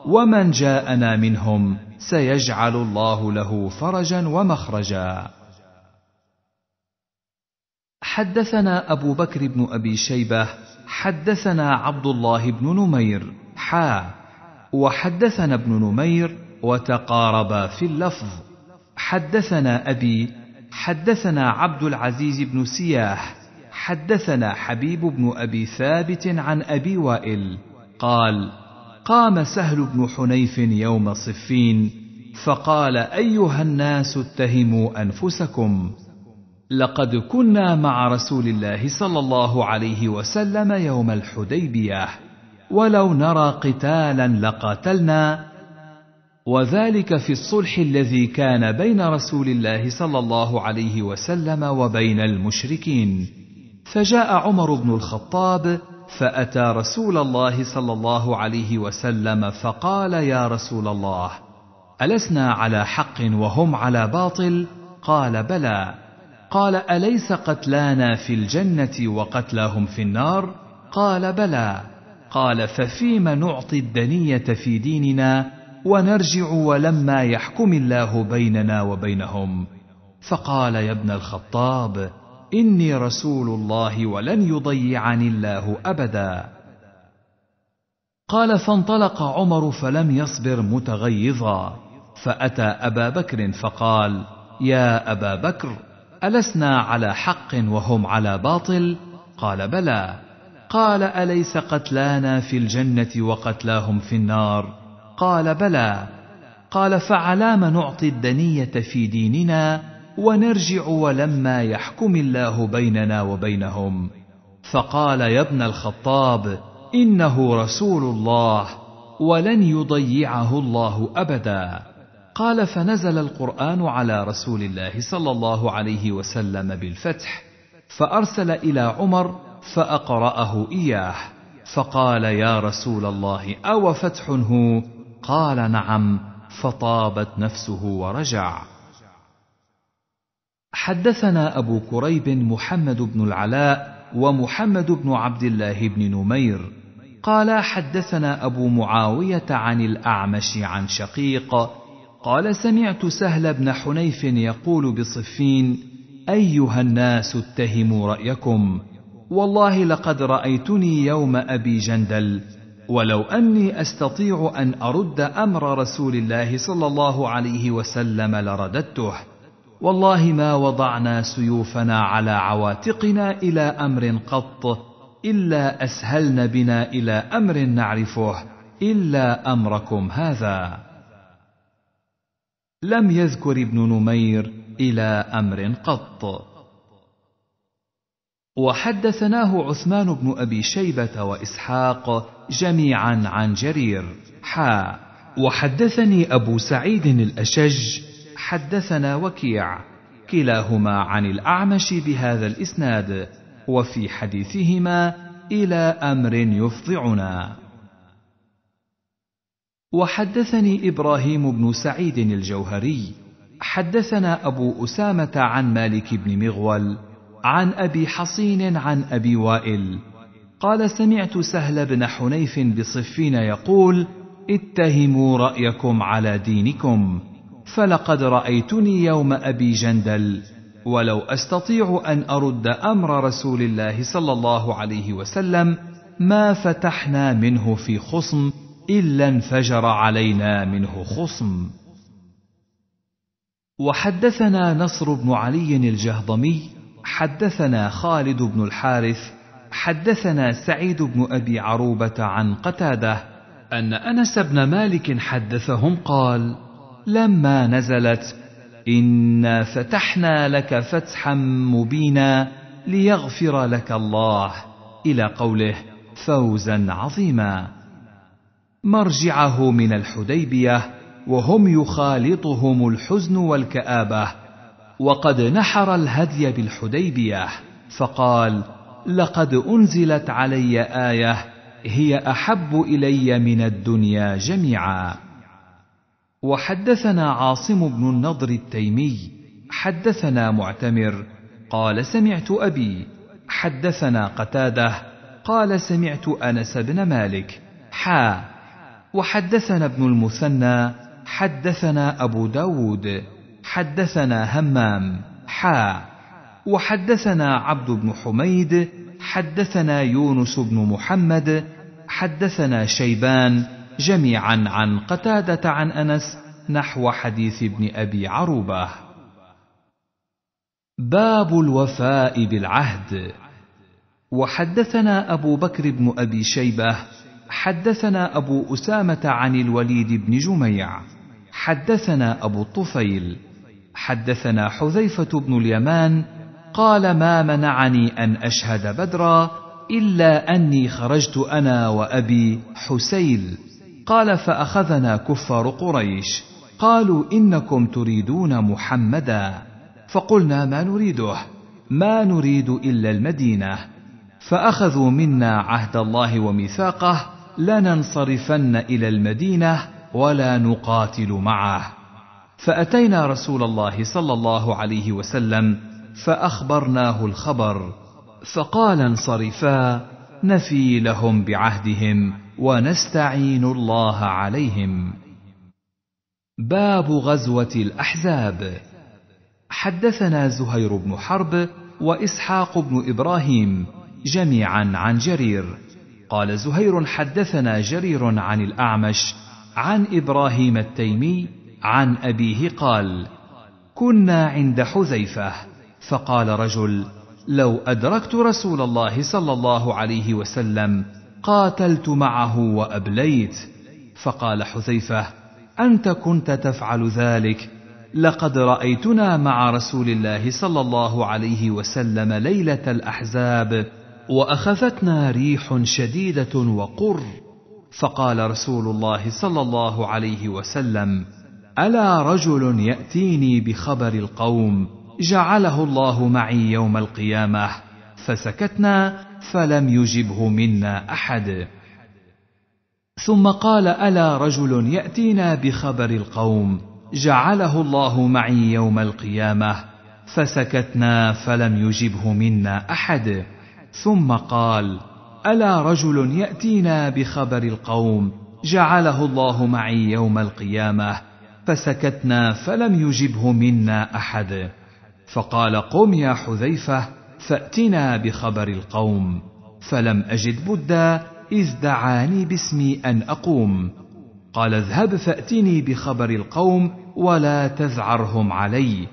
ومن جاءنا منهم سيجعل الله له فرجا ومخرجا حدثنا أبو بكر بن أبي شيبة حدثنا عبد الله بن نمير حا وحدثنا ابن نمير وتقاربا في اللفظ حدثنا أبي حدثنا عبد العزيز بن سياح حدثنا حبيب بن أبي ثابت عن أبي وائل قال قام سهل بن حنيف يوم صفين فقال أيها الناس اتهموا أنفسكم لقد كنا مع رسول الله صلى الله عليه وسلم يوم الحديبيه ولو نرى قتالا لقاتلنا وذلك في الصلح الذي كان بين رسول الله صلى الله عليه وسلم وبين المشركين فجاء عمر بن الخطاب فاتى رسول الله صلى الله عليه وسلم فقال يا رسول الله السنا على حق وهم على باطل قال بلى قال اليس قتلانا في الجنه وقتلاهم في النار قال بلى قال ففيم نعطي الدنيه في ديننا ونرجع ولما يحكم الله بيننا وبينهم فقال يا ابن الخطاب اني رسول الله ولن يضيعني الله ابدا قال فانطلق عمر فلم يصبر متغيظا فاتى ابا بكر فقال يا ابا بكر ألسنا على حق وهم على باطل قال بلى قال أليس قتلانا في الجنة وقتلاهم في النار قال بلى قال فعلام نعطي الدنية في ديننا ونرجع ولما يحكم الله بيننا وبينهم فقال يا ابن الخطاب إنه رسول الله ولن يضيعه الله أبداً قال فنزل القران على رسول الله صلى الله عليه وسلم بالفتح فارسل الى عمر فاقراه اياه فقال يا رسول الله او فتح هو قال نعم فطابت نفسه ورجع حدثنا ابو كريب محمد بن العلاء ومحمد بن عبد الله بن نمير قال حدثنا ابو معاويه عن الاعمش عن شقيق قال سمعت سهل بن حنيف يقول بصفين ايها الناس اتهموا رايكم والله لقد رايتني يوم ابي جندل ولو اني استطيع ان ارد امر رسول الله صلى الله عليه وسلم لرددته والله ما وضعنا سيوفنا على عواتقنا الى امر قط الا اسهلن بنا الى امر نعرفه الا امركم هذا لم يذكر ابن نمير إلى أمر قط وحدثناه عثمان بن أبي شيبة وإسحاق جميعا عن جرير حا وحدثني أبو سعيد الأشج حدثنا وكيع كلاهما عن الأعمش بهذا الإسناد وفي حديثهما إلى أمر يفضعنا وحدثني ابراهيم بن سعيد الجوهري حدثنا ابو اسامه عن مالك بن مغول عن ابي حصين عن ابي وائل قال سمعت سهل بن حنيف بصفين يقول اتهموا رايكم على دينكم فلقد رايتني يوم ابي جندل ولو استطيع ان ارد امر رسول الله صلى الله عليه وسلم ما فتحنا منه في خصم الا انفجر علينا منه خصم وحدثنا نصر بن علي الجهضمي حدثنا خالد بن الحارث حدثنا سعيد بن ابي عروبه عن قتاده ان انس بن مالك حدثهم قال لما نزلت انا فتحنا لك فتحا مبينا ليغفر لك الله الى قوله فوزا عظيما مرجعه من الحديبيه وهم يخالطهم الحزن والكابه وقد نحر الهدي بالحديبيه فقال لقد انزلت علي ايه هي احب الي من الدنيا جميعا وحدثنا عاصم بن النضر التيمي حدثنا معتمر قال سمعت ابي حدثنا قتاده قال سمعت انس بن مالك حا وحدثنا ابن المثنى حدثنا أبو داود حدثنا همام حا وحدثنا عبد بن حميد حدثنا يونس بن محمد حدثنا شيبان جميعا عن قتادة عن أنس نحو حديث ابن أبي عروبة باب الوفاء بالعهد وحدثنا أبو بكر بن أبي شيبة حدثنا أبو أسامة عن الوليد بن جميع حدثنا أبو الطفيل حدثنا حذيفة بن اليمان قال ما منعني أن أشهد بدرا إلا أني خرجت أنا وأبي حسيل قال فأخذنا كفار قريش قالوا إنكم تريدون محمدا فقلنا ما نريده ما نريد إلا المدينة فأخذوا منا عهد الله وميثاقه لننصرفن الى المدينه ولا نقاتل معه فاتينا رسول الله صلى الله عليه وسلم فاخبرناه الخبر فقال انصرفا نفي لهم بعهدهم ونستعين الله عليهم باب غزوه الاحزاب حدثنا زهير بن حرب واسحاق بن ابراهيم جميعا عن جرير قال زهير حدثنا جرير عن الاعمش عن ابراهيم التيمي عن ابيه قال كنا عند حذيفه فقال رجل لو ادركت رسول الله صلى الله عليه وسلم قاتلت معه وابليت فقال حذيفه انت كنت تفعل ذلك لقد رايتنا مع رسول الله صلى الله عليه وسلم ليله الاحزاب واخذتنا ريح شديده وقر فقال رسول الله صلى الله عليه وسلم الا رجل ياتيني بخبر القوم جعله الله معي يوم القيامه فسكتنا فلم يجبه منا احد ثم قال الا رجل ياتينا بخبر القوم جعله الله معي يوم القيامه فسكتنا فلم يجبه منا احد ثم قال الا رجل ياتينا بخبر القوم جعله الله معي يوم القيامه فسكتنا فلم يجبه منا احد فقال قم يا حذيفه فاتنا بخبر القوم فلم اجد بدا اذ دعاني باسمي ان اقوم قال اذهب فاتني بخبر القوم ولا تذعرهم علي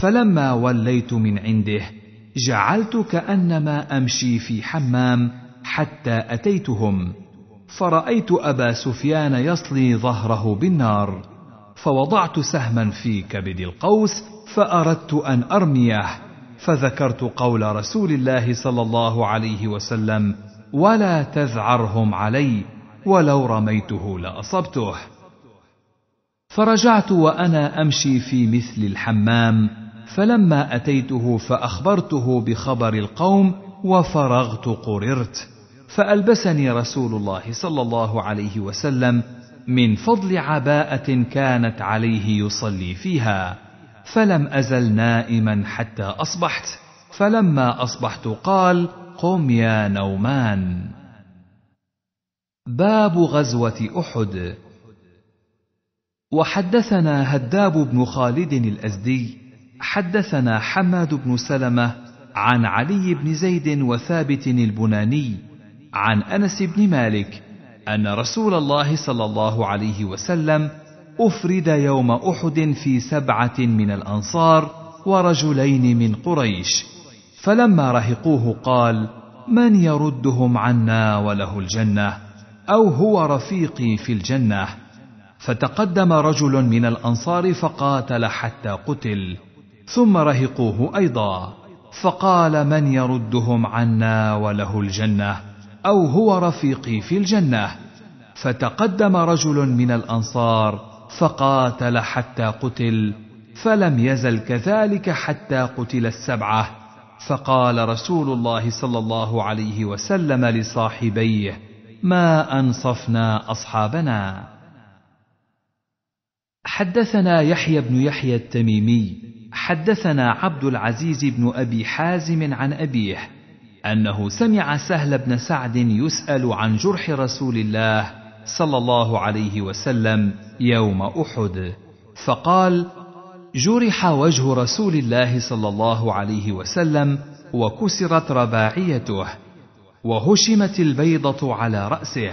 فلما وليت من عنده جعلت كانما امشي في حمام حتى اتيتهم فرايت ابا سفيان يصلي ظهره بالنار فوضعت سهما في كبد القوس فاردت ان ارميه فذكرت قول رسول الله صلى الله عليه وسلم ولا تذعرهم علي ولو رميته لاصبته فرجعت وانا امشي في مثل الحمام فلما اتيته فاخبرته بخبر القوم وفرغت قررت فالبسني رسول الله صلى الله عليه وسلم من فضل عباءه كانت عليه يصلي فيها فلم ازل نائما حتى اصبحت فلما اصبحت قال قم يا نومان باب غزوه احد وحدثنا هداب بن خالد الازدي حدثنا حماد بن سلمه عن علي بن زيد وثابت البناني عن انس بن مالك ان رسول الله صلى الله عليه وسلم افرد يوم احد في سبعه من الانصار ورجلين من قريش فلما رهقوه قال من يردهم عنا وله الجنه او هو رفيقي في الجنه فتقدم رجل من الانصار فقاتل حتى قتل ثم رهقوه ايضا فقال من يردهم عنا وله الجنه او هو رفيقي في الجنه فتقدم رجل من الانصار فقاتل حتى قتل فلم يزل كذلك حتى قتل السبعه فقال رسول الله صلى الله عليه وسلم لصاحبيه ما انصفنا اصحابنا حدثنا يحيى بن يحيى التميمي حدثنا عبد العزيز بن ابي حازم عن ابيه انه سمع سهل بن سعد يسال عن جرح رسول الله صلى الله عليه وسلم يوم احد فقال جرح وجه رسول الله صلى الله عليه وسلم وكسرت رباعيته وهشمت البيضه على راسه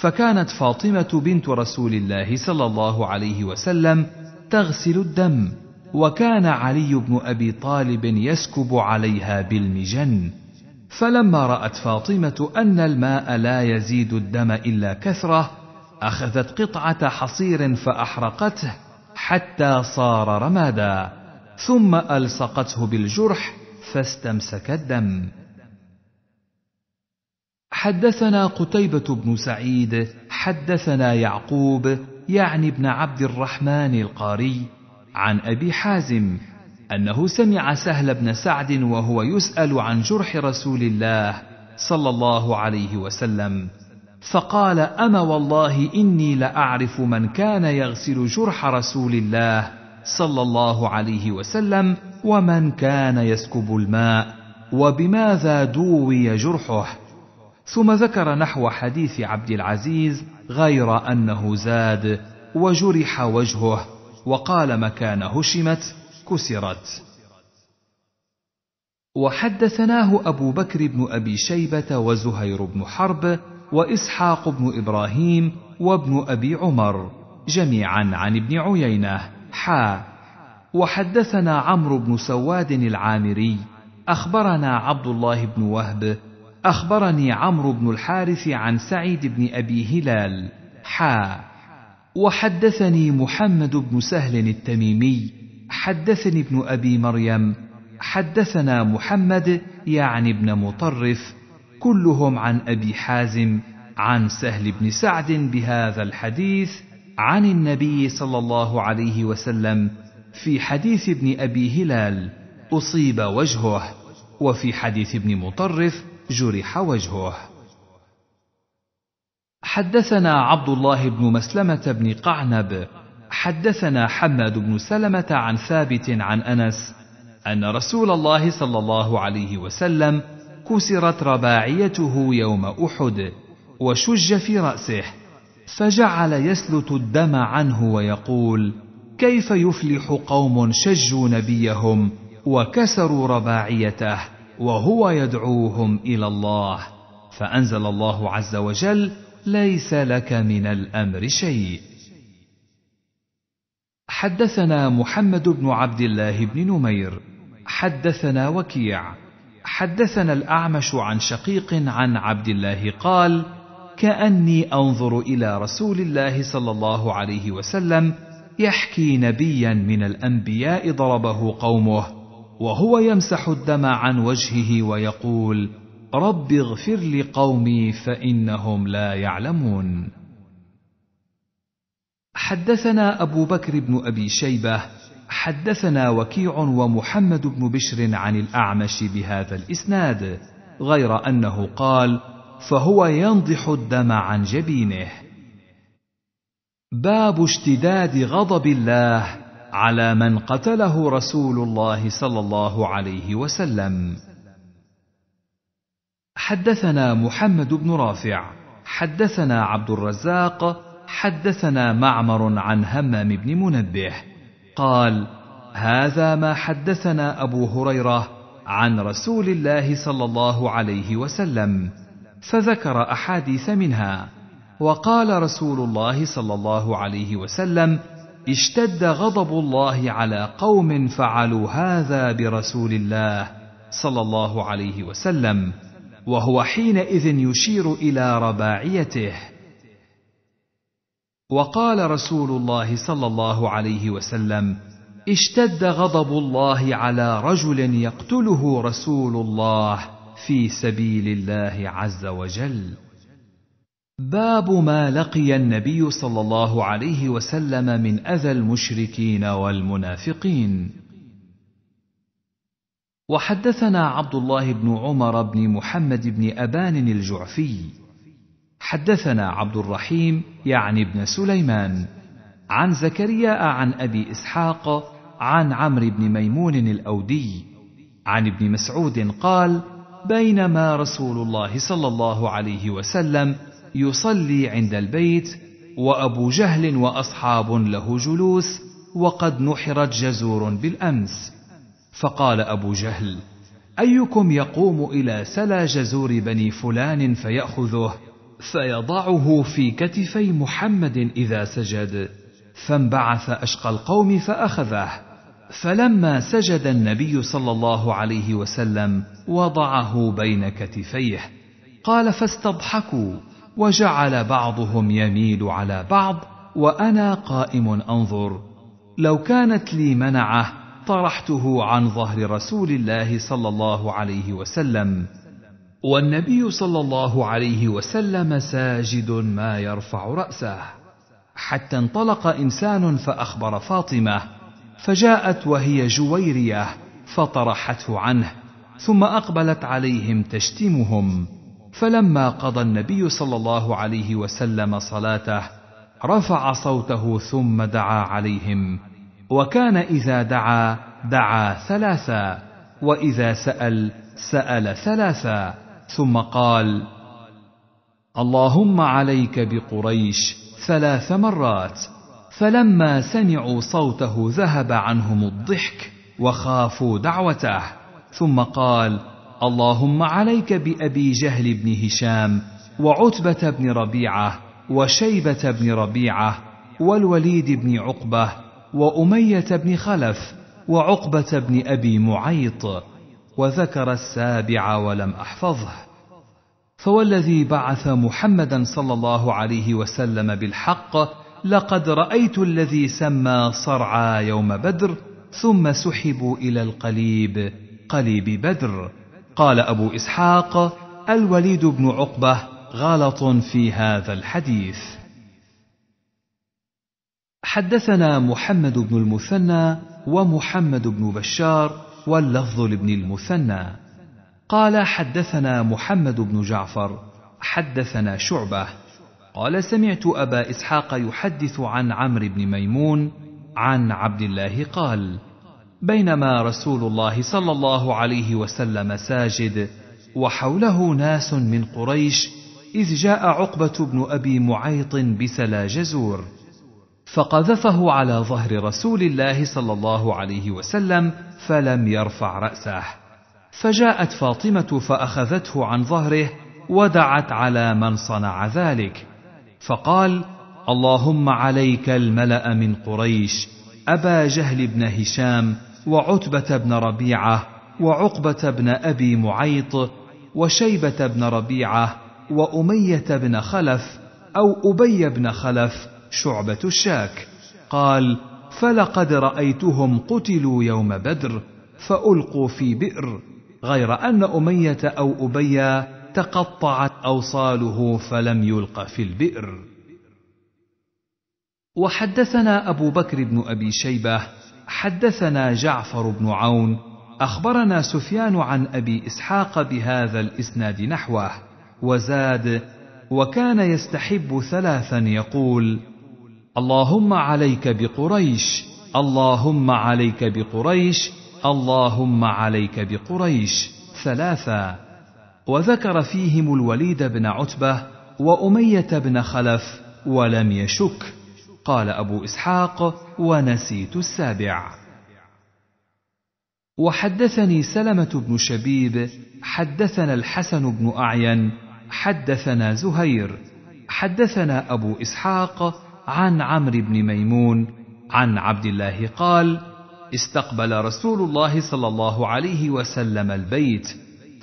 فكانت فاطمه بنت رسول الله صلى الله عليه وسلم تغسل الدم وكان علي بن ابي طالب يسكب عليها بالمجن فلما رات فاطمه ان الماء لا يزيد الدم الا كثره اخذت قطعه حصير فاحرقته حتى صار رمادا ثم الصقته بالجرح فاستمسك الدم حدثنا قتيبة بن سعيد، حدثنا يعقوب يعني ابن عبد الرحمن القاري، عن أبي حازم أنه سمع سهل بن سعد وهو يسأل عن جرح رسول الله صلى الله عليه وسلم فقال أما والله إني لأعرف من كان يغسل جرح رسول الله صلى الله عليه وسلم ومن كان يسكب الماء وبماذا دوي جرحه ثم ذكر نحو حديث عبد العزيز غير أنه زاد وجرح وجهه وقال مكان هشمت كسرت وحدثناه ابو بكر بن ابي شيبه وزهير بن حرب واسحاق بن ابراهيم وابن ابي عمر جميعا عن ابن عيينه حا وحدثنا عمرو بن سواد العامري اخبرنا عبد الله بن وهب اخبرني عمرو بن الحارث عن سعيد بن ابي هلال حا وحدثني محمد بن سهل التميمي حدثني ابن ابي مريم حدثنا محمد يعني ابن مطرف كلهم عن ابي حازم عن سهل بن سعد بهذا الحديث عن النبي صلى الله عليه وسلم في حديث ابن ابي هلال اصيب وجهه وفي حديث ابن مطرف جرح وجهه حدثنا عبد الله بن مسلمة بن قعنب حدثنا حماد بن سلمة عن ثابت عن أنس أن رسول الله صلى الله عليه وسلم كسرت رباعيته يوم أحد وشج في رأسه فجعل يسلت الدم عنه ويقول كيف يفلح قوم شجوا نبيهم وكسروا رباعيته وهو يدعوهم إلى الله فأنزل الله عز وجل ليس لك من الامر شيء حدثنا محمد بن عبد الله بن نمير حدثنا وكيع حدثنا الاعمش عن شقيق عن عبد الله قال كاني انظر الى رسول الله صلى الله عليه وسلم يحكي نبيا من الانبياء ضربه قومه وهو يمسح الدم عن وجهه ويقول رب اغفر لقومي فانهم لا يعلمون حدثنا ابو بكر بن ابي شيبه حدثنا وكيع ومحمد بن بشر عن الاعمش بهذا الاسناد غير انه قال فهو ينضح الدم عن جبينه باب اشتداد غضب الله على من قتله رسول الله صلى الله عليه وسلم حدثنا محمد بن رافع حدثنا عبد الرزاق حدثنا معمر عن همام بن منبه قال هذا ما حدثنا ابو هريره عن رسول الله صلى الله عليه وسلم فذكر احاديث منها وقال رسول الله صلى الله عليه وسلم اشتد غضب الله على قوم فعلوا هذا برسول الله صلى الله عليه وسلم وهو حينئذ يشير الى رباعيته وقال رسول الله صلى الله عليه وسلم اشتد غضب الله على رجل يقتله رسول الله في سبيل الله عز وجل باب ما لقي النبي صلى الله عليه وسلم من اذى المشركين والمنافقين وحدثنا عبد الله بن عمر بن محمد بن أبان الجعفي حدثنا عبد الرحيم يعني بن سليمان عن زكريا عن أبي إسحاق عن عمرو بن ميمون الأودي عن ابن مسعود قال بينما رسول الله صلى الله عليه وسلم يصلي عند البيت وأبو جهل وأصحاب له جلوس وقد نحرت جزور بالأمس فقال أبو جهل: أيكم يقوم إلى سلا جزور بني فلان فيأخذه فيضعه في كتفي محمد إذا سجد، فانبعث أشقى القوم فأخذه، فلما سجد النبي صلى الله عليه وسلم وضعه بين كتفيه، قال فاستضحكوا، وجعل بعضهم يميل على بعض، وأنا قائم أنظر، لو كانت لي منعه طرحته عن ظهر رسول الله صلى الله عليه وسلم والنبي صلى الله عليه وسلم ساجد ما يرفع راسه حتى انطلق انسان فاخبر فاطمه فجاءت وهي جويريه فطرحته عنه ثم اقبلت عليهم تشتمهم فلما قضى النبي صلى الله عليه وسلم صلاته رفع صوته ثم دعا عليهم وكان إذا دعا دعا ثلاثا وإذا سأل سأل ثلاثا ثم قال اللهم عليك بقريش ثلاث مرات فلما سمعوا صوته ذهب عنهم الضحك وخافوا دعوته ثم قال اللهم عليك بأبي جهل بن هشام وعتبة بن ربيعة وشيبة بن ربيعة والوليد بن عقبة وأمية بن خلف وعقبة بن أبي معيط وذكر السابع ولم أحفظه فوالذي بعث محمدا صلى الله عليه وسلم بالحق لقد رأيت الذي سمى صرعى يوم بدر ثم سحبوا إلى القليب قليب بدر قال أبو إسحاق الوليد بن عقبة غلط في هذا الحديث حدثنا محمد بن المثنى ومحمد بن بشار واللفظ لابن المثنى قال حدثنا محمد بن جعفر حدثنا شعبه قال سمعت ابا اسحاق يحدث عن عمرو بن ميمون عن عبد الله قال بينما رسول الله صلى الله عليه وسلم ساجد وحوله ناس من قريش اذ جاء عقبه بن ابي معيط بسلا جزور فقذفه على ظهر رسول الله صلى الله عليه وسلم فلم يرفع راسه فجاءت فاطمه فاخذته عن ظهره ودعت على من صنع ذلك فقال اللهم عليك الملا من قريش ابا جهل بن هشام وعتبه بن ربيعه وعقبه بن ابي معيط وشيبه بن ربيعه واميه بن خلف او ابي بن خلف شعبة الشاك قال فلقد رأيتهم قتلوا يوم بدر فألقوا في بئر غير أن أمية أو أبيا تقطعت أوصاله فلم يلق في البئر وحدثنا أبو بكر بن أبي شيبة حدثنا جعفر بن عون أخبرنا سفيان عن أبي إسحاق بهذا الإسناد نحوه وزاد وكان يستحب ثلاثا يقول اللهم عليك بقريش اللهم عليك بقريش اللهم عليك بقريش ثلاثا وذكر فيهم الوليد بن عتبه واميه بن خلف ولم يشك قال ابو اسحاق ونسيت السابع وحدثني سلمه بن شبيب حدثنا الحسن بن اعين حدثنا زهير حدثنا ابو اسحاق عن عمرو بن ميمون عن عبد الله قال استقبل رسول الله صلى الله عليه وسلم البيت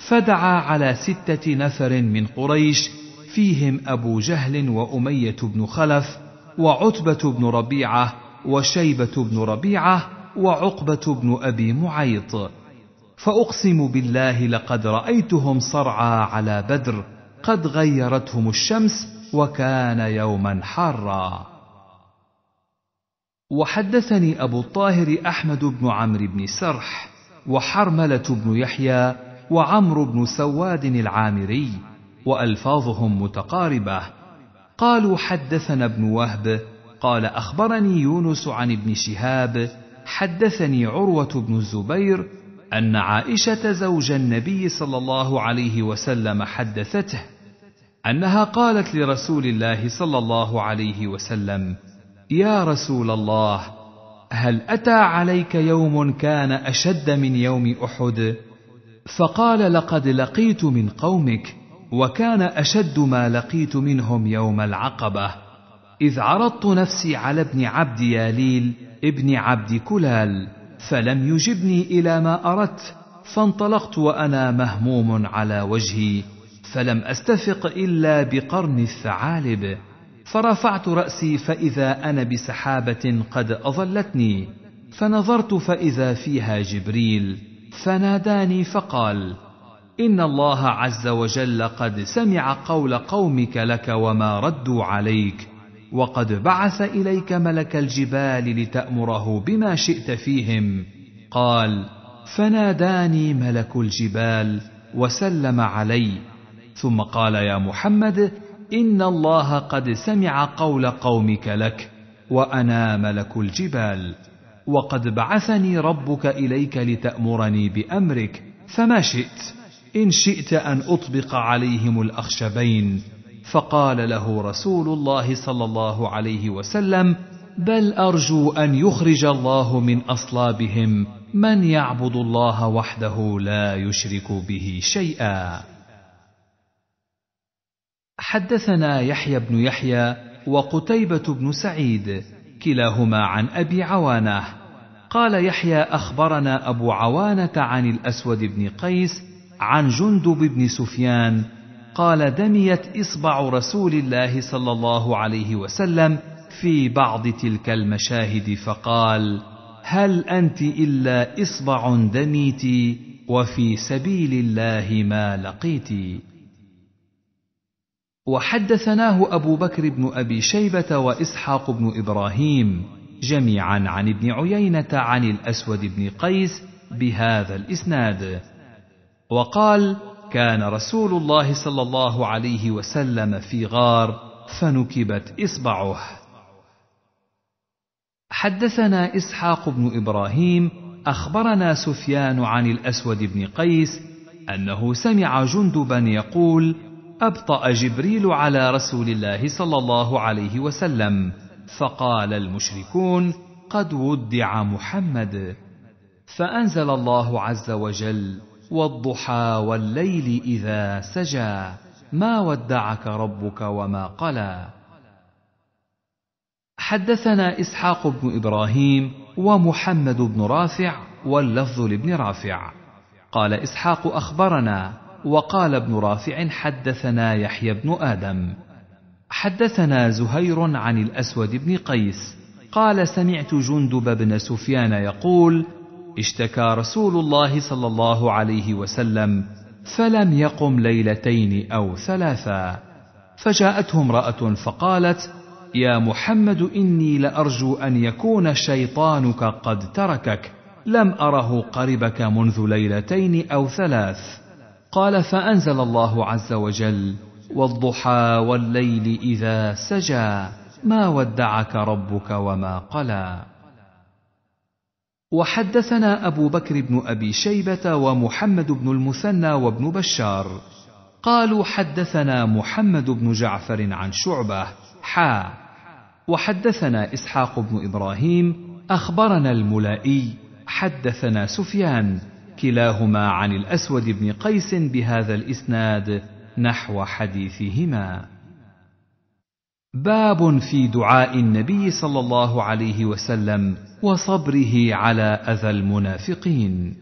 فدعا على سته نفر من قريش فيهم ابو جهل واميه بن خلف وعتبه بن ربيعه وشيبه بن ربيعه وعقبه بن ابي معيط فاقسم بالله لقد رايتهم صرعى على بدر قد غيرتهم الشمس وكان يوما حارا وحدثني أبو الطاهر أحمد بن عمرو بن سرح وحرملة بن يحيى وعمرو بن سواد العامري وألفاظهم متقاربة قالوا حدثنا ابن وهب قال أخبرني يونس عن ابن شهاب حدثني عروة بن الزبير أن عائشة زوج النبي صلى الله عليه وسلم حدثته أنها قالت لرسول الله صلى الله عليه وسلم: يا رسول الله هل اتى عليك يوم كان اشد من يوم احد فقال لقد لقيت من قومك وكان اشد ما لقيت منهم يوم العقبه اذ عرضت نفسي على ابن عبد ياليل ابن عبد كلال فلم يجبني الى ما اردت فانطلقت وانا مهموم على وجهي فلم استفق الا بقرن الثعالب فرفعت رأسي فإذا أنا بسحابة قد أظلتني فنظرت فإذا فيها جبريل فناداني فقال إن الله عز وجل قد سمع قول قومك لك وما ردوا عليك وقد بعث إليك ملك الجبال لتأمره بما شئت فيهم قال فناداني ملك الجبال وسلم علي ثم قال يا محمد ان الله قد سمع قول قومك لك وانا ملك الجبال وقد بعثني ربك اليك لتامرني بامرك فما شئت ان شئت ان اطبق عليهم الاخشبين فقال له رسول الله صلى الله عليه وسلم بل ارجو ان يخرج الله من اصلابهم من يعبد الله وحده لا يشرك به شيئا حدثنا يحيى بن يحيى وقتيبة بن سعيد كلاهما عن أبي عوانة قال يحيى أخبرنا أبو عوانة عن الأسود بن قيس عن جندب بن سفيان قال دميت إصبع رسول الله صلى الله عليه وسلم في بعض تلك المشاهد فقال هل أنت إلا إصبع دميت وفي سبيل الله ما لقيتِ وحدثناه أبو بكر بن أبي شيبة وإسحاق بن إبراهيم جميعا عن ابن عيينة عن الأسود بن قيس بهذا الإسناد وقال كان رسول الله صلى الله عليه وسلم في غار فنكبت إصبعه حدثنا إسحاق بن إبراهيم أخبرنا سفيان عن الأسود بن قيس أنه سمع جندبا يقول: ابطا جبريل على رسول الله صلى الله عليه وسلم فقال المشركون قد ودع محمد فانزل الله عز وجل والضحى والليل اذا سجى ما ودعك ربك وما قلى حدثنا اسحاق بن ابراهيم ومحمد بن رافع واللفظ لابن رافع قال اسحاق اخبرنا وقال ابن رافع حدثنا يحيى بن ادم حدثنا زهير عن الاسود بن قيس قال سمعت جندب بن سفيان يقول اشتكى رسول الله صلى الله عليه وسلم فلم يقم ليلتين او ثلاثا فجاءته امراه فقالت يا محمد اني لارجو ان يكون شيطانك قد تركك لم اره قربك منذ ليلتين او ثلاث قال فانزل الله عز وجل والضحى والليل اذا سجى ما ودعك ربك وما قلى وحدثنا ابو بكر بن ابي شيبه ومحمد بن المثنى وابن بشار قالوا حدثنا محمد بن جعفر عن شعبه حا وحدثنا اسحاق بن ابراهيم اخبرنا الملائي حدثنا سفيان كلاهما عن الأسود بن قيس بهذا الإسناد نحو حديثهما. باب في دعاء النبي صلى الله عليه وسلم وصبره على أذى المنافقين.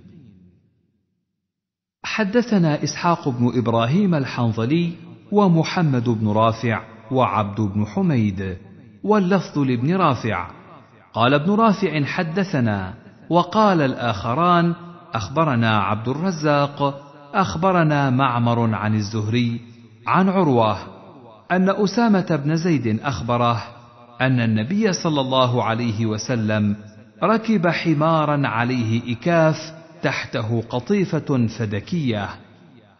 حدثنا إسحاق بن إبراهيم الحنظلي ومحمد بن رافع وعبد بن حميد واللفظ لابن رافع قال ابن رافع حدثنا وقال الآخران اخبرنا عبد الرزاق اخبرنا معمر عن الزهري عن عروه ان اسامه بن زيد اخبره ان النبي صلى الله عليه وسلم ركب حمارا عليه اكاف تحته قطيفه فدكيه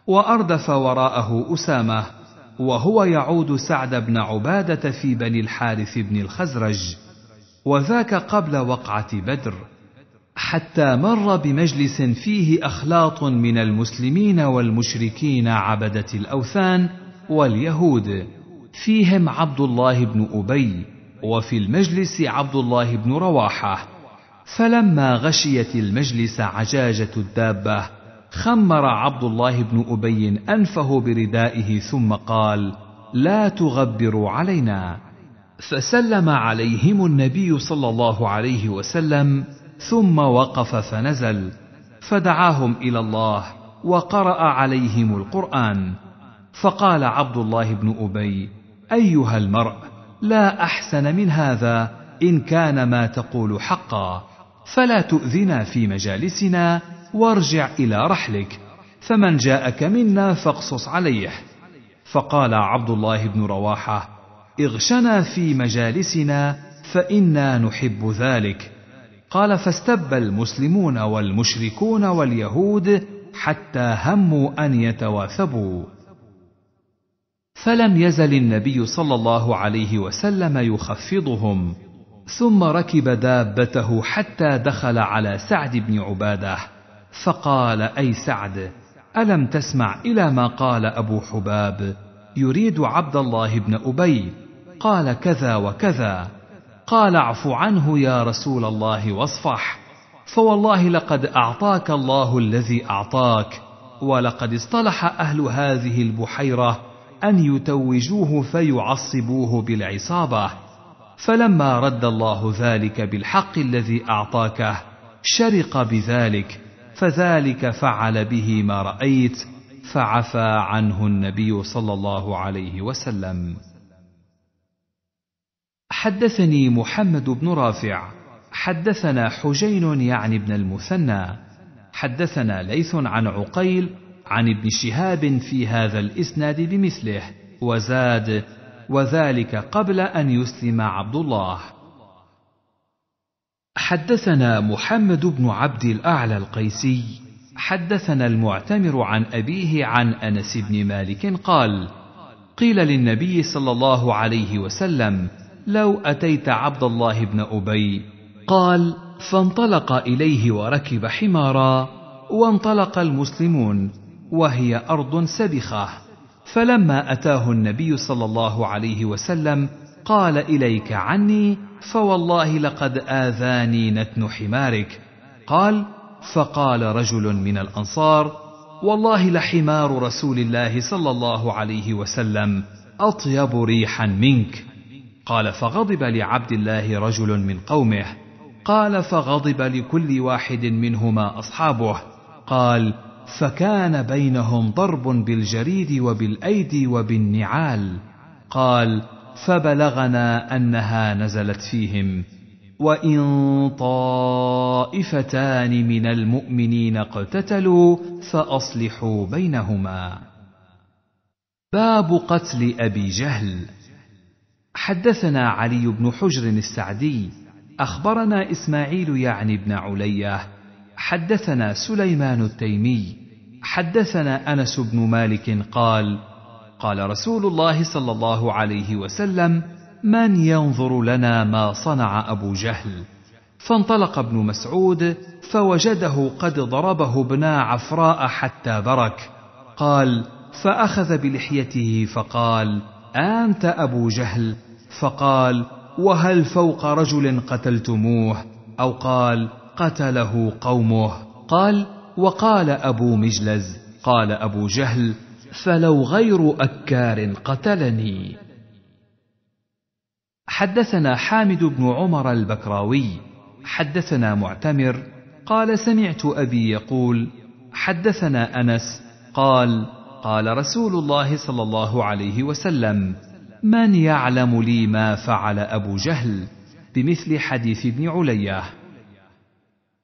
واردف وراءه اسامه وهو يعود سعد بن عباده في بني الحارث بن الخزرج وذاك قبل وقعه بدر حتى مر بمجلس فيه اخلاط من المسلمين والمشركين عبده الاوثان واليهود فيهم عبد الله بن ابي وفي المجلس عبد الله بن رواحه فلما غشيت المجلس عجاجه الدابه خمر عبد الله بن ابي انفه بردائه ثم قال لا تغبروا علينا فسلم عليهم النبي صلى الله عليه وسلم ثم وقف فنزل فدعاهم الى الله وقرا عليهم القران فقال عبد الله بن ابي ايها المرء لا احسن من هذا ان كان ما تقول حقا فلا تؤذنا في مجالسنا وارجع الى رحلك فمن جاءك منا فاقصص عليه فقال عبد الله بن رواحه اغشنا في مجالسنا فانا نحب ذلك قال فاستب المسلمون والمشركون واليهود حتى هموا ان يتواثبوا فلم يزل النبي صلى الله عليه وسلم يخفضهم ثم ركب دابته حتى دخل على سعد بن عباده فقال اي سعد الم تسمع الى ما قال ابو حباب يريد عبد الله بن ابي قال كذا وكذا قال اعف عنه يا رسول الله واصفح فوالله لقد اعطاك الله الذي اعطاك ولقد اصطلح اهل هذه البحيره ان يتوجوه فيعصبوه بالعصابه فلما رد الله ذلك بالحق الذي اعطاكه شرق بذلك فذلك فعل به ما رايت فعفى عنه النبي صلى الله عليه وسلم حدثني محمد بن رافع حدثنا حجين يعني بن المثنى حدثنا ليث عن عقيل عن ابن شهاب في هذا الاسناد بمثله وزاد وذلك قبل ان يسلم عبد الله حدثنا محمد بن عبد الاعلى القيسي حدثنا المعتمر عن ابيه عن انس بن مالك قال قيل للنبي صلى الله عليه وسلم لو أتيت عبد الله بن أبي قال فانطلق إليه وركب حمارا وانطلق المسلمون وهي أرض سبخة فلما أتاه النبي صلى الله عليه وسلم قال إليك عني فوالله لقد آذاني نتن حمارك قال فقال رجل من الأنصار والله لحمار رسول الله صلى الله عليه وسلم أطيب ريحا منك قال فغضب لعبد الله رجل من قومه قال فغضب لكل واحد منهما اصحابه قال فكان بينهم ضرب بالجريد وبالايدي وبالنعال قال فبلغنا انها نزلت فيهم وان طائفتان من المؤمنين اقتتلوا فاصلحوا بينهما باب قتل ابي جهل حدثنا علي بن حجر السعدي اخبرنا اسماعيل يعني بن عليه حدثنا سليمان التيمي حدثنا انس بن مالك قال قال رسول الله صلى الله عليه وسلم من ينظر لنا ما صنع ابو جهل فانطلق ابن مسعود فوجده قد ضربه ابن عفراء حتى برك قال فاخذ بلحيته فقال انت ابو جهل فقال وهل فوق رجل قتلتموه او قال قتله قومه قال وقال ابو مجلز قال ابو جهل فلو غير اكار قتلني حدثنا حامد بن عمر البكراوي حدثنا معتمر قال سمعت ابي يقول حدثنا انس قال قال رسول الله صلى الله عليه وسلم من يعلم لي ما فعل ابو جهل بمثل حديث ابن عليه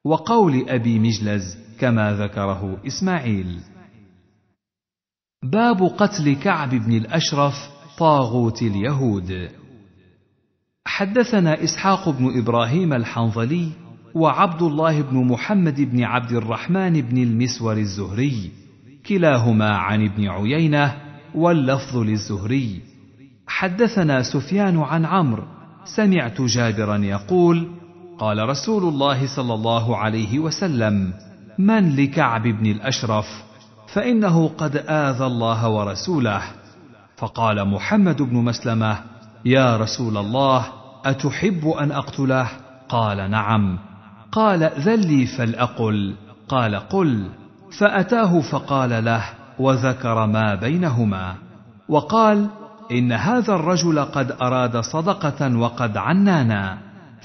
وقول ابي مجلز كما ذكره اسماعيل باب قتل كعب بن الاشرف طاغوت اليهود حدثنا اسحاق بن ابراهيم الحنظلي وعبد الله بن محمد بن عبد الرحمن بن المسور الزهري كلاهما عن ابن عيينه واللفظ للزهري حدثنا سفيان عن عمرو سمعت جابرا يقول قال رسول الله صلى الله عليه وسلم من لكعب بن الاشرف فانه قد اذى الله ورسوله فقال محمد بن مسلمه يا رسول الله اتحب ان اقتله قال نعم قال ذلي فلاقل قال قل فاتاه فقال له وذكر ما بينهما وقال ان هذا الرجل قد اراد صدقه وقد عنانا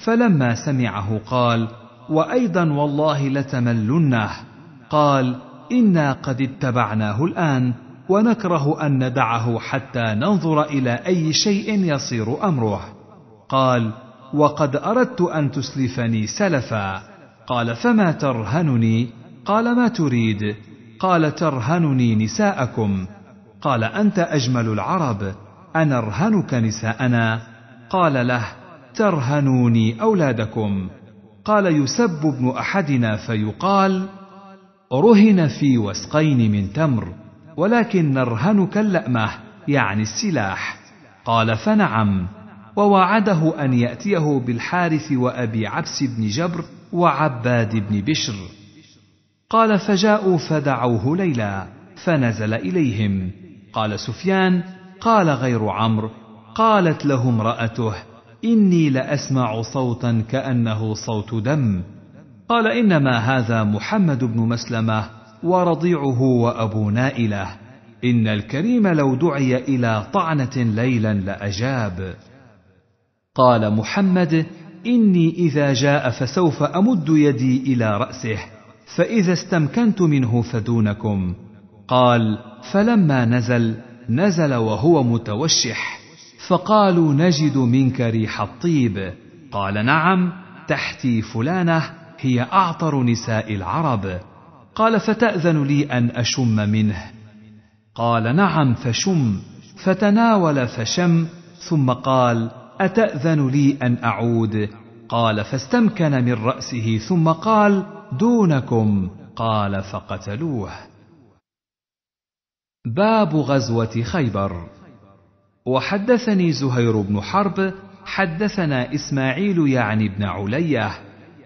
فلما سمعه قال وايضا والله لتملنه قال انا قد اتبعناه الان ونكره ان ندعه حتى ننظر الى اي شيء يصير امره قال وقد اردت ان تسلفني سلفا قال فما ترهنني قال ما تريد قال ترهنني نساءكم قال انت اجمل العرب انا ارهنك نساءنا قال له ترهنوني اولادكم قال يسب ابن احدنا فيقال رهن في وسقين من تمر ولكن نرهنك اللامه يعني السلاح قال فنعم ووعده ان ياتيه بالحارث وابي عبس بن جبر وعباد بن بشر قال فجاءوا فدعوه ليلا فنزل اليهم قال سفيان قال غير عمرو قالت له امراته اني لاسمع صوتا كانه صوت دم قال انما هذا محمد بن مسلمه ورضيعه وابو نائله ان الكريم لو دعي الى طعنه ليلا لاجاب قال محمد اني اذا جاء فسوف امد يدي الى راسه فاذا استمكنت منه فدونكم قال فلما نزل نزل وهو متوشح فقالوا نجد منك ريح الطيب قال نعم تحتي فلانه هي اعطر نساء العرب قال فتاذن لي ان اشم منه قال نعم فشم فتناول فشم ثم قال اتاذن لي ان اعود قال فاستمكن من راسه ثم قال دونكم قال فقتلوه باب غزوه خيبر وحدثني زهير بن حرب حدثنا اسماعيل يعني بن عليه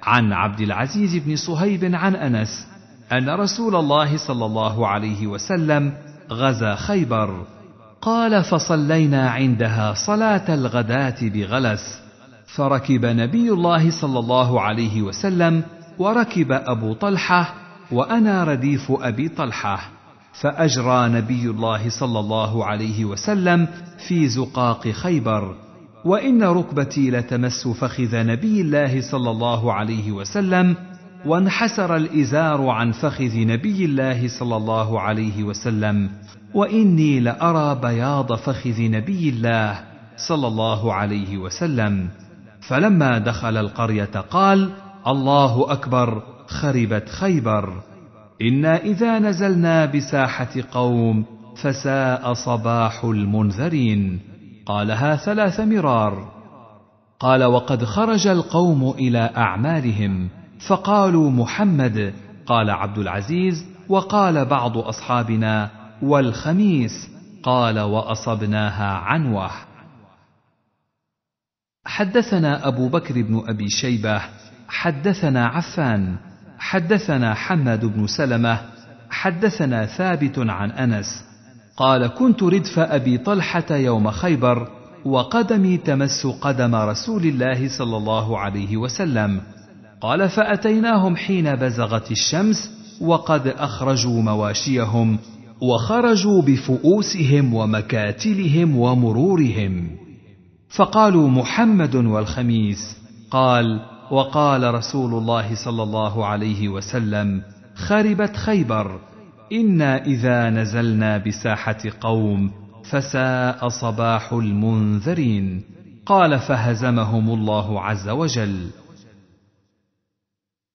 عن عبد العزيز بن صهيب عن انس ان رسول الله صلى الله عليه وسلم غزا خيبر قال فصلينا عندها صلاه الغداه بغلس فركب نبي الله صلى الله عليه وسلم وركب ابو طلحه وانا رديف ابي طلحه فاجرى نبي الله صلى الله عليه وسلم في زقاق خيبر وان ركبتي لتمس فخذ نبي الله صلى الله عليه وسلم وانحسر الازار عن فخذ نبي الله صلى الله عليه وسلم واني لارى بياض فخذ نبي الله صلى الله عليه وسلم فلما دخل القريه قال الله اكبر خربت خيبر انا اذا نزلنا بساحه قوم فساء صباح المنذرين قالها ثلاث مرار قال وقد خرج القوم الى اعمالهم فقالوا محمد قال عبد العزيز وقال بعض اصحابنا والخميس قال واصبناها عنوه حدثنا ابو بكر بن ابي شيبه حدثنا عفان حدثنا حماد بن سلمه حدثنا ثابت عن انس قال كنت ردف ابي طلحه يوم خيبر وقدمي تمس قدم رسول الله صلى الله عليه وسلم قال فاتيناهم حين بزغت الشمس وقد اخرجوا مواشيهم وخرجوا بفؤوسهم ومكاتلهم ومرورهم فقالوا محمد والخميس قال وقال رسول الله صلى الله عليه وسلم خربت خيبر انا اذا نزلنا بساحه قوم فساء صباح المنذرين قال فهزمهم الله عز وجل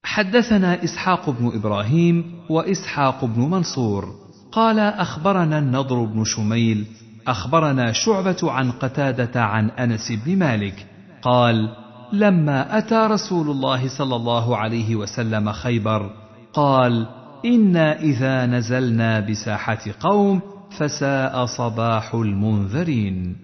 حدثنا اسحاق بن ابراهيم واسحاق بن منصور قال اخبرنا النضر بن شميل اخبرنا شعبه عن قتاده عن انس بن مالك قال لما اتى رسول الله صلى الله عليه وسلم خيبر قال انا اذا نزلنا بساحه قوم فساء صباح المنذرين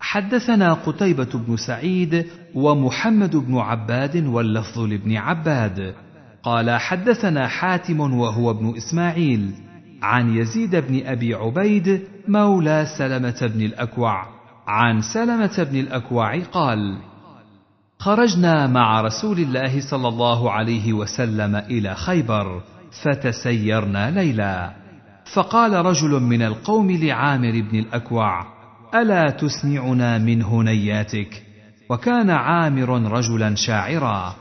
حدثنا قتيبة بن سعيد ومحمد بن عباد واللفظ لابن عباد قال حدثنا حاتم وهو ابن إسماعيل عن يزيد بن أبي عبيد مولى سلمة بن الأكوع عن سلمة بن الأكوع قال: خرجنا مع رسول الله صلى الله عليه وسلم إلى خيبر، فتسيرنا ليلا، فقال رجل من القوم لعامر بن الأكوع: ألا تسمعنا من هنياتك؟ وكان عامر رجلا شاعرا،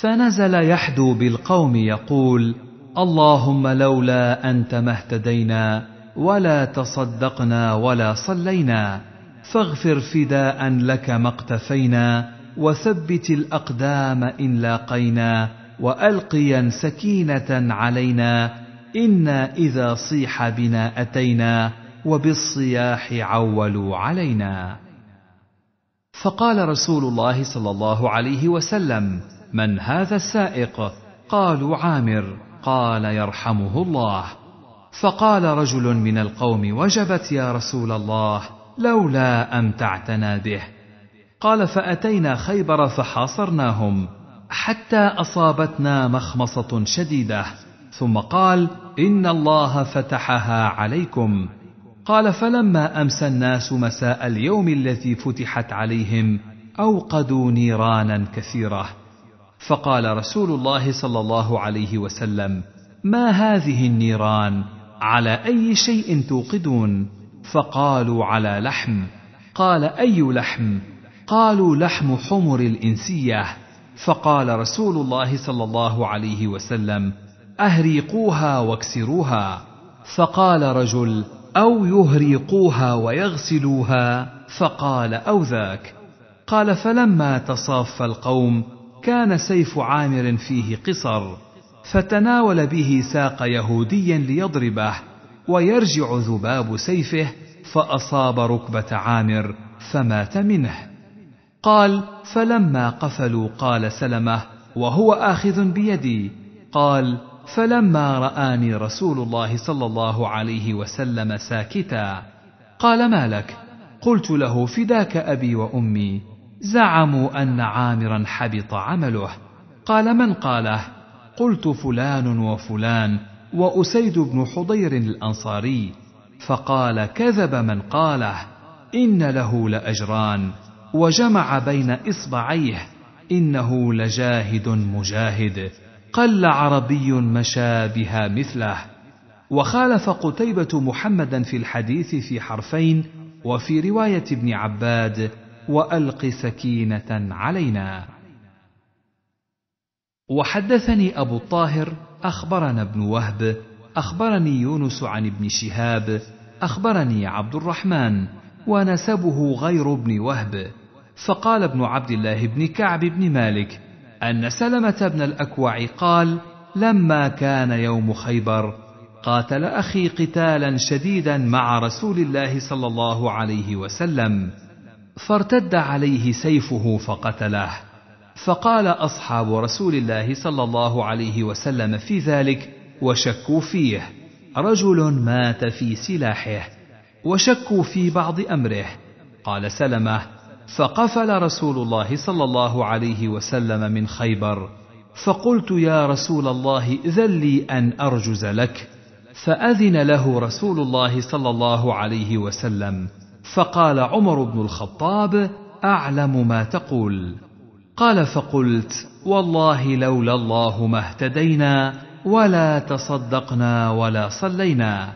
فنزل يحدو بالقوم يقول: اللهم لولا أنت ما اهتدينا، ولا تصدقنا ولا صلينا فاغفر فداء لك ما اقتفينا وثبت الاقدام ان لاقينا والقيا سكينه علينا انا اذا صيح بنا اتينا وبالصياح عولوا علينا فقال رسول الله صلى الله عليه وسلم من هذا السائق قالوا عامر قال يرحمه الله فقال رجل من القوم وجبت يا رسول الله لولا ان تعتنى به قال فاتينا خيبر فحاصرناهم حتى اصابتنا مخمصه شديده ثم قال ان الله فتحها عليكم قال فلما امسى الناس مساء اليوم الذي فتحت عليهم اوقدوا نيرانا كثيره فقال رسول الله صلى الله عليه وسلم ما هذه النيران على اي شيء توقدون فقالوا على لحم قال اي لحم قالوا لحم حمر الانسيه فقال رسول الله صلى الله عليه وسلم اهريقوها واكسروها فقال رجل او يهريقوها ويغسلوها فقال او ذاك قال فلما تصاف القوم كان سيف عامر فيه قصر فتناول به ساق يهودي ليضربه ويرجع ذباب سيفه فأصاب ركبة عامر فمات منه قال فلما قفلوا قال سلمة وهو آخذ بيدي قال فلما رآني رسول الله صلى الله عليه وسلم ساكتا قال ما لك قلت له فداك أبي وأمي زعموا أن عامرا حبط عمله قال من قاله قلت فلان وفلان وأسيد بن حضير الأنصاري فقال كذب من قاله إن له لأجران وجمع بين إصبعيه إنه لجاهد مجاهد قل عربي بها مثله وخالف قتيبة محمدا في الحديث في حرفين وفي رواية ابن عباد وألق سكينة علينا وحدثني أبو الطاهر اخبرنا ابن وهب اخبرني يونس عن ابن شهاب اخبرني عبد الرحمن ونسبه غير ابن وهب فقال ابن عبد الله بن كعب بن مالك ان سلمه بن الاكوع قال لما كان يوم خيبر قاتل اخي قتالا شديدا مع رسول الله صلى الله عليه وسلم فارتد عليه سيفه فقتله فقال اصحاب رسول الله صلى الله عليه وسلم في ذلك وشكوا فيه رجل مات في سلاحه وشكوا في بعض امره قال سلمه فقفل رسول الله صلى الله عليه وسلم من خيبر فقلت يا رسول الله اذن لي ان ارجز لك فاذن له رسول الله صلى الله عليه وسلم فقال عمر بن الخطاب اعلم ما تقول قال فقلت والله لولا الله ما اهتدينا ولا تصدقنا ولا صلينا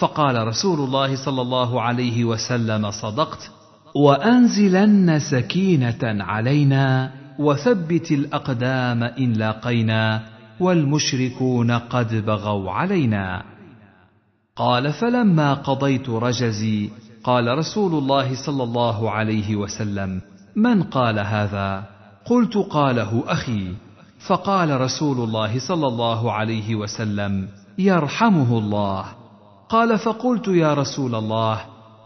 فقال رسول الله صلى الله عليه وسلم صدقت وانزلن سكينه علينا وثبت الاقدام ان لاقينا والمشركون قد بغوا علينا قال فلما قضيت رجزي قال رسول الله صلى الله عليه وسلم من قال هذا قلت قاله اخي فقال رسول الله صلى الله عليه وسلم يرحمه الله قال فقلت يا رسول الله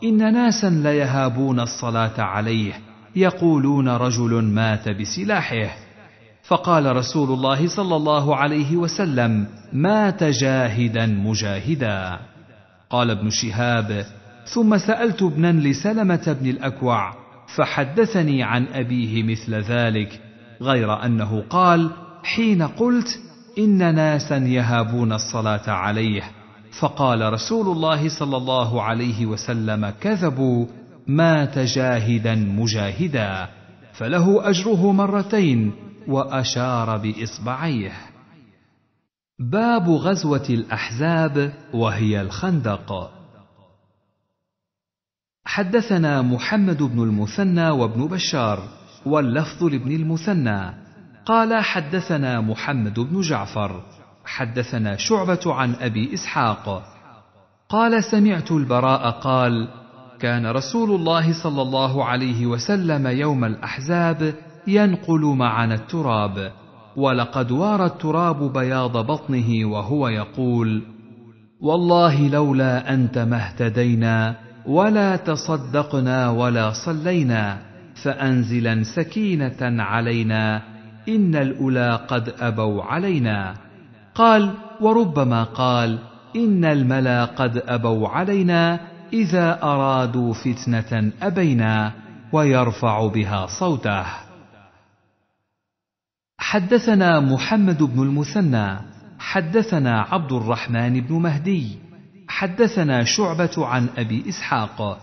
ان ناسا ليهابون الصلاه عليه يقولون رجل مات بسلاحه فقال رسول الله صلى الله عليه وسلم مات جاهدا مجاهدا قال ابن شهاب ثم سالت ابنا لسلمه بن الاكوع فحدثني عن أبيه مثل ذلك غير أنه قال حين قلت إن ناسا يهابون الصلاة عليه فقال رسول الله صلى الله عليه وسلم كذبوا مات جاهدا مجاهدا فله أجره مرتين وأشار بإصبعيه باب غزوة الأحزاب وهي الخندق حدثنا محمد بن المثنى وابن بشار واللفظ لابن المثنى قال حدثنا محمد بن جعفر حدثنا شعبة عن أبي إسحاق قال سمعت البراء قال كان رسول الله صلى الله عليه وسلم يوم الأحزاب ينقل معنا التراب ولقد وارى التراب بياض بطنه وهو يقول والله لولا أنت ما اهتدينا ولا تصدقنا ولا صلينا فانزلا سكينه علينا ان الاولى قد ابوا علينا قال وربما قال ان الملا قد ابوا علينا اذا ارادوا فتنه ابينا ويرفع بها صوته حدثنا محمد بن المثنى حدثنا عبد الرحمن بن مهدي حدثنا شعبة عن أبي إسحاق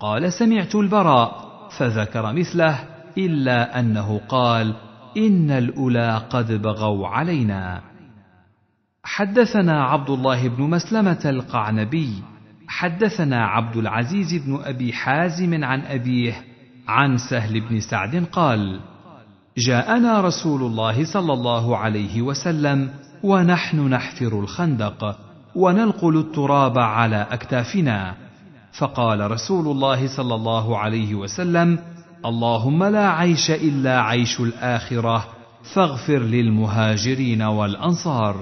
قال سمعت البراء فذكر مثله إلا أنه قال إن الأولى قد بغوا علينا حدثنا عبد الله بن مسلمة القعنبي حدثنا عبد العزيز بن أبي حازم عن أبيه عن سهل بن سعد قال جاءنا رسول الله صلى الله عليه وسلم ونحن نحفر الخندق وننقل التراب على اكتافنا فقال رسول الله صلى الله عليه وسلم اللهم لا عيش الا عيش الاخره فاغفر للمهاجرين والانصار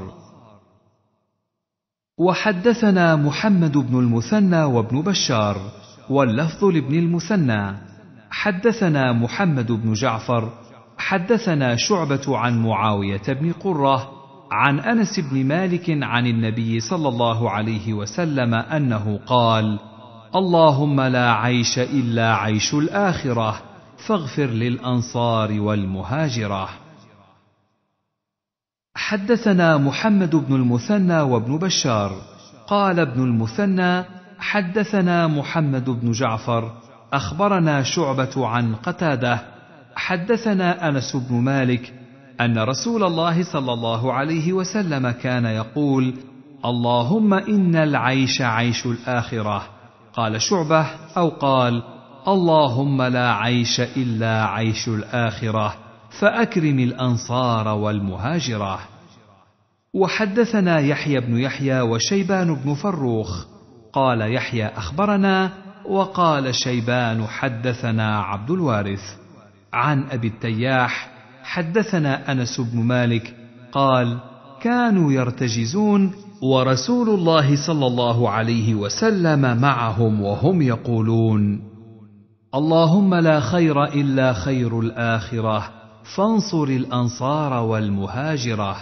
وحدثنا محمد بن المثنى وابن بشار واللفظ لابن المثنى حدثنا محمد بن جعفر حدثنا شعبه عن معاويه بن قره عن انس بن مالك عن النبي صلى الله عليه وسلم انه قال اللهم لا عيش الا عيش الاخره فاغفر للانصار والمهاجره حدثنا محمد بن المثنى وابن بشار قال ابن المثنى حدثنا محمد بن جعفر اخبرنا شعبه عن قتاده حدثنا انس بن مالك ان رسول الله صلى الله عليه وسلم كان يقول اللهم ان العيش عيش الاخره قال شعبه او قال اللهم لا عيش الا عيش الاخره فاكرم الانصار والمهاجره وحدثنا يحيى بن يحيى وشيبان بن فروخ قال يحيى اخبرنا وقال شيبان حدثنا عبد الوارث عن ابي التياح حدثنا انس بن مالك قال كانوا يرتجزون ورسول الله صلى الله عليه وسلم معهم وهم يقولون اللهم لا خير الا خير الاخره فانصر الانصار والمهاجره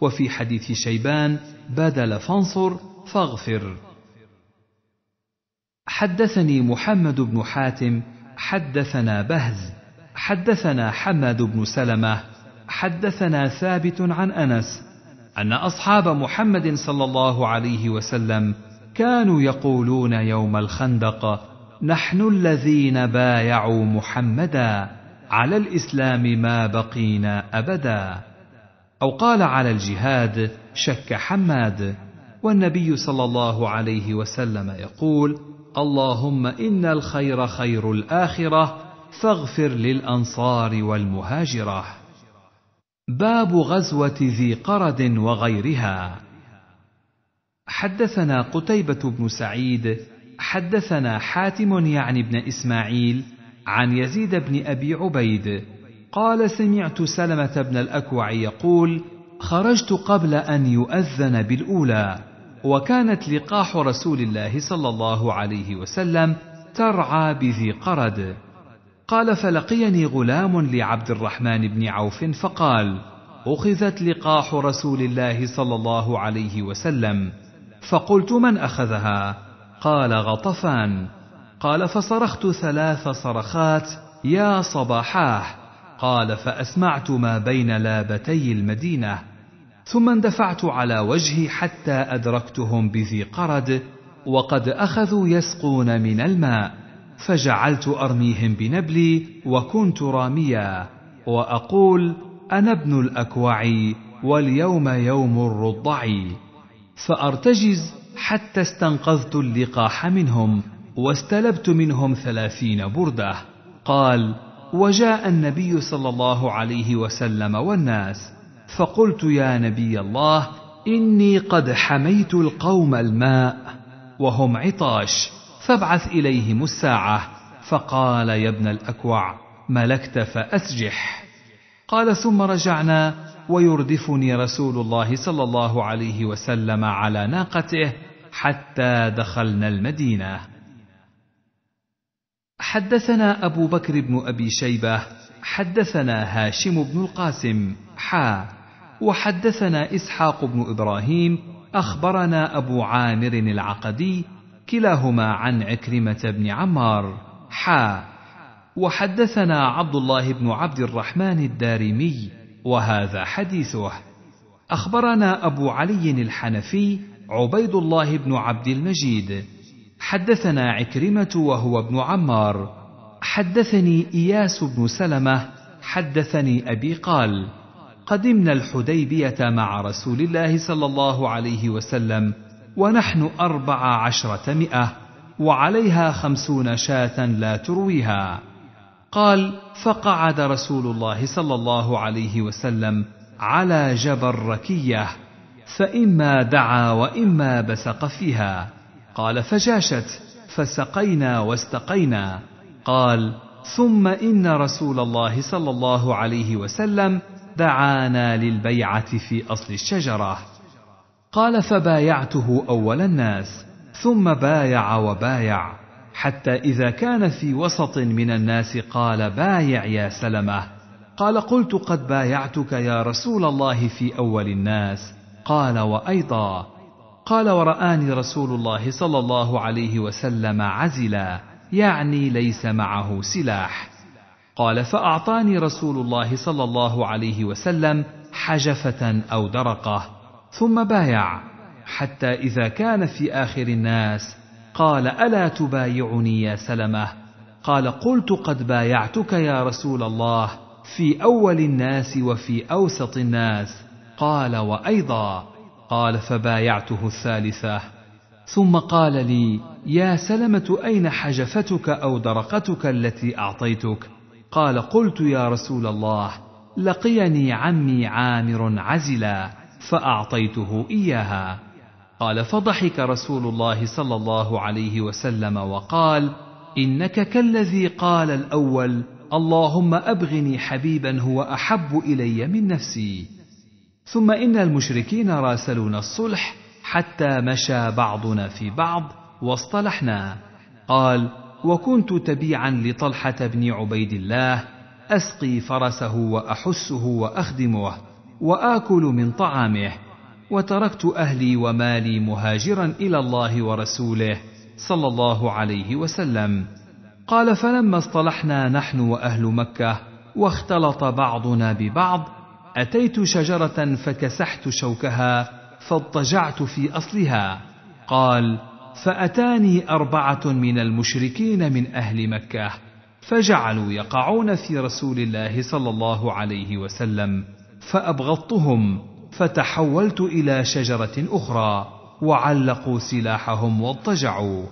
وفي حديث شيبان بدل فانصر فاغفر حدثني محمد بن حاتم حدثنا بهز حدثنا حماد بن سلمه حدثنا ثابت عن انس ان اصحاب محمد صلى الله عليه وسلم كانوا يقولون يوم الخندق نحن الذين بايعوا محمدا على الاسلام ما بقينا ابدا او قال على الجهاد شك حماد والنبي صلى الله عليه وسلم يقول اللهم ان الخير خير الاخره فاغفر للانصار والمهاجره باب غزوه ذي قرد وغيرها حدثنا قتيبه بن سعيد حدثنا حاتم يعني بن اسماعيل عن يزيد بن ابي عبيد قال سمعت سلمه بن الاكوع يقول خرجت قبل ان يؤذن بالاولى وكانت لقاح رسول الله صلى الله عليه وسلم ترعى بذي قرد قال فلقيني غلام لعبد الرحمن بن عوف فقال اخذت لقاح رسول الله صلى الله عليه وسلم فقلت من اخذها قال غطفان قال فصرخت ثلاث صرخات يا صباحاه قال فاسمعت ما بين لابتي المدينه ثم اندفعت على وجهي حتى ادركتهم بذي قرد وقد اخذوا يسقون من الماء فجعلت ارميهم بنبلي وكنت راميا واقول انا ابن الاكوع واليوم يوم الرضع فارتجز حتى استنقذت اللقاح منهم واستلبت منهم ثلاثين برده قال وجاء النبي صلى الله عليه وسلم والناس فقلت يا نبي الله اني قد حميت القوم الماء وهم عطاش فابعث إليهم الساعة فقال يا ابن الأكوع ملكت فأسجح قال ثم رجعنا ويردفني رسول الله صلى الله عليه وسلم على ناقته حتى دخلنا المدينة حدثنا أبو بكر بن أبي شيبة حدثنا هاشم بن القاسم حا وحدثنا إسحاق بن إبراهيم أخبرنا أبو عامر العقدي كلاهما عن عكرمة بن عمار حا وحدثنا عبد الله بن عبد الرحمن الدارمي وهذا حديثه أخبرنا أبو علي الحنفي عبيد الله بن عبد المجيد حدثنا عكرمة وهو ابن عمار حدثني إياس بن سلمة حدثني أبي قال قدمنا الحديبية مع رسول الله صلى الله عليه وسلم ونحن أربع عشرة مئة وعليها خمسون شاة لا ترويها قال فقعد رسول الله صلى الله عليه وسلم على جبر ركيه فإما دعا وإما بسق فيها قال فجاشت فسقينا واستقينا قال ثم إن رسول الله صلى الله عليه وسلم دعانا للبيعة في أصل الشجرة قال فبايعته اول الناس ثم بايع وبايع حتى اذا كان في وسط من الناس قال بايع يا سلمه قال قلت قد بايعتك يا رسول الله في اول الناس قال وايضا قال ورآني رسول الله صلى الله عليه وسلم عزلا يعني ليس معه سلاح قال فأعطاني رسول الله صلى الله عليه وسلم حجفة أو درقة ثم بايع حتى اذا كان في اخر الناس قال الا تبايعني يا سلمه قال قلت قد بايعتك يا رسول الله في اول الناس وفي اوسط الناس قال وايضا قال فبايعته الثالثه ثم قال لي يا سلمه اين حجفتك او درقتك التي اعطيتك قال قلت يا رسول الله لقيني عمي عامر عزلا فأعطيته إياها قال فضحك رسول الله صلى الله عليه وسلم وقال إنك كالذي قال الأول اللهم أبغني حبيبا هو أحب إلي من نفسي ثم إن المشركين راسلونا الصلح حتى مشى بعضنا في بعض واصطلحنا قال وكنت تبيعا لطلحة بن عبيد الله أسقي فرسه وأحسه وأخدمه واكل من طعامه وتركت اهلي ومالي مهاجرا الى الله ورسوله صلى الله عليه وسلم قال فلما اصطلحنا نحن واهل مكه واختلط بعضنا ببعض اتيت شجره فكسحت شوكها فاضطجعت في اصلها قال فاتاني اربعه من المشركين من اهل مكه فجعلوا يقعون في رسول الله صلى الله عليه وسلم فابغضتهم فتحولت الى شجره اخرى وعلقوا سلاحهم واضطجعوا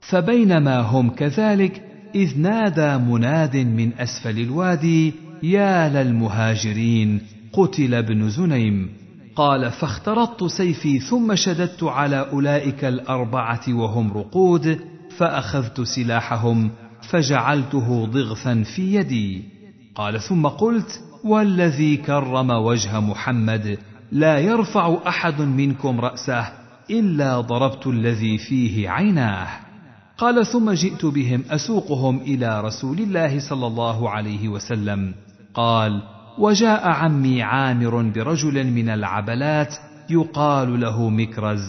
فبينما هم كذلك اذ نادى مناد من اسفل الوادي يا للمهاجرين قتل ابن زنيم قال فاخترطت سيفي ثم شددت على اولئك الاربعه وهم رقود فاخذت سلاحهم فجعلته ضغثا في يدي قال ثم قلت والذي كرم وجه محمد لا يرفع احد منكم راسه الا ضربت الذي فيه عيناه قال ثم جئت بهم اسوقهم الى رسول الله صلى الله عليه وسلم قال وجاء عمي عامر برجل من العبلات يقال له مكرز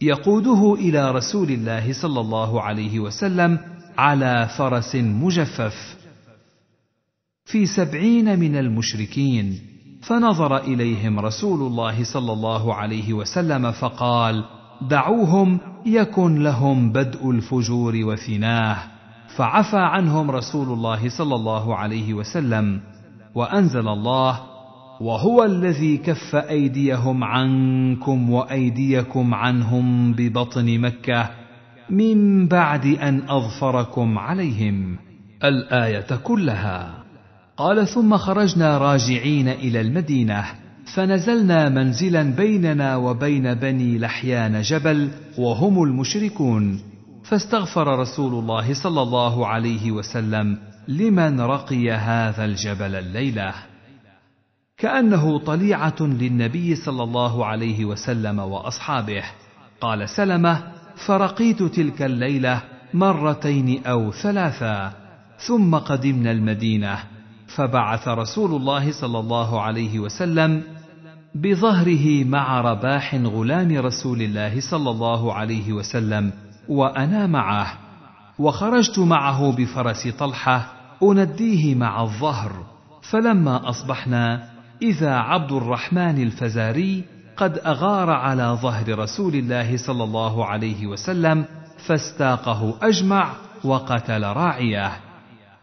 يقوده الى رسول الله صلى الله عليه وسلم على فرس مجفف في سبعين من المشركين فنظر اليهم رسول الله صلى الله عليه وسلم فقال دعوهم يكن لهم بدء الفجور وثناه فعفى عنهم رسول الله صلى الله عليه وسلم وانزل الله وهو الذي كف ايديهم عنكم وايديكم عنهم ببطن مكه من بعد ان اظفركم عليهم الايه كلها قال ثم خرجنا راجعين الى المدينه فنزلنا منزلا بيننا وبين بني لحيان جبل وهم المشركون فاستغفر رسول الله صلى الله عليه وسلم لمن رقي هذا الجبل الليله كانه طليعه للنبي صلى الله عليه وسلم واصحابه قال سلمه فرقيت تلك الليله مرتين او ثلاثا ثم قدمنا المدينه فبعث رسول الله صلى الله عليه وسلم بظهره مع رباح غلام رسول الله صلى الله عليه وسلم وانا معه وخرجت معه بفرس طلحه انديه مع الظهر فلما اصبحنا اذا عبد الرحمن الفزاري قد اغار على ظهر رسول الله صلى الله عليه وسلم فاستاقه اجمع وقتل راعيه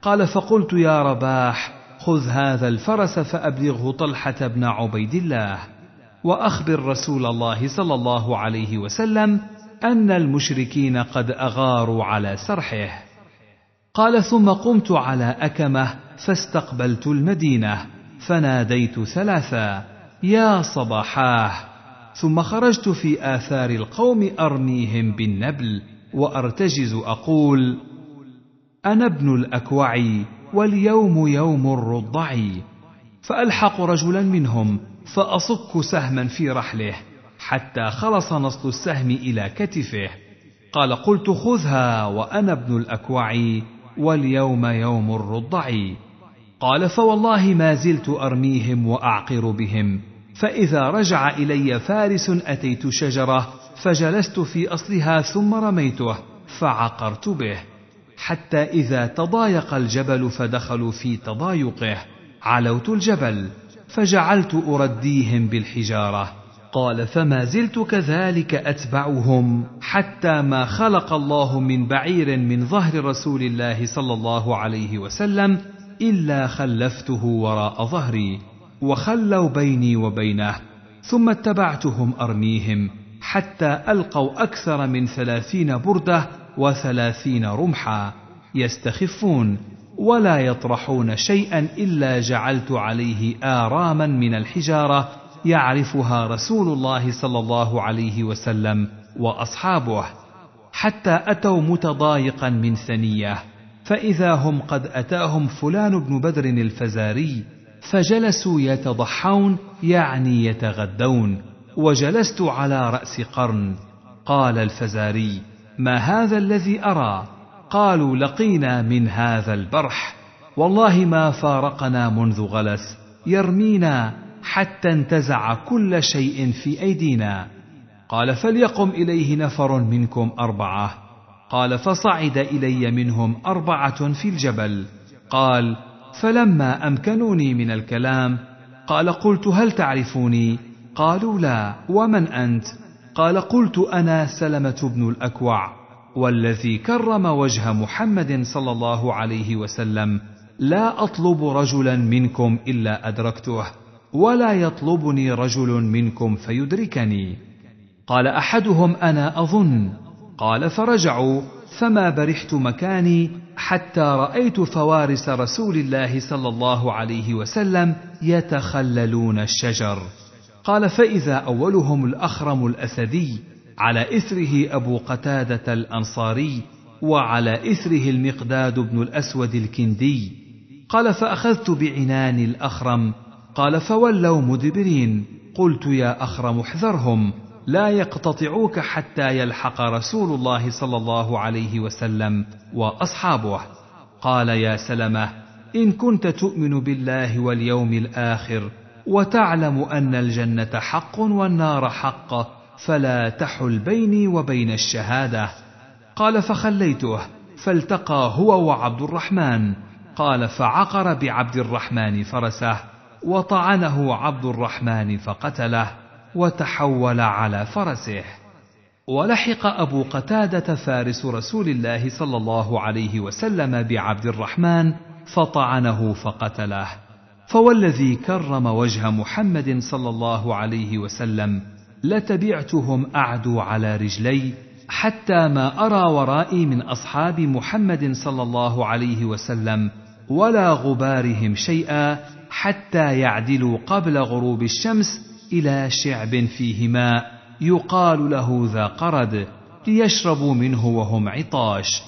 قال فقلت يا رباح خذ هذا الفرس فأبلغه طلحة بن عبيد الله وأخبر رسول الله صلى الله عليه وسلم أن المشركين قد أغاروا على سرحه قال ثم قمت على أكمه فاستقبلت المدينة فناديت ثلاثا يا صباحاه ثم خرجت في آثار القوم أرميهم بالنبل وأرتجز أقول أنا ابن الأكوعي واليوم يوم الرضع فألحق رجلا منهم فأصك سهما في رحله حتى خلص نصل السهم إلى كتفه قال قلت خذها وأنا ابن الأكوع واليوم يوم الرضع قال فوالله ما زلت أرميهم وأعقر بهم فإذا رجع إلي فارس أتيت شجرة فجلست في أصلها ثم رميته فعقرت به حتى إذا تضايق الجبل فدخلوا في تضايقه علوت الجبل فجعلت أرديهم بالحجارة قال فما زلت كذلك أتبعهم حتى ما خلق الله من بعير من ظهر رسول الله صلى الله عليه وسلم إلا خلفته وراء ظهري وخلوا بيني وبينه ثم اتبعتهم أرميهم حتى ألقوا أكثر من ثلاثين بردة وثلاثين رمحا يستخفون ولا يطرحون شيئا الا جعلت عليه اراما من الحجاره يعرفها رسول الله صلى الله عليه وسلم واصحابه حتى اتوا متضايقا من ثنيه فاذا هم قد اتاهم فلان بن بدر الفزاري فجلسوا يتضحون يعني يتغدون وجلست على راس قرن قال الفزاري ما هذا الذي أرى قالوا لقينا من هذا البرح والله ما فارقنا منذ غلس يرمينا حتى انتزع كل شيء في أيدينا قال فليقم إليه نفر منكم أربعة قال فصعد إلي منهم أربعة في الجبل قال فلما أمكنوني من الكلام قال قلت هل تعرفوني قالوا لا ومن أنت قال قلت انا سلمه بن الاكوع والذي كرم وجه محمد صلى الله عليه وسلم لا اطلب رجلا منكم الا ادركته ولا يطلبني رجل منكم فيدركني قال احدهم انا اظن قال فرجعوا فما برحت مكاني حتى رايت فوارس رسول الله صلى الله عليه وسلم يتخللون الشجر قال فإذا أولهم الأخرم الأسدي على إثره أبو قتادة الأنصاري وعلى إثره المقداد بن الأسود الكندي قال فأخذت بعنان الأخرم قال فولوا مدبرين قلت يا أخرم احذرهم لا يقتطعوك حتى يلحق رسول الله صلى الله عليه وسلم وأصحابه قال يا سلمة إن كنت تؤمن بالله واليوم الآخر وتعلم ان الجنه حق والنار حق فلا تحل بيني وبين الشهاده قال فخليته فالتقى هو وعبد الرحمن قال فعقر بعبد الرحمن فرسه وطعنه عبد الرحمن فقتله وتحول على فرسه ولحق ابو قتاده فارس رسول الله صلى الله عليه وسلم بعبد الرحمن فطعنه فقتله فوالذي كرم وجه محمد صلى الله عليه وسلم لتبعتهم اعدو على رجلي حتى ما ارى ورائي من اصحاب محمد صلى الله عليه وسلم ولا غبارهم شيئا حتى يعدلوا قبل غروب الشمس الى شعب فيه ماء يقال له ذا قرد ليشربوا منه وهم عطاش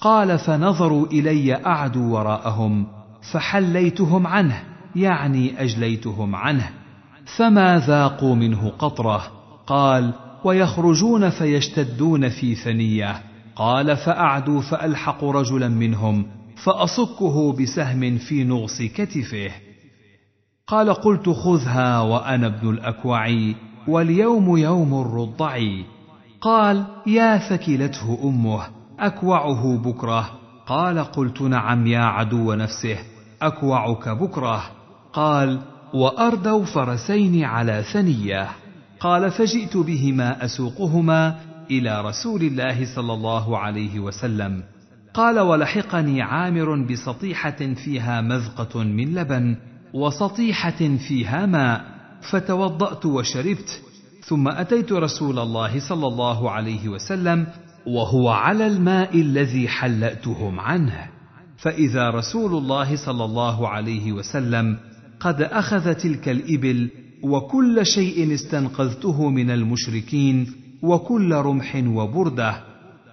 قال فنظروا الي اعدو وراءهم فحليتهم عنه يعني اجليتهم عنه فما ذاقوا منه قطره قال ويخرجون فيشتدون في ثنيه قال فاعدوا فالحق رجلا منهم فاصكه بسهم في نغص كتفه قال قلت خذها وانا ابن الاكوع واليوم يوم الرضع قال يا ثكلته امه اكوعه بكره قال قلت نعم يا عدو نفسه اكوعك بكره قال واردوا فرسين على ثنيه قال فجئت بهما اسوقهما الى رسول الله صلى الله عليه وسلم قال ولحقني عامر بسطيحه فيها مذقه من لبن وسطيحه فيها ماء فتوضات وشربت ثم اتيت رسول الله صلى الله عليه وسلم وهو على الماء الذي حلاتهم عنه فاذا رسول الله صلى الله عليه وسلم قد اخذ تلك الابل وكل شيء استنقذته من المشركين وكل رمح وبرده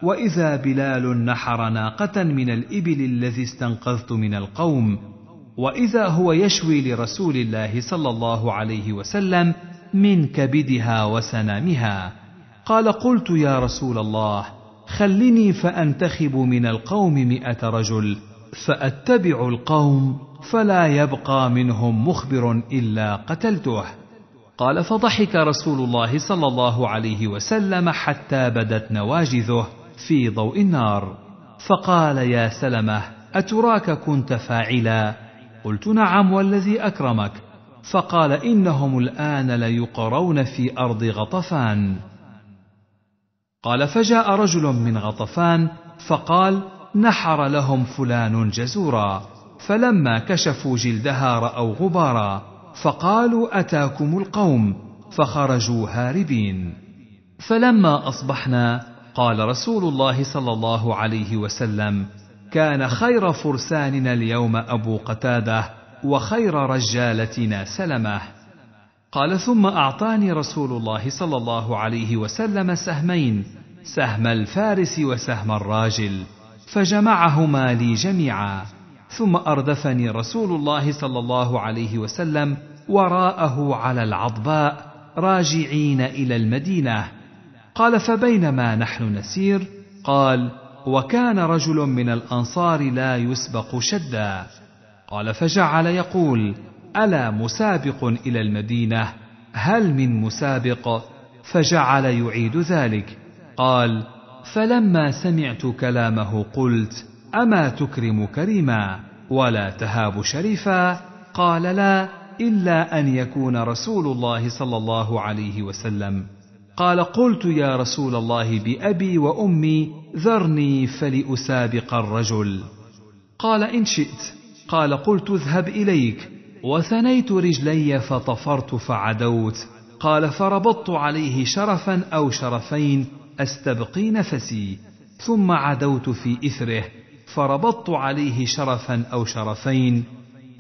واذا بلال نحر ناقه من الابل الذي استنقذت من القوم واذا هو يشوي لرسول الله صلى الله عليه وسلم من كبدها وسنامها قال قلت يا رسول الله خلني فانتخب من القوم مائه رجل فاتبع القوم فلا يبقى منهم مخبر الا قتلته قال فضحك رسول الله صلى الله عليه وسلم حتى بدت نواجذه في ضوء النار فقال يا سلمه اتراك كنت فاعلا قلت نعم والذي اكرمك فقال انهم الان ليقرون في ارض غطفان قال فجاء رجل من غطفان فقال نحر لهم فلان جزورا فلما كشفوا جلدها راوا غبارا فقالوا اتاكم القوم فخرجوا هاربين فلما اصبحنا قال رسول الله صلى الله عليه وسلم كان خير فرساننا اليوم ابو قتاده وخير رجالتنا سلمه قال ثم اعطاني رسول الله صلى الله عليه وسلم سهمين سهم الفارس وسهم الراجل فجمعهما لي جميعا ثم اردفني رسول الله صلى الله عليه وسلم وراءه على العضباء راجعين الى المدينه قال فبينما نحن نسير قال وكان رجل من الانصار لا يسبق شدا قال فجعل يقول الا مسابق الى المدينه هل من مسابق فجعل يعيد ذلك قال فلما سمعت كلامه قلت اما تكرم كريما ولا تهاب شريفا قال لا الا ان يكون رسول الله صلى الله عليه وسلم قال قلت يا رسول الله بابي وامي ذرني فلاسابق الرجل قال ان شئت قال قلت اذهب اليك وثنيت رجلي فطفرت فعدوت قال فربطت عليه شرفا او شرفين استبقي نفسي ثم عدوت في اثره فربطت عليه شرفا او شرفين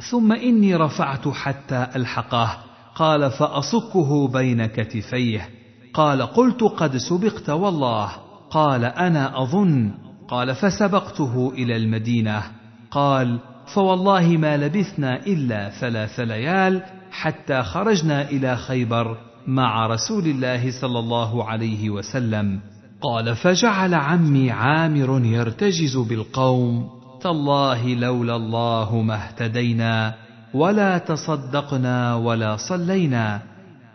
ثم اني رفعت حتى الحقه قال فاصكه بين كتفيه قال قلت قد سبقت والله قال انا اظن قال فسبقته الى المدينه قال فوالله ما لبثنا الا ثلاث ليال حتى خرجنا الى خيبر مع رسول الله صلى الله عليه وسلم قال فجعل عمي عامر يرتجز بالقوم تالله لولا الله ما اهتدينا ولا تصدقنا ولا صلينا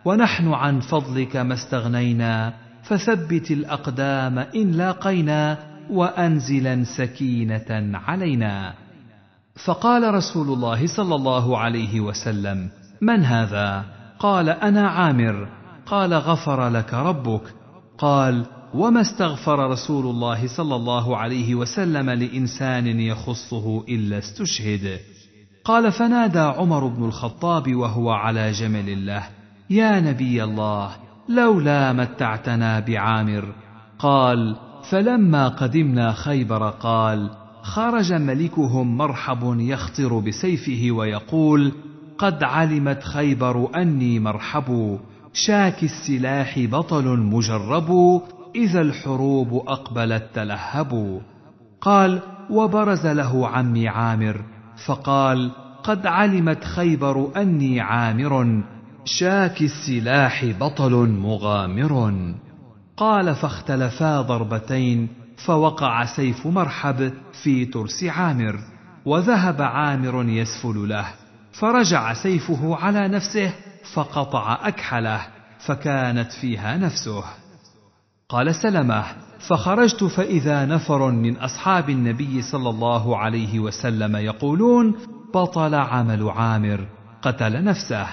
ونحن عن فضلك ما استغنينا فثبت الاقدام ان لاقينا وانزلا سكينه علينا فقال رسول الله صلى الله عليه وسلم من هذا قال انا عامر قال غفر لك ربك قال وما استغفر رسول الله صلى الله عليه وسلم لانسان يخصه الا استشهد قال فنادى عمر بن الخطاب وهو على جمل له يا نبي الله لولا متعتنا بعامر قال فلما قدمنا خيبر قال خرج ملكهم مرحب يخطر بسيفه ويقول قد علمت خيبر اني مرحب شاك السلاح بطل مجرب اذا الحروب اقبلت تلهبوا قال وبرز له عمي عامر فقال قد علمت خيبر اني عامر شاك السلاح بطل مغامر قال فاختلفا ضربتين فوقع سيف مرحب في ترس عامر وذهب عامر يسفل له فرجع سيفه على نفسه فقطع اكحله فكانت فيها نفسه قال سلمه فخرجت فاذا نفر من اصحاب النبي صلى الله عليه وسلم يقولون بطل عمل عامر قتل نفسه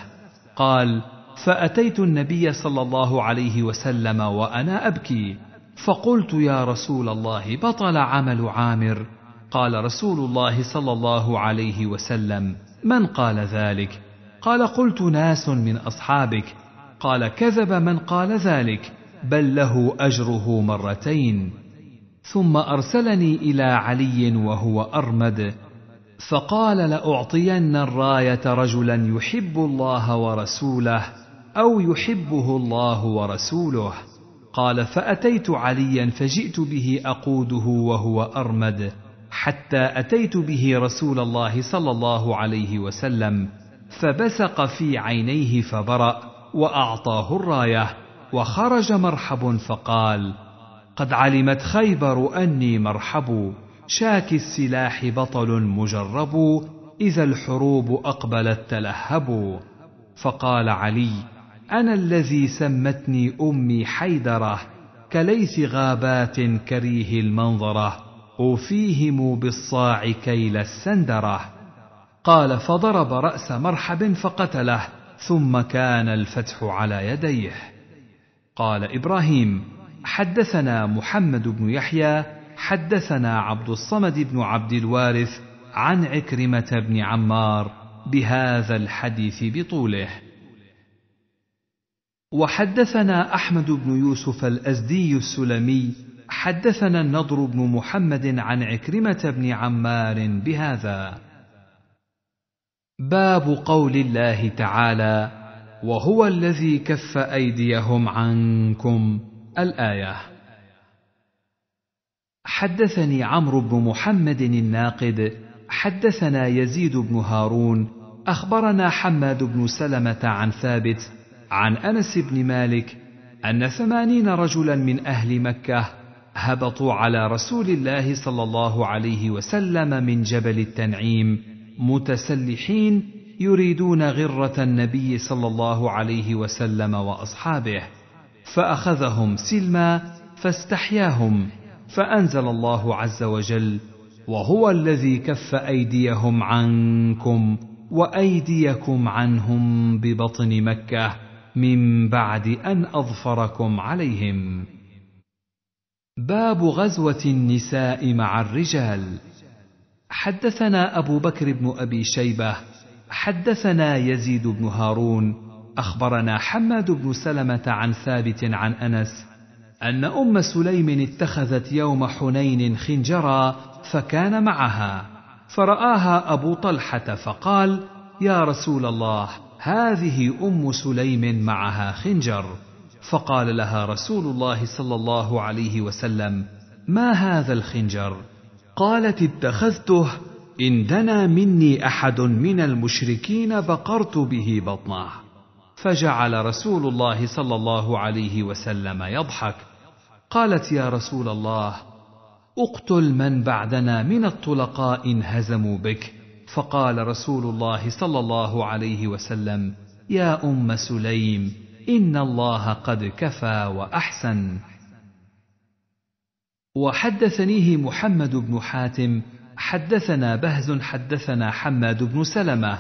قال فاتيت النبي صلى الله عليه وسلم وانا ابكي فقلت يا رسول الله بطل عمل عامر قال رسول الله صلى الله عليه وسلم من قال ذلك قال قلت ناس من اصحابك قال كذب من قال ذلك بل له اجره مرتين ثم ارسلني الى علي وهو ارمد فقال لاعطين الرايه رجلا يحب الله ورسوله او يحبه الله ورسوله قال فاتيت عليا فجئت به اقوده وهو ارمد حتى اتيت به رسول الله صلى الله عليه وسلم فبسق في عينيه فبرا واعطاه الرايه وخرج مرحب فقال قد علمت خيبر اني مرحب شاكي السلاح بطل مجرب اذا الحروب اقبلت تلهب فقال علي انا الذي سمتني امي حيدره كليث غابات كريه المنظره اوفيهم بالصاع كيل السندره قال فضرب راس مرحب فقتله ثم كان الفتح على يديه قال ابراهيم حدثنا محمد بن يحيى حدثنا عبد الصمد بن عبد الوارث عن عكرمه بن عمار بهذا الحديث بطوله وحدثنا احمد بن يوسف الازدي السلمي حدثنا النضر بن محمد عن عكرمه بن عمار بهذا باب قول الله تعالى وهو الذي كف ايديهم عنكم الايه حدثني عمرو بن محمد الناقد حدثنا يزيد بن هارون اخبرنا حماد بن سلمه عن ثابت عن انس بن مالك ان ثمانين رجلا من اهل مكه هبطوا على رسول الله صلى الله عليه وسلم من جبل التنعيم متسلحين يريدون غره النبي صلى الله عليه وسلم واصحابه فاخذهم سلما فاستحياهم فانزل الله عز وجل وهو الذي كف ايديهم عنكم وايديكم عنهم ببطن مكه من بعد ان اظفركم عليهم باب غزوه النساء مع الرجال حدثنا ابو بكر بن ابي شيبه حدثنا يزيد بن هارون اخبرنا حماد بن سلمه عن ثابت عن انس ان ام سليم اتخذت يوم حنين خنجرا فكان معها فرآها أبو طلحة فقال: يا رسول الله هذه أم سليم معها خنجر، فقال لها رسول الله صلى الله عليه وسلم: ما هذا الخنجر؟ قالت: اتخذته ان دنا مني احد من المشركين بقرت به بطنه فجعل رسول الله صلى الله عليه وسلم يضحك قالت يا رسول الله اقتل من بعدنا من الطلقاء ان هزموا بك فقال رسول الله صلى الله عليه وسلم يا ام سليم ان الله قد كفى واحسن وحدثنيه محمد بن حاتم حدثنا بهز حدثنا حماد بن سلمه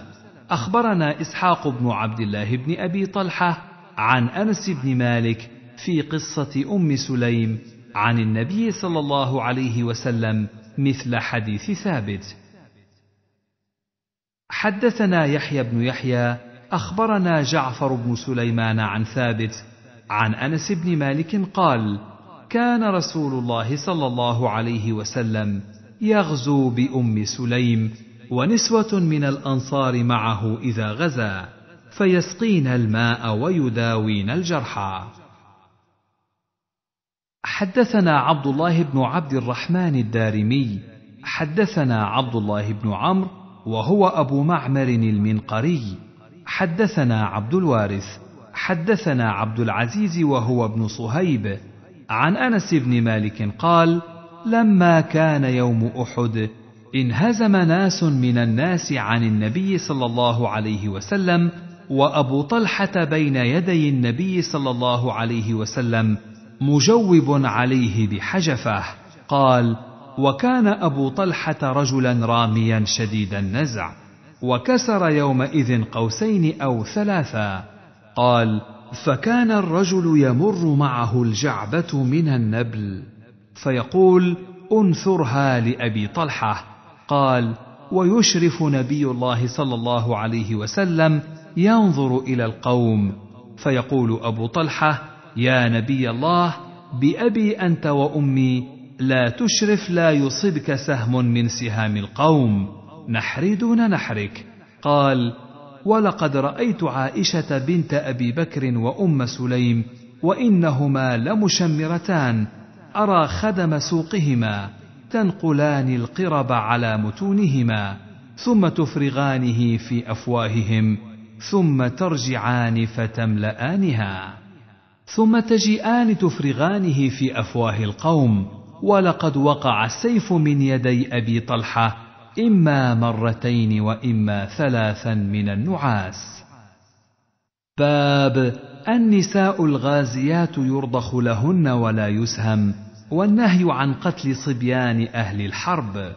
اخبرنا اسحاق بن عبد الله بن ابي طلحه عن انس بن مالك في قصه ام سليم عن النبي صلى الله عليه وسلم مثل حديث ثابت حدثنا يحيى بن يحيى اخبرنا جعفر بن سليمان عن ثابت عن انس بن مالك قال كان رسول الله صلى الله عليه وسلم يغزو بأم سليم ونسوة من الأنصار معه إذا غزا فيسقين الماء ويداوين الجرحى. حدثنا عبد الله بن عبد الرحمن الدارمي، حدثنا عبد الله بن عمرو وهو أبو معمر المنقري، حدثنا عبد الوارث، حدثنا عبد العزيز وهو ابن صهيب، عن أنس بن مالك قال: لما كان يوم احد انهزم ناس من الناس عن النبي صلى الله عليه وسلم وابو طلحه بين يدي النبي صلى الله عليه وسلم مجوب عليه بحجفه قال وكان ابو طلحه رجلا راميا شديد النزع وكسر يومئذ قوسين او ثلاثا قال فكان الرجل يمر معه الجعبه من النبل فيقول انثرها لابي طلحه قال ويشرف نبي الله صلى الله عليه وسلم ينظر الى القوم فيقول ابو طلحه يا نبي الله بابي انت وامي لا تشرف لا يصبك سهم من سهام القوم نحري دون نحرك قال ولقد رايت عائشه بنت ابي بكر وام سليم وانهما لمشمرتان أرى خدم سوقهما تنقلان القرب على متونهما ثم تفرغانه في أفواههم ثم ترجعان فتملآنها ثم تجيئان تفرغانه في أفواه القوم ولقد وقع السيف من يدي أبي طلحة إما مرتين وإما ثلاثا من النعاس باب النساء الغازيات يرضخ لهن ولا يسهم والنهي عن قتل صبيان اهل الحرب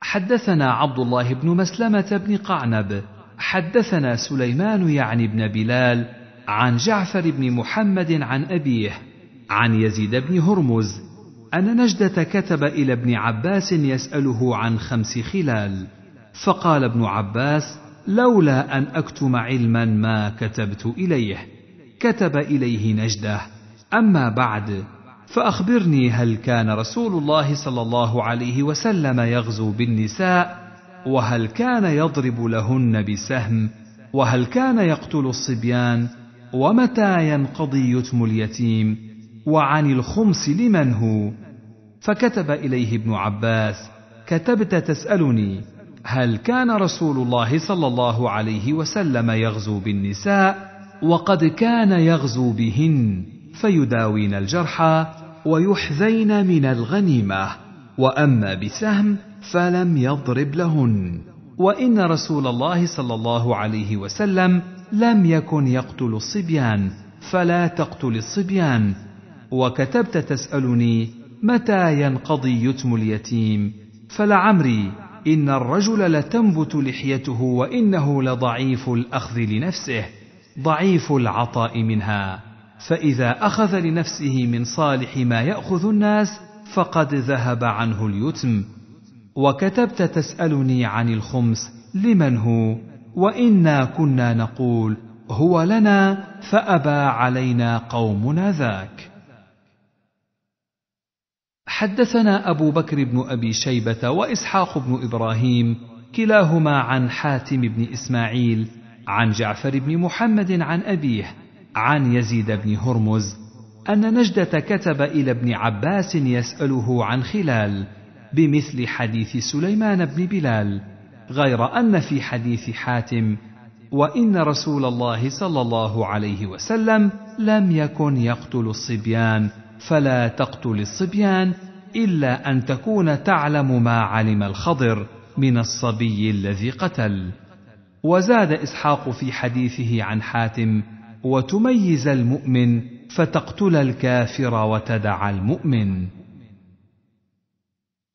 حدثنا عبد الله بن مسلمه بن قعنب حدثنا سليمان يعني بن بلال عن جعفر بن محمد عن ابيه عن يزيد بن هرمز ان نجده كتب الى ابن عباس يساله عن خمس خلال فقال ابن عباس لولا ان اكتم علما ما كتبت اليه كتب اليه نجده اما بعد فأخبرني هل كان رسول الله صلى الله عليه وسلم يغزو بالنساء وهل كان يضرب لهن بسهم وهل كان يقتل الصبيان ومتى ينقضي يتم اليتيم وعن الخمس لمن هو فكتب اليه ابن عباس كتبت تسالني هل كان رسول الله صلى الله عليه وسلم يغزو بالنساء وقد كان يغزو بهن فيداوين الجرحى ويحذين من الغنيمه واما بسهم فلم يضرب لهن وان رسول الله صلى الله عليه وسلم لم يكن يقتل الصبيان فلا تقتل الصبيان وكتبت تسالني متى ينقضي يتم اليتيم فلعمري ان الرجل لتنبت لحيته وانه لضعيف الاخذ لنفسه ضعيف العطاء منها فإذا أخذ لنفسه من صالح ما يأخذ الناس فقد ذهب عنه اليتم وكتبت تسألني عن الخمس لمن هو وإنا كنا نقول هو لنا فأبى علينا قومنا ذاك حدثنا أبو بكر بن أبي شيبة وإسحاق بن إبراهيم كلاهما عن حاتم بن إسماعيل عن جعفر بن محمد عن أبيه عن يزيد بن هرمز أن نجدة كتب إلى ابن عباس يسأله عن خلال بمثل حديث سليمان بن بلال غير أن في حديث حاتم وإن رسول الله صلى الله عليه وسلم لم يكن يقتل الصبيان فلا تقتل الصبيان إلا أن تكون تعلم ما علم الخضر من الصبي الذي قتل وزاد إسحاق في حديثه عن حاتم وتميز المؤمن فتقتل الكافر وتدع المؤمن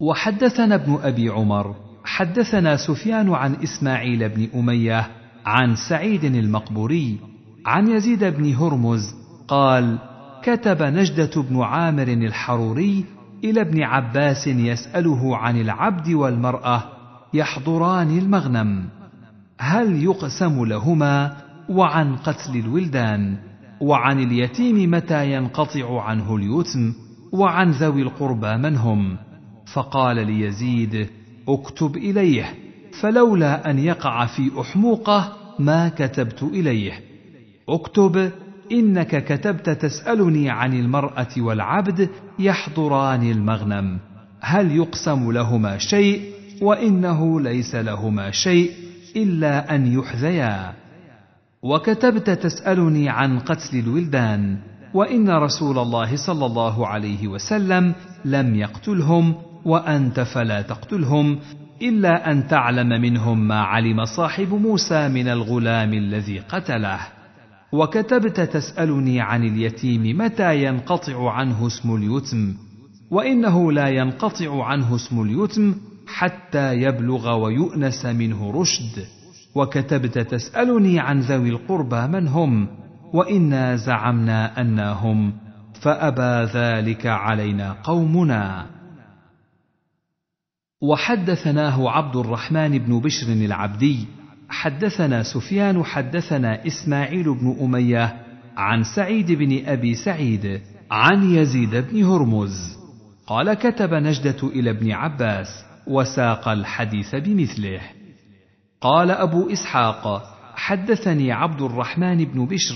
وحدثنا ابن ابي عمر حدثنا سفيان عن اسماعيل بن اميه عن سعيد المقبوري عن يزيد بن هرمز قال كتب نجده بن عامر الحروري الى ابن عباس يساله عن العبد والمراه يحضران المغنم هل يقسم لهما وعن قتل الولدان وعن اليتيم متى ينقطع عنه اليتم وعن ذوي القربى من هم فقال ليزيد اكتب اليه فلولا ان يقع في احموقه ما كتبت اليه اكتب انك كتبت تسالني عن المراه والعبد يحضران المغنم هل يقسم لهما شيء وانه ليس لهما شيء الا ان يحذيا وكتبت تسالني عن قتل الولدان وان رسول الله صلى الله عليه وسلم لم يقتلهم وانت فلا تقتلهم الا ان تعلم منهم ما علم صاحب موسى من الغلام الذي قتله وكتبت تسالني عن اليتيم متى ينقطع عنه اسم اليتم وانه لا ينقطع عنه اسم اليتم حتى يبلغ ويؤنس منه رشد وكتبت تسالني عن ذوي القربى من هم وانا زعمنا انا هم فابى ذلك علينا قومنا وحدثناه عبد الرحمن بن بشر العبدي حدثنا سفيان حدثنا اسماعيل بن اميه عن سعيد بن ابي سعيد عن يزيد بن هرمز قال كتب نجده الى ابن عباس وساق الحديث بمثله قال أبو إسحاق حدثني عبد الرحمن بن بشر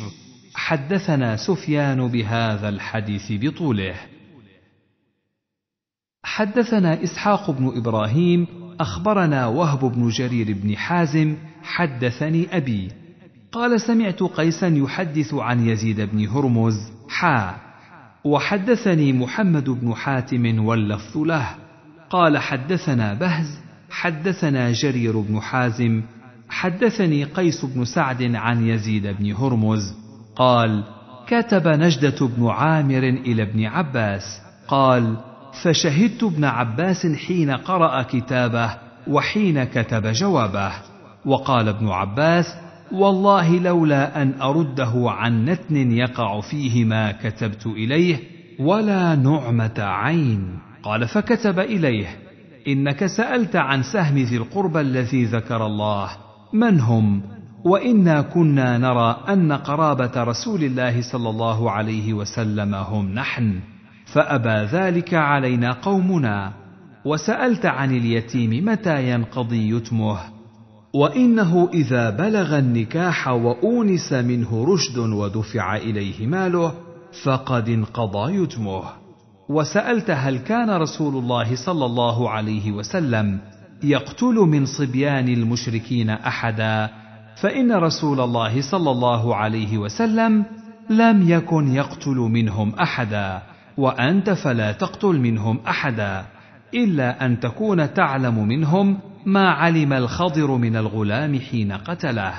حدثنا سفيان بهذا الحديث بطوله حدثنا إسحاق بن إبراهيم أخبرنا وهب بن جرير بن حازم حدثني أبي قال سمعت قيسا يحدث عن يزيد بن هرمز حا وحدثني محمد بن حاتم واللفظ له قال حدثنا بهز حدثنا جرير بن حازم حدثني قيس بن سعد عن يزيد بن هرمز قال كتب نجده بن عامر الى ابن عباس قال فشهدت ابن عباس حين قرا كتابه وحين كتب جوابه وقال ابن عباس والله لولا ان ارده عن نتن يقع فيه ما كتبت اليه ولا نعمه عين قال فكتب اليه انك سالت عن سهم ذي القربى الذي ذكر الله من هم وانا كنا نرى ان قرابه رسول الله صلى الله عليه وسلم هم نحن فابى ذلك علينا قومنا وسالت عن اليتيم متى ينقضي يتمه وانه اذا بلغ النكاح وأونس منه رشد ودفع اليه ماله فقد انقضى يتمه وسالت هل كان رسول الله صلى الله عليه وسلم يقتل من صبيان المشركين احدا فان رسول الله صلى الله عليه وسلم لم يكن يقتل منهم احدا وانت فلا تقتل منهم احدا الا ان تكون تعلم منهم ما علم الخضر من الغلام حين قتله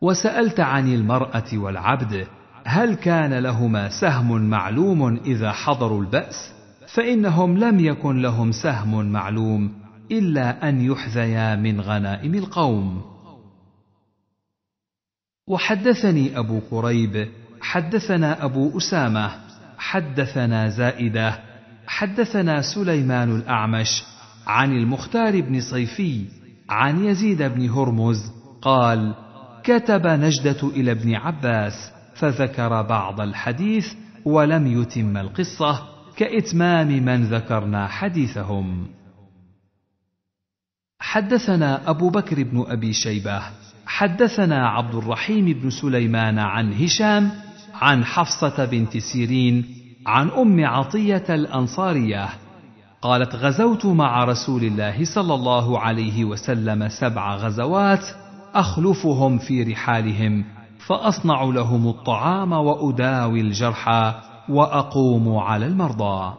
وسالت عن المراه والعبد هل كان لهما سهم معلوم اذا حضروا الباس فانهم لم يكن لهم سهم معلوم الا ان يحذيا من غنائم القوم وحدثني ابو قريب حدثنا ابو اسامه حدثنا زائده حدثنا سليمان الاعمش عن المختار بن صيفي عن يزيد بن هرمز قال كتب نجده الى ابن عباس فذكر بعض الحديث ولم يتم القصه كاتمام من ذكرنا حديثهم حدثنا ابو بكر بن ابي شيبه حدثنا عبد الرحيم بن سليمان عن هشام عن حفصه بنت سيرين عن ام عطيه الانصاريه قالت غزوت مع رسول الله صلى الله عليه وسلم سبع غزوات اخلفهم في رحالهم فاصنع لهم الطعام واداوي الجرحى واقوم على المرضى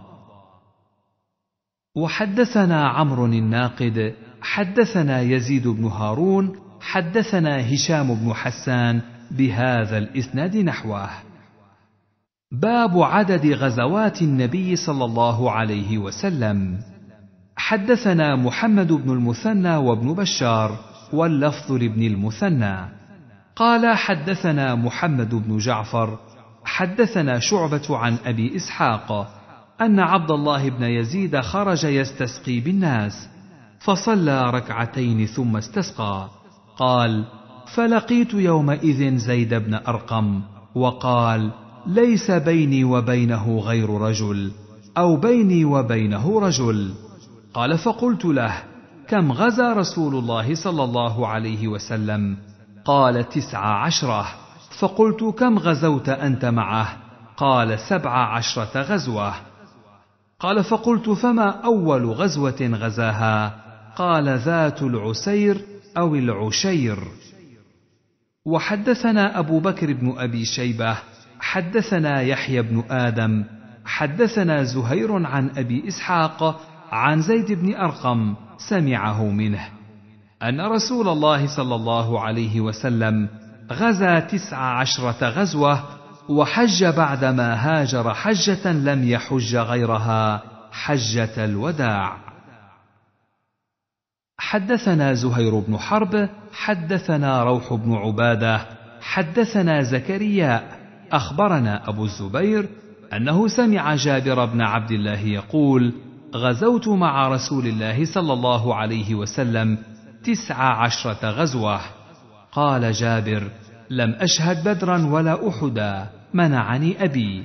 وحدثنا عمرو الناقد حدثنا يزيد بن هارون حدثنا هشام بن حسان بهذا الاسناد نحوه باب عدد غزوات النبي صلى الله عليه وسلم حدثنا محمد بن المثنى وابن بشار واللفظ لابن المثنى قال حدثنا محمد بن جعفر حدثنا شعبه عن ابي اسحاق ان عبد الله بن يزيد خرج يستسقي بالناس فصلى ركعتين ثم استسقى قال فلقيت يومئذ زيد بن ارقم وقال ليس بيني وبينه غير رجل او بيني وبينه رجل قال فقلت له كم غزا رسول الله صلى الله عليه وسلم قال تسع عشرة فقلت كم غزوت أنت معه قال سبع عشرة غزوة قال فقلت فما أول غزوة غزاها قال ذات العسير أو العشير وحدثنا أبو بكر بن أبي شيبة حدثنا يحيى بن آدم حدثنا زهير عن أبي إسحاق عن زيد بن أرقم سمعه منه أن رسول الله صلى الله عليه وسلم غزا تسع عشرة غزوة وحج بعدما هاجر حجة لم يحج غيرها حجة الوداع. حدثنا زهير بن حرب، حدثنا روح بن عبادة، حدثنا زكريا، أخبرنا أبو الزبير أنه سمع جابر بن عبد الله يقول: غزوت مع رسول الله صلى الله عليه وسلم تسع عشرة غزوة قال جابر لم أشهد بدرا ولا أحدا منعني أبي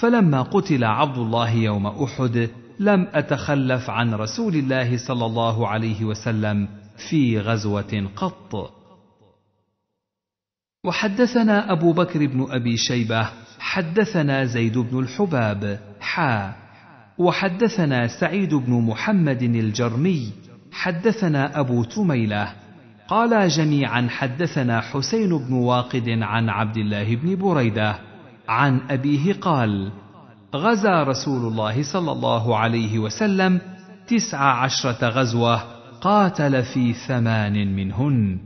فلما قتل عبد الله يوم أحد لم أتخلف عن رسول الله صلى الله عليه وسلم في غزوة قط وحدثنا أبو بكر بن أبي شيبة حدثنا زيد بن الحباب حا وحدثنا سعيد بن محمد الجرمي حدثنا أبو تميلة قال جميعا حدثنا حسين بن واقد عن عبد الله بن بريدة عن أبيه قال غزا رسول الله صلى الله عليه وسلم تسع عشرة غزوة قاتل في ثمان منهن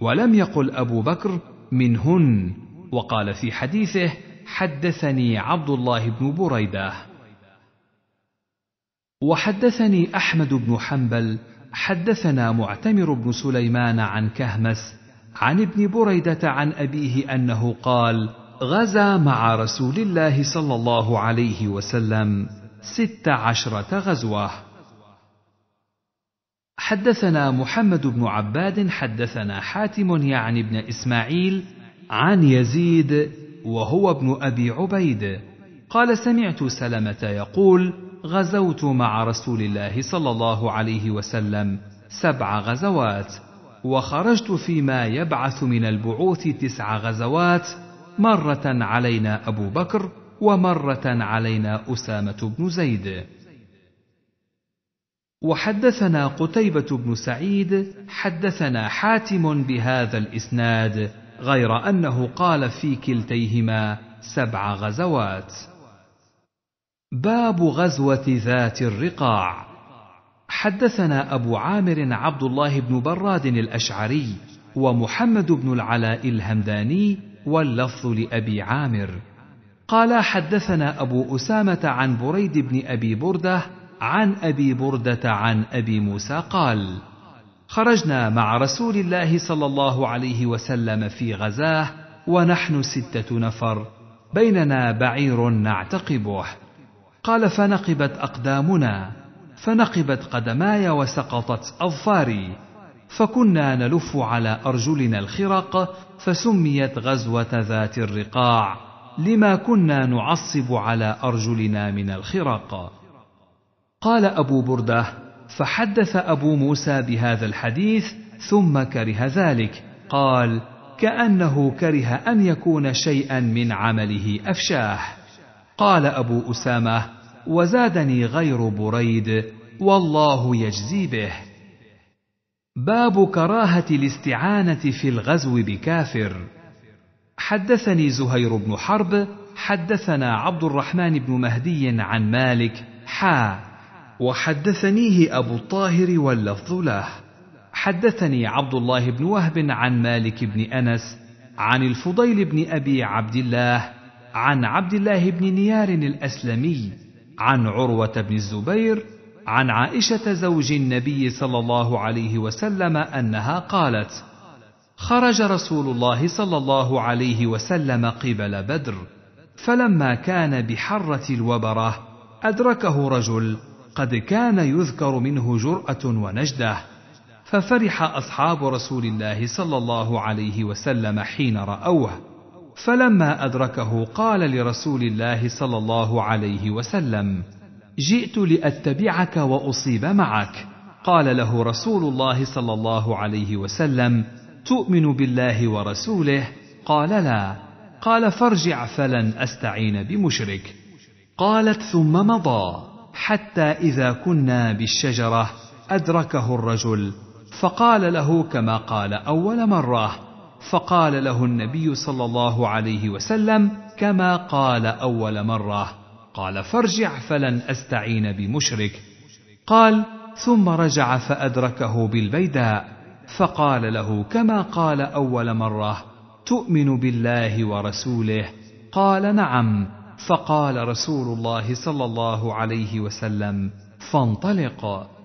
ولم يقل أبو بكر منهن وقال في حديثه حدثني عبد الله بن بريده وحدثني احمد بن حنبل حدثنا معتمر بن سليمان عن كهمس عن ابن بريده عن ابيه انه قال غزا مع رسول الله صلى الله عليه وسلم ست عشره غزوه حدثنا محمد بن عباد حدثنا حاتم يعني بن اسماعيل عن يزيد وهو ابن ابي عبيد قال سمعت سلمه يقول غزوت مع رسول الله صلى الله عليه وسلم سبع غزوات وخرجت فيما يبعث من البعوث تسع غزوات مره علينا ابو بكر ومره علينا اسامه بن زيد وحدثنا قتيبة بن سعيد حدثنا حاتم بهذا الإسناد غير أنه قال في كلتيهما سبع غزوات باب غزوة ذات الرقاع حدثنا أبو عامر عبد الله بن براد الأشعري ومحمد بن العلاء الهمداني واللفظ لأبي عامر قال حدثنا أبو أسامة عن بريد بن أبي بردة عن أبي بردة عن أبي موسى قال خرجنا مع رسول الله صلى الله عليه وسلم في غزاه ونحن ستة نفر بيننا بعير نعتقبه قال فنقبت اقدامنا فنقبت قدماي وسقطت اظفاري فكنا نلف على ارجلنا الخرق فسميت غزوه ذات الرقاع لما كنا نعصب على ارجلنا من الخرق قال ابو برده فحدث ابو موسى بهذا الحديث ثم كره ذلك قال كانه كره ان يكون شيئا من عمله افشاه قال أبو أسامة وزادني غير بريد والله يجزي به باب كراهة الاستعانة في الغزو بكافر حدثني زهير بن حرب حدثنا عبد الرحمن بن مهدي عن مالك حا وحدثنيه أبو الطاهر واللفظ له حدثني عبد الله بن وهب عن مالك بن أنس عن الفضيل بن أبي عبد الله عن عبد الله بن نيار الاسلمي عن عروه بن الزبير عن عائشه زوج النبي صلى الله عليه وسلم انها قالت خرج رسول الله صلى الله عليه وسلم قبل بدر فلما كان بحره الوبره ادركه رجل قد كان يذكر منه جراه ونجده ففرح اصحاب رسول الله صلى الله عليه وسلم حين راوه فلما أدركه قال لرسول الله صلى الله عليه وسلم: جئت لأتبعك وأصيب معك. قال له رسول الله صلى الله عليه وسلم: تؤمن بالله ورسوله؟ قال لا. قال فارجع فلن أستعين بمشرك. قالت ثم مضى حتى إذا كنا بالشجرة أدركه الرجل فقال له كما قال أول مرة: فقال له النبي صلى الله عليه وسلم كما قال اول مره قال فارجع فلن استعين بمشرك قال ثم رجع فادركه بالبيداء فقال له كما قال اول مره تؤمن بالله ورسوله قال نعم فقال رسول الله صلى الله عليه وسلم فانطلق